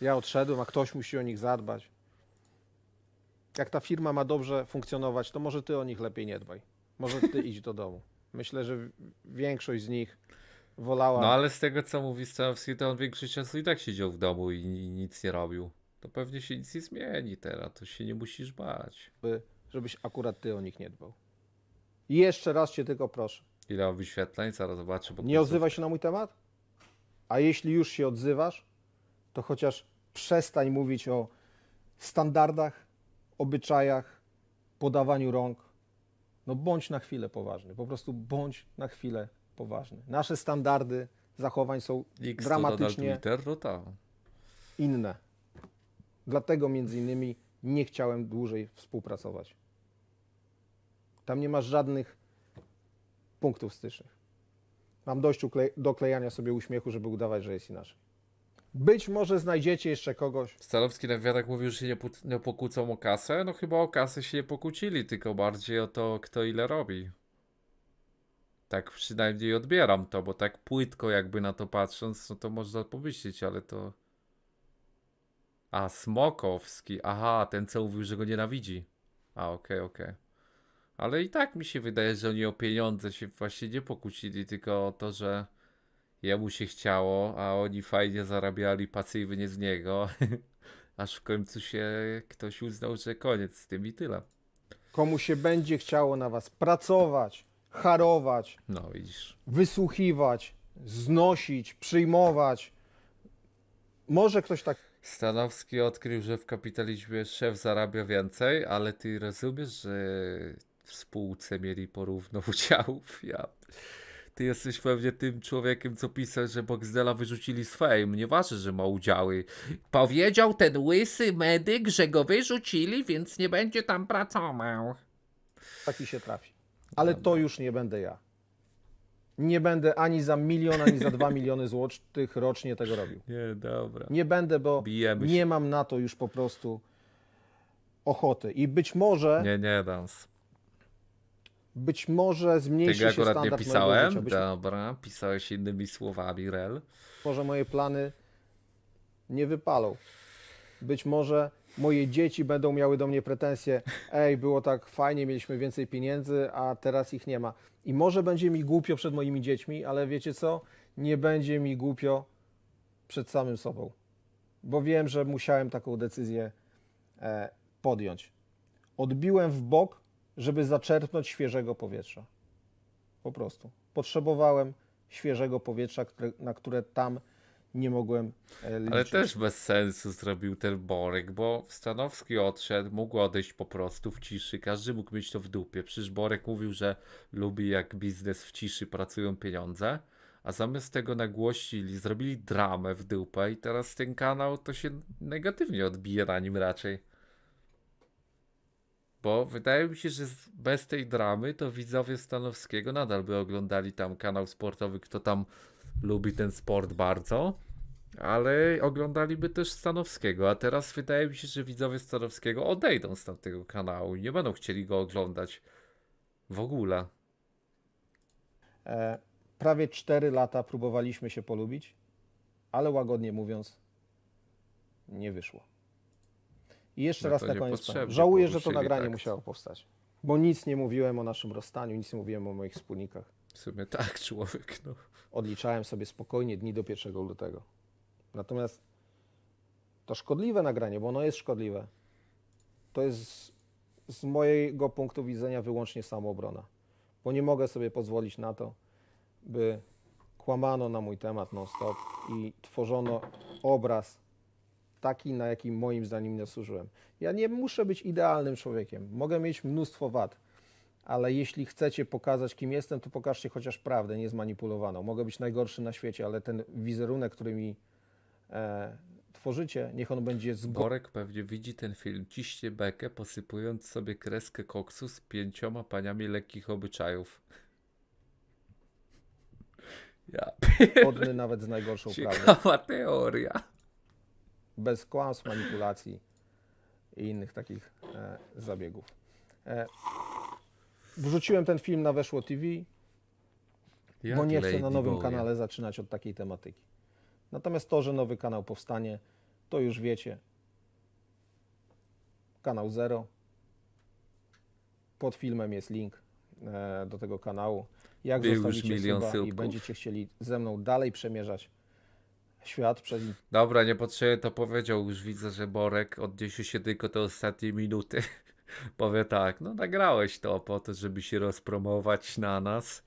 Ja odszedłem, a ktoś musi o nich zadbać jak ta firma ma dobrze funkcjonować, to może ty o nich lepiej nie dbaj. Może ty idź do domu. Myślę, że większość z nich wolała. No ale z tego co mówi Stawski, to on większość czasu i tak siedział w domu i, i, nic nie robił. To pewnie się nic nie zmieni teraz, to się nie musisz bać. By, żebyś akurat ty o nich nie dbał. I jeszcze raz cię tylko proszę. Ile mam wyświetleń? Zaraz zobaczę. nie odzywaj się na mój temat? A jeśli już się odzywasz, to chociaż przestań mówić o standardach, obyczajach, podawaniu rąk. No bądź na chwilę poważny, po prostu bądź na chwilę poważny. Nasze standardy zachowań są X dramatycznie inne. Dlatego między innymi nie chciałem dłużej współpracować. Tam nie masz żadnych punktów stycznych. Mam dość do sobie uśmiechu, żeby udawać, że jest inaczej. Być może znajdziecie jeszcze kogoś. Stalowski na wywiadach mówił, że się nie, nie pokłócą o kasę. No chyba o kasę się nie pokłócili, tylko bardziej o to, kto ile robi. Tak przynajmniej odbieram to, bo tak płytko jakby na to patrząc, no to można pomyśleć, ale to... A, Smokowski. Aha, ten co mówił, że go nienawidzi. A, okej, okay, okej. Okay. Ale i tak mi się wydaje, że oni o pieniądze się właśnie nie pokłócili, tylko o to, że jemu się chciało, a oni fajnie zarabiali pasywnie z niego. Aż w końcu się ktoś uznał, że koniec z tym i tyle. Komu się będzie chciało na was pracować, harować, no, widzisz. wysłuchiwać, znosić, przyjmować. Może ktoś tak. Stanowski odkrył, że w kapitalizmie szef zarabia więcej, ale ty rozumiesz, że w spółce mieli porówno udziałów. Ja ty jesteś pewnie tym człowiekiem, co pisał, że Boxdela wyrzucili z fame. Nie że ma udziały. Powiedział ten łysy medyk, że go wyrzucili, więc nie będzie tam pracował. Taki się trafi. Ale to już nie będę ja. Nie będę ani za milion, ani za dwa miliony złotych rocznie tego robił. Nie, dobra. Nie będę, bo Bijemy nie się. mam na to już po prostu ochoty. I być może. Nie, nie, Dans być może zmniejszy Tego się akurat nie pisałem. Dobra, pisałeś innymi słowami, Rel. Może moje plany nie wypalą. Być może moje dzieci będą miały do mnie pretensje. Ej, było tak fajnie, mieliśmy więcej pieniędzy, a teraz ich nie ma. I może będzie mi głupio przed moimi dziećmi, ale wiecie co? Nie będzie mi głupio przed samym sobą. Bo wiem, że musiałem taką decyzję e, podjąć. Odbiłem w bok żeby zaczerpnąć świeżego powietrza. Po prostu. Potrzebowałem świeżego powietrza, które, na które tam nie mogłem e, liczyć. Ale też bez sensu zrobił ten Borek, bo Stanowski odszedł, mógł odejść po prostu w ciszy, każdy mógł mieć to w dupie. Przecież Borek mówił, że lubi jak biznes w ciszy pracują pieniądze, a zamiast tego nagłośnili, zrobili dramę w dupę i teraz ten kanał to się negatywnie odbije na nim raczej. Bo wydaje mi się, że bez tej dramy to widzowie Stanowskiego nadal by oglądali tam kanał sportowy, kto tam lubi ten sport bardzo, ale oglądaliby też Stanowskiego, a teraz wydaje mi się, że widzowie Stanowskiego odejdą z tamtego kanału i nie będą chcieli go oglądać w ogóle. E, prawie 4 lata próbowaliśmy się polubić, ale łagodnie mówiąc, nie wyszło. I jeszcze raz na koniec. Żałuję, że to nagranie tak. musiało powstać, bo nic nie mówiłem o naszym rozstaniu, nic nie mówiłem o moich wspólnikach. W sumie tak, człowiek. No. Odliczałem sobie spokojnie dni do 1 lutego. Natomiast to szkodliwe nagranie, bo ono jest szkodliwe. To jest z mojego punktu widzenia wyłącznie samoobrona, bo nie mogę sobie pozwolić na to, by kłamano na mój temat non-stop i tworzono obraz taki, na jaki moim zdaniem zasłużyłem. Ja nie muszę być idealnym człowiekiem, mogę mieć mnóstwo wad, ale jeśli chcecie pokazać, kim jestem, to pokażcie chociaż prawdę, nie zmanipulowaną. Mogę być najgorszy na świecie, ale ten wizerunek, który mi e, tworzycie, niech on będzie zgodny. Borek pewnie widzi ten film, ciśnie bekę, posypując sobie kreskę koksu z pięcioma paniami lekkich obyczajów. Ja. Odny nawet z najgorszą Ciekawa prawdą. Ciekawa teoria bez kłamstw, manipulacji i innych takich e, zabiegów. E, wrzuciłem ten film na Weszło TV, Jak bo nie chcę na nowym Bowie. kanale zaczynać od takiej tematyki. Natomiast to, że nowy kanał powstanie, to już wiecie. Kanał Zero. Pod filmem jest link e, do tego kanału. Jak Był zostawicie milion suba i będziecie chcieli ze mną dalej przemierzać świat przed nim. Dobra, niepotrzebnie to powiedział, już widzę, że Borek odniesie się tylko te ostatnie minuty. Powie tak, no nagrałeś to po to, żeby się rozpromować na nas.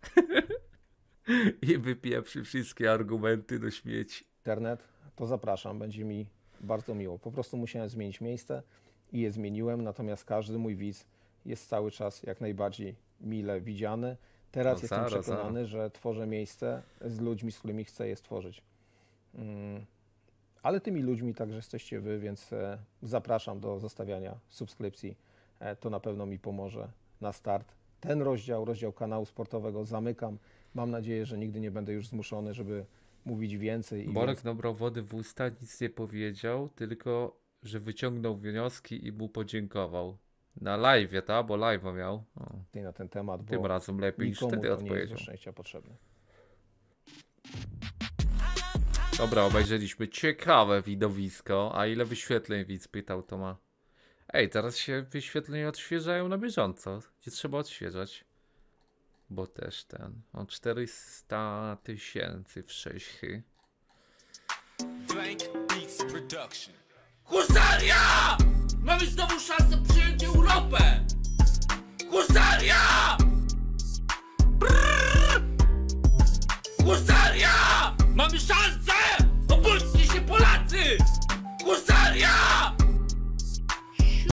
I wypieprzy wszystkie argumenty do śmieci. Internet, to zapraszam, będzie mi bardzo miło. Po prostu musiałem zmienić miejsce i je zmieniłem, natomiast każdy mój widz jest cały czas jak najbardziej mile widziany. Teraz no, jestem zaraz, przekonany, zaraz. że tworzę miejsce z ludźmi, z którymi chcę je stworzyć. Mm. ale tymi ludźmi także jesteście Wy, więc e, zapraszam do zostawiania subskrypcji. E, to na pewno mi pomoże na start. Ten rozdział, rozdział kanału sportowego zamykam. Mam nadzieję, że nigdy nie będę już zmuszony, żeby mówić więcej. Borek więc... wody w usta, nic nie powiedział, tylko że wyciągnął wnioski i mu podziękował. Na live, ta, bo live miał. O. Ty na ten temat, bo tym razem lepiej niż wtedy odpowiedział. Nie jest szczęścia potrzebny. Dobra, obejrzeliśmy ciekawe widowisko. A ile wyświetleń widz pytał to ma? Ej, teraz się wyświetlenia odświeżają na bieżąco. Gdzie trzeba odświeżać? Bo też ten. On 400 tysięcy w 6 chy. Blank Beats Production. Husaria! Mamy znowu szansę przyjąć Europę! Husaria! Brrr! Husaria! Mamy szansę! Obudźcie się Polacy! Husaria!